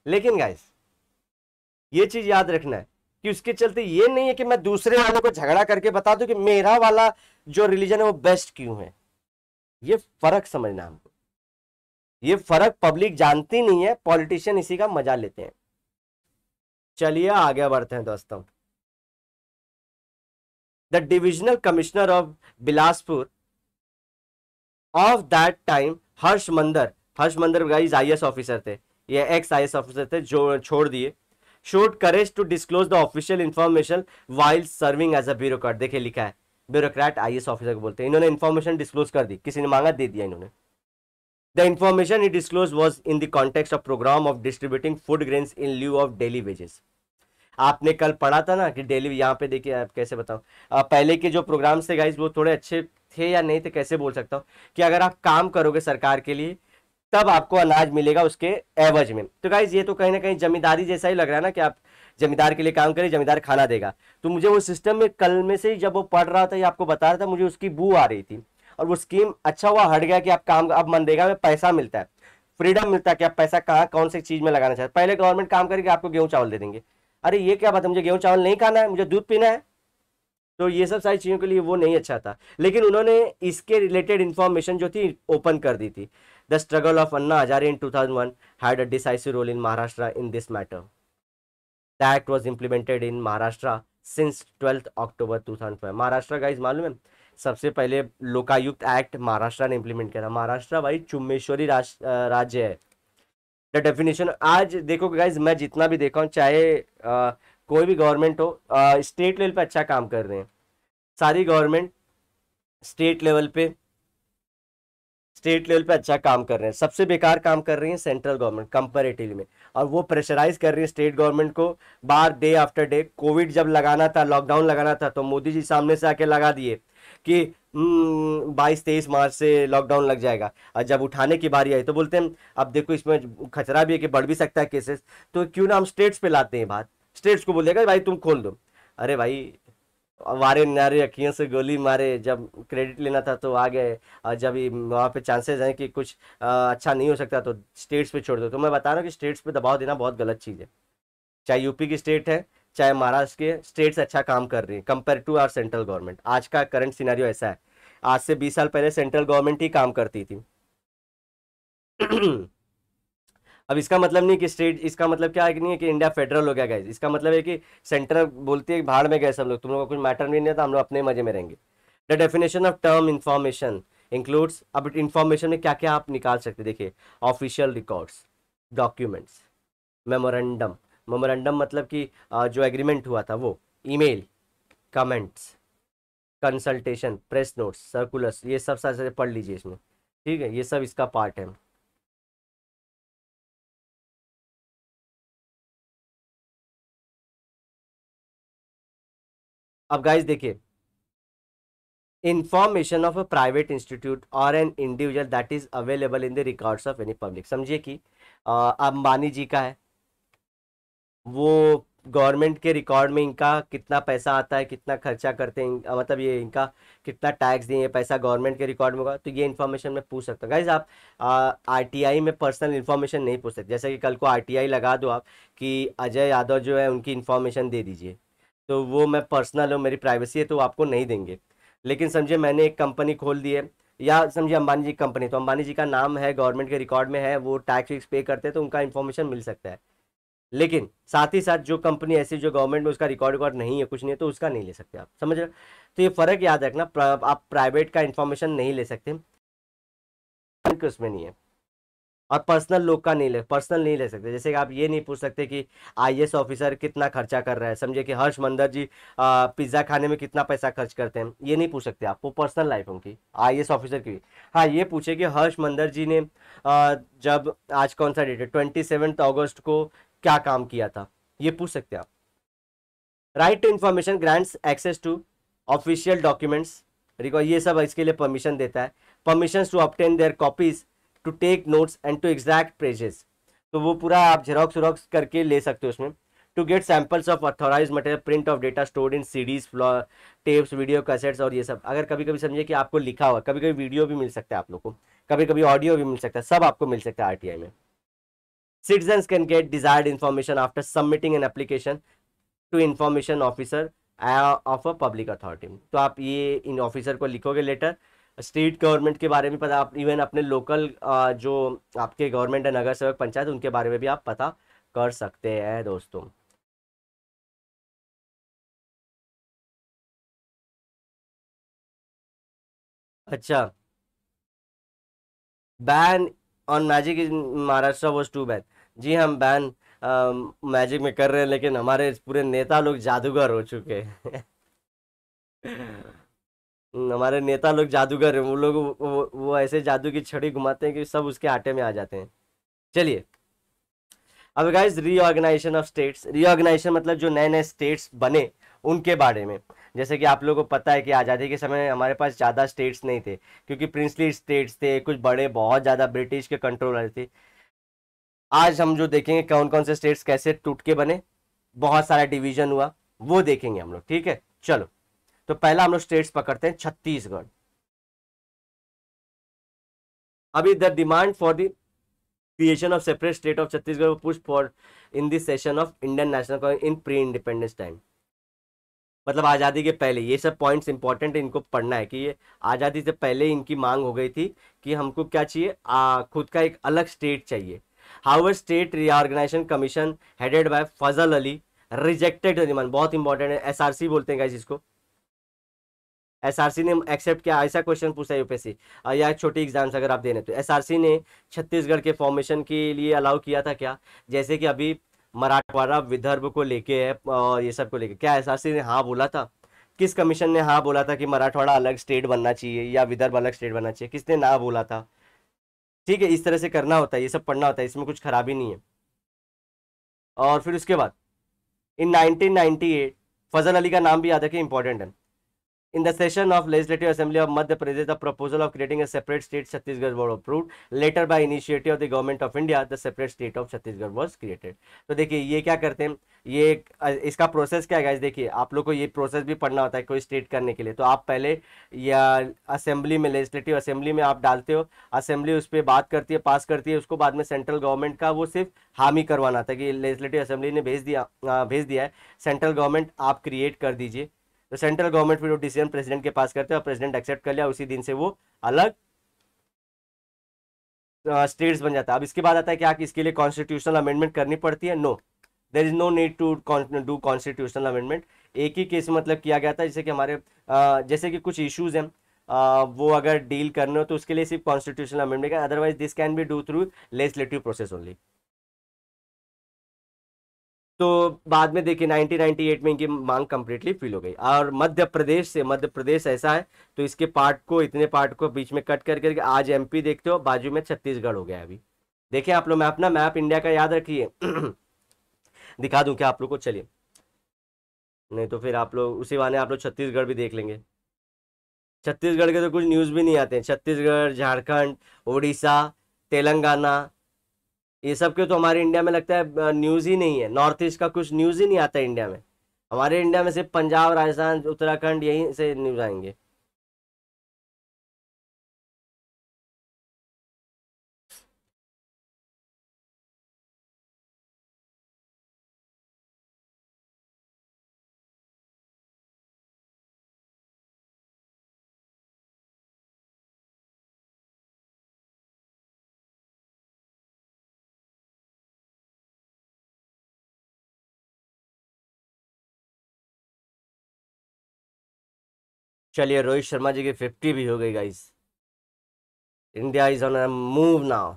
लेकिन गाइस ये चीज याद रखना है कि उसके चलते ये नहीं है कि मैं दूसरे वाले को झगड़ा करके बता दूं कि मेरा वाला जो रिलीजन है वो बेस्ट क्यों है ये फर्क समझना हमको ये फर्क पब्लिक जानती नहीं है पॉलिटिशियन इसी का मजा लेते हैं चलिए आगे बढ़ते हैं दोस्तों the divisional commissioner of Bilaspur of that time Harsh Mander Harsh मंदर गाइज आई ऑफिसर थे ये एक्स आई ऑफिसर थे जो छोड़ दिए showed courage to disclose the official information while serving as a bureaucrat देखिए लिखा है ब्यूरोक्रेट आई ऑफिसर को बोलते हैं इन्होंने इन्फॉर्मेशन डिस्क्लोज कर दी किसी ने मांगा दे दिया इन्होंने द इन्फॉर्मेशन ही disclose was in the context of programme of distributing food grain in lieu of daily wages आपने कल पढ़ा था ना कि डेली यहाँ पे देखिए आप कैसे बताऊँ पहले के जो प्रोग्राम्स थे गाइज वो थोड़े अच्छे थे या नहीं थे कैसे बोल सकता हूँ कि अगर आप काम करोगे सरकार के लिए तब आपको अनाज मिलेगा उसके एवज में तो गाइज ये तो कहीं ना कहीं जमींदारी जैसा ही लग रहा है ना कि आप जमींदार के लिए काम करें जमींदार खाना देगा तो मुझे वो सिस्टम में कल में से जब वो पढ़ रहा था या आपको बता रहा था मुझे उसकी बू आ रही थी और वो स्कीम अच्छा हुआ हट गया कि आप काम अब मन में पैसा मिलता है फ्रीडम मिलता है कि आप पैसा कहाँ कौन सी चीज़ में लगाना चाहते पहले गवर्नमेंट काम करके आपको गेहूँ चावल दे देंगे अरे ये क्या बात है मुझे गेहूँ चावल नहीं खाना है मुझे दूध पीना है तो ये सब सारी चीज़ों के लिए वो नहीं अच्छा था लेकिन उन्होंने इसके रिलेटेड इन्फॉर्मेशन जो थी ओपन कर दी थी the struggle of Anna Hazare in two thousand one had a decisive role in Maharashtra in this matter the act was implemented in Maharashtra since twelfth October two thousand five Maharashtra का इस मालूम है सबसे पहले लोकायुक्त एक्ट महाराष्ट्र ने इम्प्लीमेंट किया था महाराष्ट्र भाई चुम्बेश्वरी राज्य है द डेफिनेशन आज देखो गाइज मैं जितना भी देखा हूँ चाहे आ, कोई भी गवर्नमेंट हो स्टेट लेवल पे अच्छा काम कर रहे हैं सारी गवर्नमेंट स्टेट लेवल पे स्टेट लेवल पे अच्छा काम कर रहे हैं सबसे बेकार काम कर रही है सेंट्रल गवर्नमेंट कंपेरेटिवली में और वो प्रेशराइज कर रही है स्टेट गवर्नमेंट को बार डे आफ्टर डे कोविड जब लगाना था लॉकडाउन लगाना था तो मोदी जी सामने से आके लगा दिए कि हम्म, बाईस तेईस मार्च से लॉकडाउन लग जाएगा और जब उठाने की बारी आई तो बोलते हैं अब देखो इसमें खतरा भी है कि बढ़ भी सकता है केसेस तो क्यों ना हम स्टेट्स पे लाते हैं बात स्टेट्स को बोलेगा भाई तुम खोल दो अरे भाई वारे नारे अखियों से गोली मारे जब क्रेडिट लेना था तो आ गए और जब वहाँ पे चांसेस हैं कि कुछ अच्छा नहीं हो सकता तो स्टेट्स पे छोड़ दो तो मैं बता रहा हूँ कि स्टेट्स पे दबाव देना बहुत गलत चीज़ है चाहे यूपी की स्टेट है चाहे महाराष्ट्र के स्टेट्स अच्छा काम कर रही है compare to our central government आज का करंट सिनारियो ऐसा है आज से बीस साल पहले सेंट्रल गवर्नमेंट ही काम करती थी अब इसका मतलब नहीं कि स्टेट इसका मतलब क्या है कि नहीं है कि इंडिया फेडरल हो गया गए इसका मतलब है कि सेंटर बोलती है भाड़ में गए सब लोग तुम लोग को कुछ मैटर नहीं है तो हम लोग अपने मजे में रहेंगे the definition of term information includes अब इन्फॉर्मेशन में क्या क्या आप निकाल सकते देखिए official records documents memorandum memorandum मतलब कि जो एग्रीमेंट हुआ था वो email comments consultation press notes circulars ये सब सारे पढ़ लीजिए इसमें ठीक है ये सब इसका पार्ट है अब गाइज देखिए information of a private institute और an individual that is available in the records of any public समझिए कि अंबानी जी का है वो गवर्नमेंट के रिकॉर्ड में इनका कितना पैसा आता है कितना खर्चा करते हैं मतलब ये इनका कितना टैक्स दिए पैसा गवर्नमेंट के रिकॉर्ड में होगा तो ये इन्फॉर्मेशन मैं पूछ सकता हूँ गाइज आप आरटीआई में पर्सनल इन्फॉर्मेशन नहीं पूछ सकते जैसे कि कल को आरटीआई लगा दो आप कि अजय यादव जो है उनकी इन्फॉर्मेशन दे दीजिए तो वो मैं पर्सनल हूँ मेरी प्राइवेसी है तो आपको नहीं देंगे लेकिन समझिए मैंने एक कंपनी खोल दी है या समझिए अंबानी जी कंपनी तो अंबानी जी का नाम है गवर्नमेंट के रिकॉर्ड में है वो टैक्स विक्स पे करते हैं तो उनका इन्फॉर्मेशन मिल सकता है लेकिन साथ ही साथ जो कंपनी ऐसी जो गवर्नमेंट में उसका रिकॉर्ड विकॉर्ड नहीं है कुछ नहीं है तो उसका नहीं ले सकते आप समझ रहे तो ये फ़र्क याद रखना आप प्राइवेट का इन्फॉर्मेशन नहीं ले सकते उसमें नहीं है और पर्सनल लोग का नहीं ले पर्सनल नहीं ले सकते जैसे कि आप ये नहीं पूछ सकते कि एस ऑफिसर कितना खर्चा कर रहा है समझे कि हर्ष मंदर जी पिज़्ज़ा खाने में कितना पैसा खर्च करते हैं ये नहीं पूछ सकते आप वो पर्सनल लाइफ उनकी आई ऑफिसर की हाँ ये पूछे कि हर्ष मंदर जी ने आ, जब आज कौन सा डेट है ट्वेंटी अगस्त को क्या काम किया था ये पूछ सकते आप right to information grants access to official documents record ये सब इसके लिए परमिशन देता है permission to obtain their copies to take notes and to exact pages तो वो पूरा आप जेरोक्स वेरोक्स करके ले सकते हो उसमें to get samples of authorise material print of data stored in CDs floppy tapes video cassettes और ये सब अगर कभी कभी समझिए कि आपको लिखा हुआ कभी कभी वीडियो भी मिल सकता है आप लोग को कभी कभी ऑडियो भी मिल सकता है सब आपको मिल सकता है आर टी आई में citizens can get desired information after submitting an application to information officer of a public authority तो आप ये इन ऑफिसर को लिखोगे लेटर स्टेट गवर्नमेंट के बारे में पता आप इवन अपने लोकल जो आपके गवर्नमेंट है नगर सेवक पंचायत उनके बारे में भी आप पता कर सकते हैं दोस्तों अच्छा ban on magic in Maharashtra was two ban जी हाँ, हम बैन मैजिक में कर रहे हैं लेकिन हमारे पूरे नेता लोग जादूगर हो चुके हैं हम्म, हमारे नेता लोग जादूगर हैं वो लोग वो, वो ऐसे जादू की छड़ी घुमाते हैं कि सब उसके आटे में आ जाते हैं चलिए अब guys reorganisation of states reorganisation मतलब जो नए नए स्टेट्स बने उनके बारे में जैसे कि आप लोगों को पता है कि आज़ादी के समय हमारे पास ज़्यादा स्टेट्स नहीं थे क्योंकि प्रिंसली स्टेट्स थे कुछ बड़े बहुत ज़्यादा ब्रिटिश के कंट्रोल वाले थे आज हम जो देखेंगे कौन कौन से स्टेट्स कैसे टूट के बने बहुत सारा डिवीजन हुआ वो देखेंगे हम लोग ठीक है चलो तो पहला हम लोग स्टेट्स पकड़ते हैं छत्तीसगढ़ अभी the demand for the creation of separate state of Chhattisgarh push for in this session of Indian national in pre independence time मतलब आज़ादी के पहले ये सब पॉइंट्स इंपॉर्टेंट इनको पढ़ना है कि ये आज़ादी से पहले इनकी मांग हो गई थी कि हमको क्या चाहिए खुद का एक अलग स्टेट चाहिए however state reorganisation commission headed by Fazal Ali rejected demand बहुत इंपॉर्टेंट है एसआरसी बोलते हैं गाइस इसको एसआरसी ने एक्सेप्ट किया ऐसा क्वेश्चन पूछा यूपीएससी या छोटी एग्जाम्स अगर आप देने तो एसआरसी ने छत्तीसगढ़ के फॉर्मेशन के लिए अलाउ किया था क्या जैसे कि अभी मराठवाड़ा विदर्भ को लेके है और ये सब को लेके क्या एसआरसी ने हाँ बोला था किस कमीशन ने हाँ बोला था कि मराठवाड़ा अलग स्टेट बनना चाहिए या विदर्भ अलग स्टेट बनना चाहिए किसने ना बोला था ठीक है इस तरह से करना होता है ये सब पढ़ना होता है इसमें कुछ खराबी नहीं है और फिर उसके बाद इन 1998 फजल अली का नाम भी याद कि इंपॉर्टेंट है In the session of Legislative Assembly of Madhya Pradesh, the proposal of creating a separate state Chhattisgarh was approved. Later, by initiative of the government of India, the separate state of Chhattisgarh was created. तो देखिए ये क्या करते हैं ये इसका process क्या है देखिए आप लोग को ये प्रोसेस भी पढ़ना होता है कोई स्टेट करने के लिए तो आप पहले या असेंबली में लेजिस्लेटिव असेंबली में आप डालते हो असेंबली उस पर बात करती है पास करती है उसको बाद में सेंट्रल गवर्नमेंट का वो सिर्फ हामी करवाना था कि लेजिस्लेटिव असेंबली ने भेज दिया भेज दिया है सेंट्रल गवर्नमेंट आप क्रिएट कर दीजिए तो सेंट्रल गवर्नमेंट फिर डिसीजन प्रेसिडेंट के पास करते हैं और प्रेसिडेंट एक्सेप्ट कर लिया उसी दिन से वो अलग स्टेट्स बन जाता है अब इसके बाद आता है क्या इसके लिए कॉन्स्टिट्यूशनल अमेंडमेंट करनी पड़ती है no there is no need to do constitutional amendment एक ही केस मतलब किया गया था जैसे कि हमारे जैसे कि कुछ इश्यूज हैं वो अगर डील करने हो तो उसके लिए सिर्फ constitutional amendment otherwise this can be do through legislative process only तो बाद में देखिए 1998 में इनकी मांग कंप्लीटली फिल हो गई और मध्य प्रदेश से मध्य प्रदेश ऐसा है तो इसके पार्ट को इतने पार्ट को बीच में कट कर करके आज एमपी देखते हो बाजू में छत्तीसगढ़ हो गया अभी देखिए आप लोग मैं अपना मैप इंडिया का याद रखिए दिखा दूँ क्या आप लोग को चलिए नहीं तो फिर आप लोग उसी बहाने आप लोग छत्तीसगढ़ भी देख लेंगे छत्तीसगढ़ के तो कुछ न्यूज़ भी नहीं आते हैं छत्तीसगढ़ झारखंड उड़ीसा तेलंगाना ये सब के तो हमारे इंडिया में लगता है न्यूज़ ही नहीं है नॉर्थ ईस्ट का कुछ न्यूज़ ही नहीं आता है इंडिया में हमारे इंडिया में सिर्फ पंजाब राजस्थान उत्तराखंड यहीं से न्यूज़ आएंगे चलिए रोहित शर्मा जी की फिफ्टी भी हो गई guys India is on move now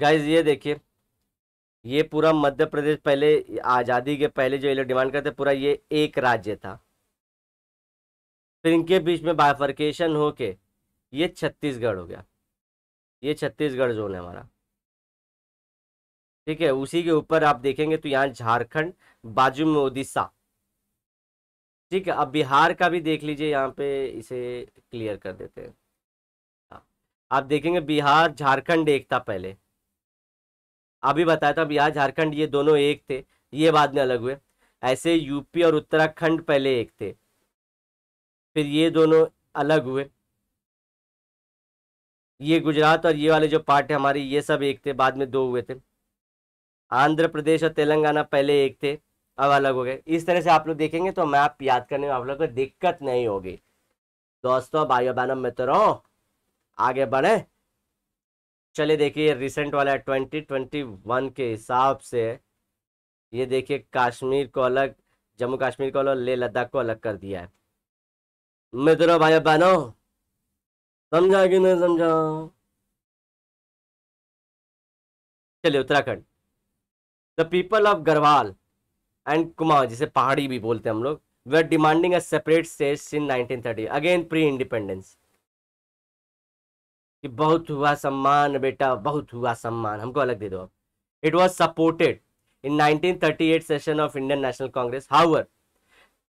guys ये देखिए ये पूरा मध्य प्रदेश पहले आज़ादी के पहले जो ये लोग डिमांड करते पूरा ये एक राज्य था फिर इनके बीच में बाइफर्केशन होके ये छत्तीसगढ़ हो गया ये छत्तीसगढ़ जोन है हमारा ठीक है उसी के ऊपर आप देखेंगे तो यहाँ झारखंड बाजू में उड़ीसा ठीक है अब बिहार का भी देख लीजिए यहाँ पे इसे क्लियर कर देते हैं हाँ, आप देखेंगे बिहार झारखंड एक था पहले अभी बताया था बिहार झारखंड ये दोनों एक थे ये बाद में अलग हुए ऐसे यूपी और उत्तराखंड पहले एक थे फिर ये दोनों अलग हुए ये गुजरात और ये वाले जो पार्ट है हमारे ये सब एक थे बाद में दो हुए थे आंध्र प्रदेश और तेलंगाना पहले एक थे अब अलग हो गए इस तरह से आप लोग देखेंगे तो मैप याद करने में आप लोग को दिक्कत नहीं होगी दोस्तों भाइयों बहनों मित्रों आगे बढ़े चलिए देखिए रिसेंट वाला ट्वेंटी ट्वेंटी वन के हिसाब से ये देखिए कश्मीर को अलग जम्मू कश्मीर को अलग ले लद्दाख को अलग कर दिया है मित्रों भाई बहनों समझा कि नहीं समझा चलिए Uttarakhand the people of Garhwal and Kumaon जिसे पहाड़ी भी बोलते हैं हम लोग we are demanding a separate state in 1930 again pre independence कि बहुत हुआ सम्मान बेटा बहुत हुआ सम्मान हमको अलग दे दो अब it was supported in 1938 session of Indian National Congress however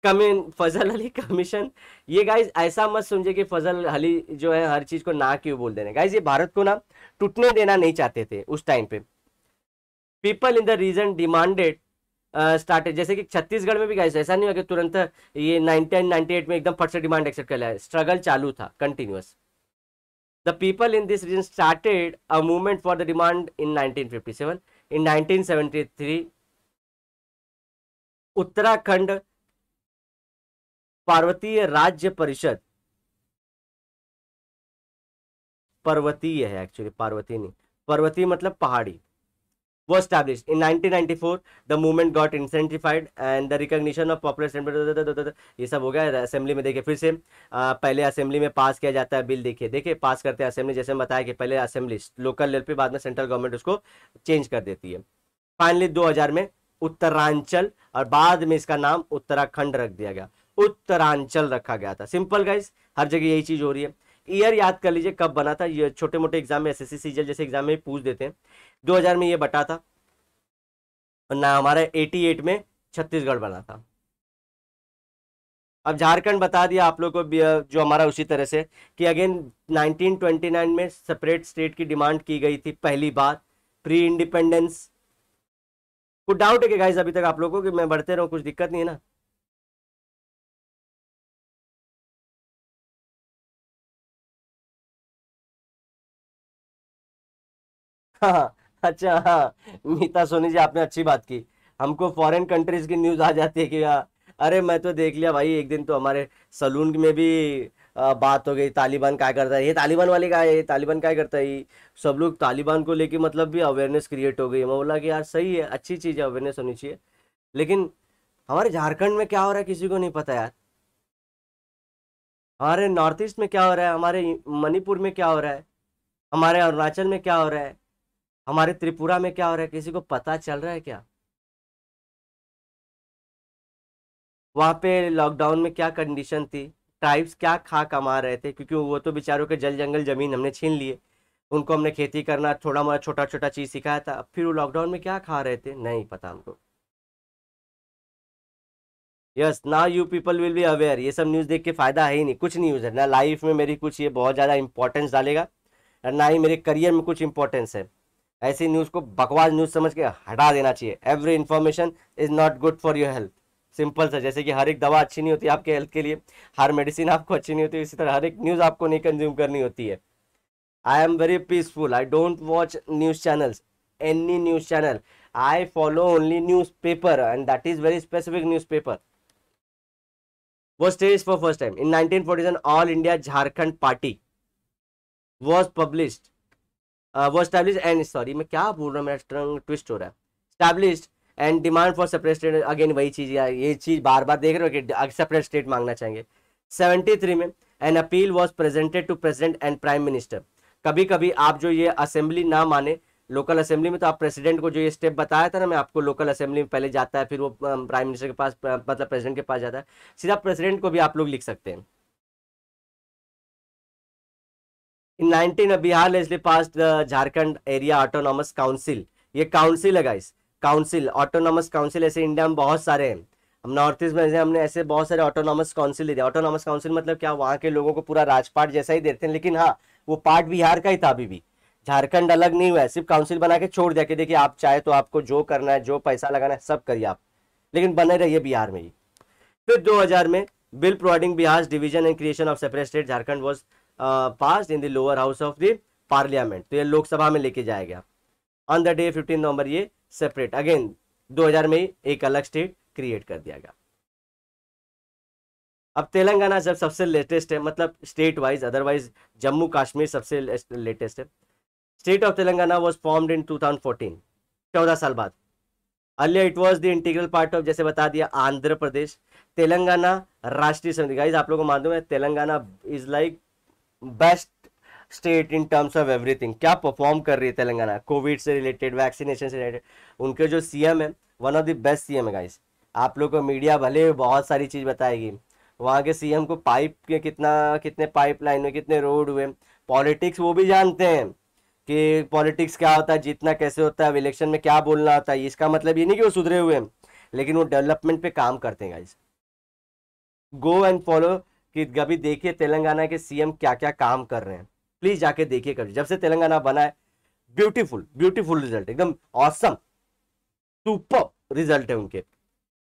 कमीन फजल अली कमीशन ये गाइज ऐसा मत समझे कि फजल अली जो है हर चीज को ना क्यों बोल देना गाइज ये भारत को ना टूटने देना नहीं चाहते थे उस टाइम पे people in the region demanded started जैसे कि छत्तीसगढ़ में भी गाइज ऐसा नहीं हुआ कि तुरंत ये 1998 में एकदम फट से डिमांड एक्सेप्ट कर लिया स्ट्रगल चालू था continuous the people in this region started a movement for the demand in 1957 in 1973 uttarakhand parvatiya rajya parishad parvatiya hai actually parvati नहीं parvati matlab pahadi was established. In 1994, the movement got intensified and the recognition of popular ये सब हो गया assembly में देखिए फिर से आ, पहले असेंबली में पास किया जाता है बिल देखिए देखिए पास करते हैं असेंबली जैसे बताया कि पहले असेंबली लोकल लेवल पे बाद में सेंट्रल गवर्नमेंट उसको चेंज कर देती है फाइनली 2000 में उत्तरांचल और बाद में इसका नाम उत्तराखंड रख दिया गया उत्तरांचल रखा गया था सिंपल गाइज हर जगह यही चीज हो रही है ईयर याद कर लीजिए कब बना था ये छोटे मोटे एग्जाम में एसएससी सीजीएल जैसे एग्जाम में पूछ देते हैं 2000 में ये बटा था और ना हमारे 88 में छत्तीसगढ़ बना था अब झारखंड बता दिया आप लोगों को जो हमारा उसी तरह से कि अगेन 1929 में सेपरेट स्टेट की डिमांड की गई थी पहली बार प्री इंडिपेंडेंस कुछ डाउट है कि गाइज अभी तक आप लोगों को कि मैं बढ़ते रहूँ कुछ दिक्कत नहीं है ना हाँ अच्छा हाँ नीता सोनी जी आपने अच्छी बात की हमको फॉरेन कंट्रीज की न्यूज़ आ जाती है कि हाँ अरे मैं तो देख लिया भाई एक दिन तो हमारे सलून में भी आ, बात हो गई तालिबान क्या करता है ये तालिबान वाले का है ये तालिबान क्या करता है सब लोग तालिबान को लेके मतलब भी अवेयरनेस क्रिएट हो गई मैं बोला कि यार हाँ, सही है अच्छी चीज़ है अवेयरनेस होनी चाहिए लेकिन हमारे झारखंड में क्या हो रहा है किसी को नहीं पता यार हमारे नॉर्थ ईस्ट में क्या हो रहा है हमारे मणिपुर में क्या हो रहा है हमारे अरुणाचल में क्या हो रहा है हमारे त्रिपुरा में क्या हो रहा है किसी को पता चल रहा है क्या वहाँ पे लॉकडाउन में क्या कंडीशन थी ट्राइब्स क्या खा कमा रहे थे क्योंकि वो तो बेचारों के जल जंगल जमीन हमने छीन लिए उनको हमने खेती करना थोड़ा मोड़ा छोटा छोटा चीज़ सिखाया था फिर वो लॉकडाउन में क्या खा रहे थे नहीं पता हमको यस ना you people will be aware ये सब न्यूज़ देख के फ़ायदा है ही नहीं कुछ न्यूज़ है ना लाइफ में मेरी कुछ ये बहुत ज़्यादा इंपॉर्टेंस डालेगा और ना ही मेरे करियर में कुछ इंपॉर्टेंस है ऐसी न्यूज़ को बकवास न्यूज़ समझ के हटा देना चाहिए every information is not good for your health simple सा जैसे कि हर एक दवा अच्छी नहीं होती आपके हेल्थ के लिए हर मेडिसिन आपको अच्छी नहीं होती इसी तरह हर एक न्यूज़ आपको नहीं कंज्यूम करनी होती है I am very peaceful I don't watch news channels any news channel I follow only news paper and that is very specific news paper वो stage staged for first time in 1947 All India Jharkhand Party was published वो establish and sorry मैं क्या बोल रहा हूँ मेरा स्ट्रंग twist हो रहा है establish and demand for separate state again वही चीज़ यार ये चीज़ बार बार देख रहे हो कि सेपरेट स्टेट मांगना चाहेंगे सेवेंटी थ्री में an appeal was presented to president and prime minister कभी कभी आप जो ये असेंबली ना माने लोकल असेंबली में तो आप प्रेसिडेंट को जो ये स्टेप बताया था ना मैं आपको लोकल असेंबली में पहले जाता है फिर वो प्राइम मिनिस्टर के पास मतलब प्रेसिडेंट के पास जाता है सीधा प्रेसिडेंट को भी आप लोग लिख सकते हैं in 19 uh, bihar legislature passed the jharkhand area ये काउंसिल है गाइस काउंसिल ऑटोनॉमस काउंसिल ऐसे इंडिया में बहुत सारे हैं हम नॉर्थ ईस्ट में हमने ऐसे बहुत सारे ऑटोनॉमस काउंसिल दिए ऑटोनॉमस काउंसिल मतलब क्या वहाँ के लोगों को पूरा राजपाट जैसा ही देते हैं लेकिन हाँ वो पार्ट बिहार का ही था अभी भी झारखंड अलग नहीं हुआ है सिर्फ काउंसिल बना के छोड़ दिया कि देखिए आप चाहे तो आपको जो करना है जो पैसा लगाना है सब करिए आप लेकिन बने रहिए बिहार में ही फिर दो में bill providing Bihar division and creation of separate state Jharkhand was pass in the lower house of the parliament तो ये लोकसभा में लेके जाया गया on the day fifteen November ये सेपरेट अगेन 2000 में एक अलग स्टेट क्रिएट कर दिया गया अब तेलंगाना जब सबसे लेटेस्ट है मतलब state wise otherwise Jammu Kashmir सबसे लेटेस्ट है state of Telangana was formed in 2014 चौदह साल बाद earlier it was the integral part of जैसे बता दिया आंध्र प्रदेश तेलंगाना राष्ट्रीय समिति गाइज आप लोगों को मालूम है Telangana is like best state in terms of everything क्या परफॉर्म कर रही है तेलंगाना कोविड से रिलेटेड वैक्सीनेशन से रिलेटेड उनके जो सीएम है one of the best CM है गाइस आप लोग को मीडिया भले बहुत सारी चीज़ बताएगी वहाँ के सीएम को पाइप के कितना कितने पाइपलाइन हुए कितने रोड हुए पॉलिटिक्स वो भी जानते हैं कि पॉलिटिक्स क्या होता है जीतना कैसे होता है इलेक्शन में क्या बोलना होता है इसका मतलब ये नहीं कि वो सुधरे हुए हैं लेकिन वो डेवलपमेंट पे काम करते हैं गाइस गो एंड फॉलो कि कभी देखिए तेलंगाना के सीएम क्या क्या काम कर रहे हैं प्लीज जाके देखिए कभी जब से तेलंगाना बना है ब्यूटीफुल ब्यूटीफुल रिजल्ट एकदम ऑसम सुपर रिजल्ट है उनके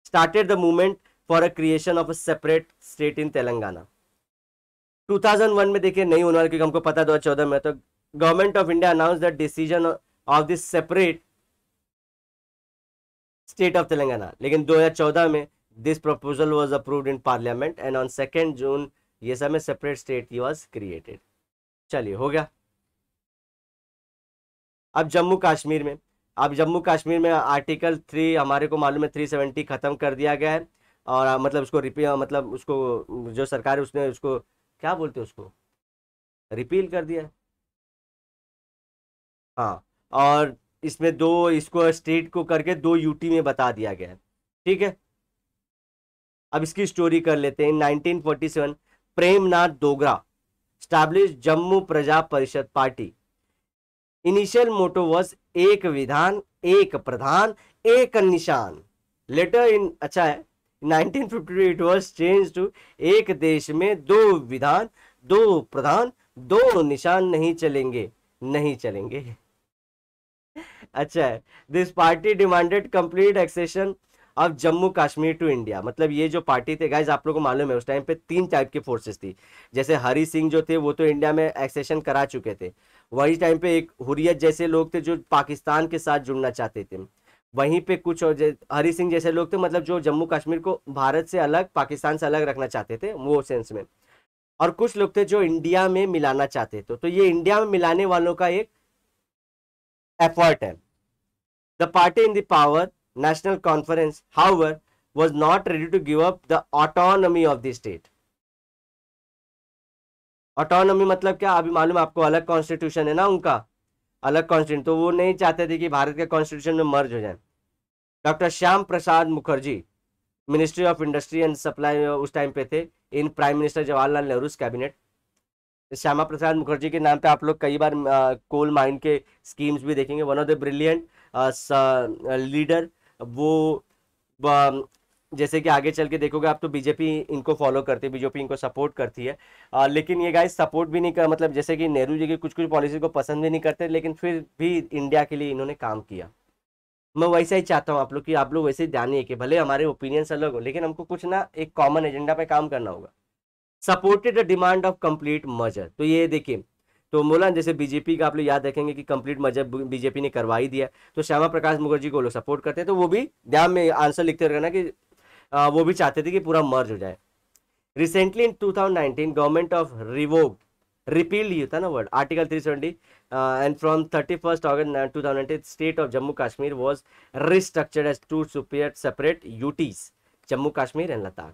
started the movement for a creation of a separate state in Telangana 2001 में देखिए नहीं होने वाला क्योंकि हमको पता दो हजार में तो government of India announce the decision of this separate state of Telangana लेकिन 2014 में this proposal was approved in parliament and on second June ये सब में सेपरेट स्टेट वॉज क्रिएटेड चलिए हो गया अब जम्मू कश्मीर में अब जम्मू कश्मीर में आर्टिकल थ्री हमारे को मालूम है थ्री सेवेंटी ख़त्म कर दिया गया है और मतलब उसको रिपी मतलब उसको जो सरकार है उसने उसको क्या बोलते हैं उसको रिपील कर दिया हाँ और इसमें दो इसको स्टेट को करके दो यूटी में बता दिया गया है ठीक है अब इसकी स्टोरी कर लेते हैं 1947 प्रेमनाथ डोगरा स्टैब्लिश जम्मू प्रजा परिषद पार्टी इनिशियल मोटो वॉज एक विधान एक प्रधान एक निशान लेटर इन अच्छा है 1952 इट वाज चेंज टू एक देश में दो विधान दो प्रधान दो निशान नहीं चलेंगे नहीं चलेंगे अच्छा है this party demanded complete accession अब जम्मू कश्मीर टू इंडिया मतलब ये जो पार्टी थे गाइज आप लोग को मालूम है उस टाइम पे तीन टाइप की फोर्सेस थी जैसे हरी सिंह जो थे वो तो इंडिया में एक्सेशन करा चुके थे वही टाइम पे एक हुरियत जैसे लोग थे जो पाकिस्तान के साथ जुड़ना चाहते थे वहीं पे कुछ और हरी सिंह जैसे लोग थे मतलब जो जम्मू कश्मीर को भारत से अलग पाकिस्तान से अलग रखना चाहते थे वो सेंस में और कुछ लोग थे जो इंडिया में मिलाना चाहते थे तो ये इंडिया में मिलाने वालों का एक एफर्ट है the party in the power National Conference, however, was not ready to give up the autonomy of the state. Autonomy मतलब क्या अभी मालूम आपको अलग कॉन्स्टिट्यूशन है ना उनका अलग कॉन्स्टिट्यूशन तो वो नहीं चाहते थे कि भारत के कॉन्स्टिट्यूशन में मर्ज हो जाए doctor Shyam Prasad Mukherjee ministry of industry and supply उस टाइम पे थे in prime minister Jawaharlal Nehru cabinet Shyama Prasad Mukherjee के नाम पे आप लोग कई बार कोल माइन के स्कीम्स भी देखेंगे one of the brilliant leader वो जैसे कि आगे चल के देखोगे आप तो बीजेपी इनको फॉलो करती है बीजेपी इनको सपोर्ट करती है आ, लेकिन ये गाइस सपोर्ट भी नहीं कर मतलब जैसे कि नेहरू जी की कुछ कुछ पॉलिसी को पसंद भी नहीं करते लेकिन फिर भी इंडिया के लिए इन्होंने काम किया मैं वैसा ही चाहता हूँ आप लोग कि आप लोग वैसे जानिए कि भले हमारे ओपिनियंस अलग हो लेकिन हमको कुछ ना एक कॉमन एजेंडा पे काम करना होगा supported the demand of complete merger तो ये देखिए तो मोला जैसे बीजेपी का आप लोग याद रखेंगे कि कंप्लीट मजहब बीजेपी ने करवा ही दिया तो श्यामा प्रकाश मुखर्जी को लोग सपोर्ट करते हैं तो वो भी ध्यान में आंसर लिखते रहना कि आ, वो भी चाहते थे कि पूरा मर्ज हो जाए recently in 2019 government of revoke repeal ही होता ना word article three and from thirty first August state of Jammu Kashmir was restructured as two superior separate UTs Jammu Kashmir and Ladakh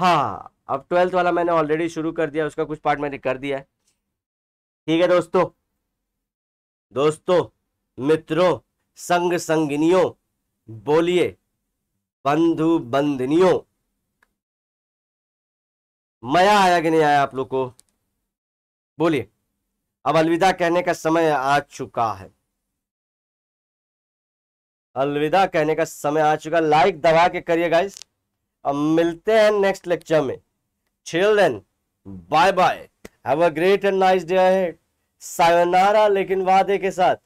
हाँ अब ट्वेल्थ वाला मैंने ऑलरेडी शुरू कर दिया उसका कुछ पार्ट मैंने कर दिया है ठीक है दोस्तों दोस्तों मित्रों संग संगिनियों बोलिए बंधु बंधनियों मया आया कि नहीं आया आप लोग को बोलिए अब अलविदा कहने का समय आ चुका है अलविदा कहने का समय आ चुका लाइक दबा के करिए गाइस अब मिलते हैं नेक्स्ट लेक्चर में children bye bye have a great and nice day ahead sayonara लेकिन वादे के साथ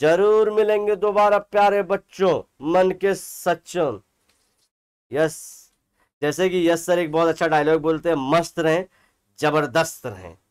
जरूर मिलेंगे दोबारा प्यारे बच्चों मन के सच्चों यस जैसे कि यस सर एक बहुत अच्छा डायलॉग बोलते हैं मस्त रहें जबरदस्त रहें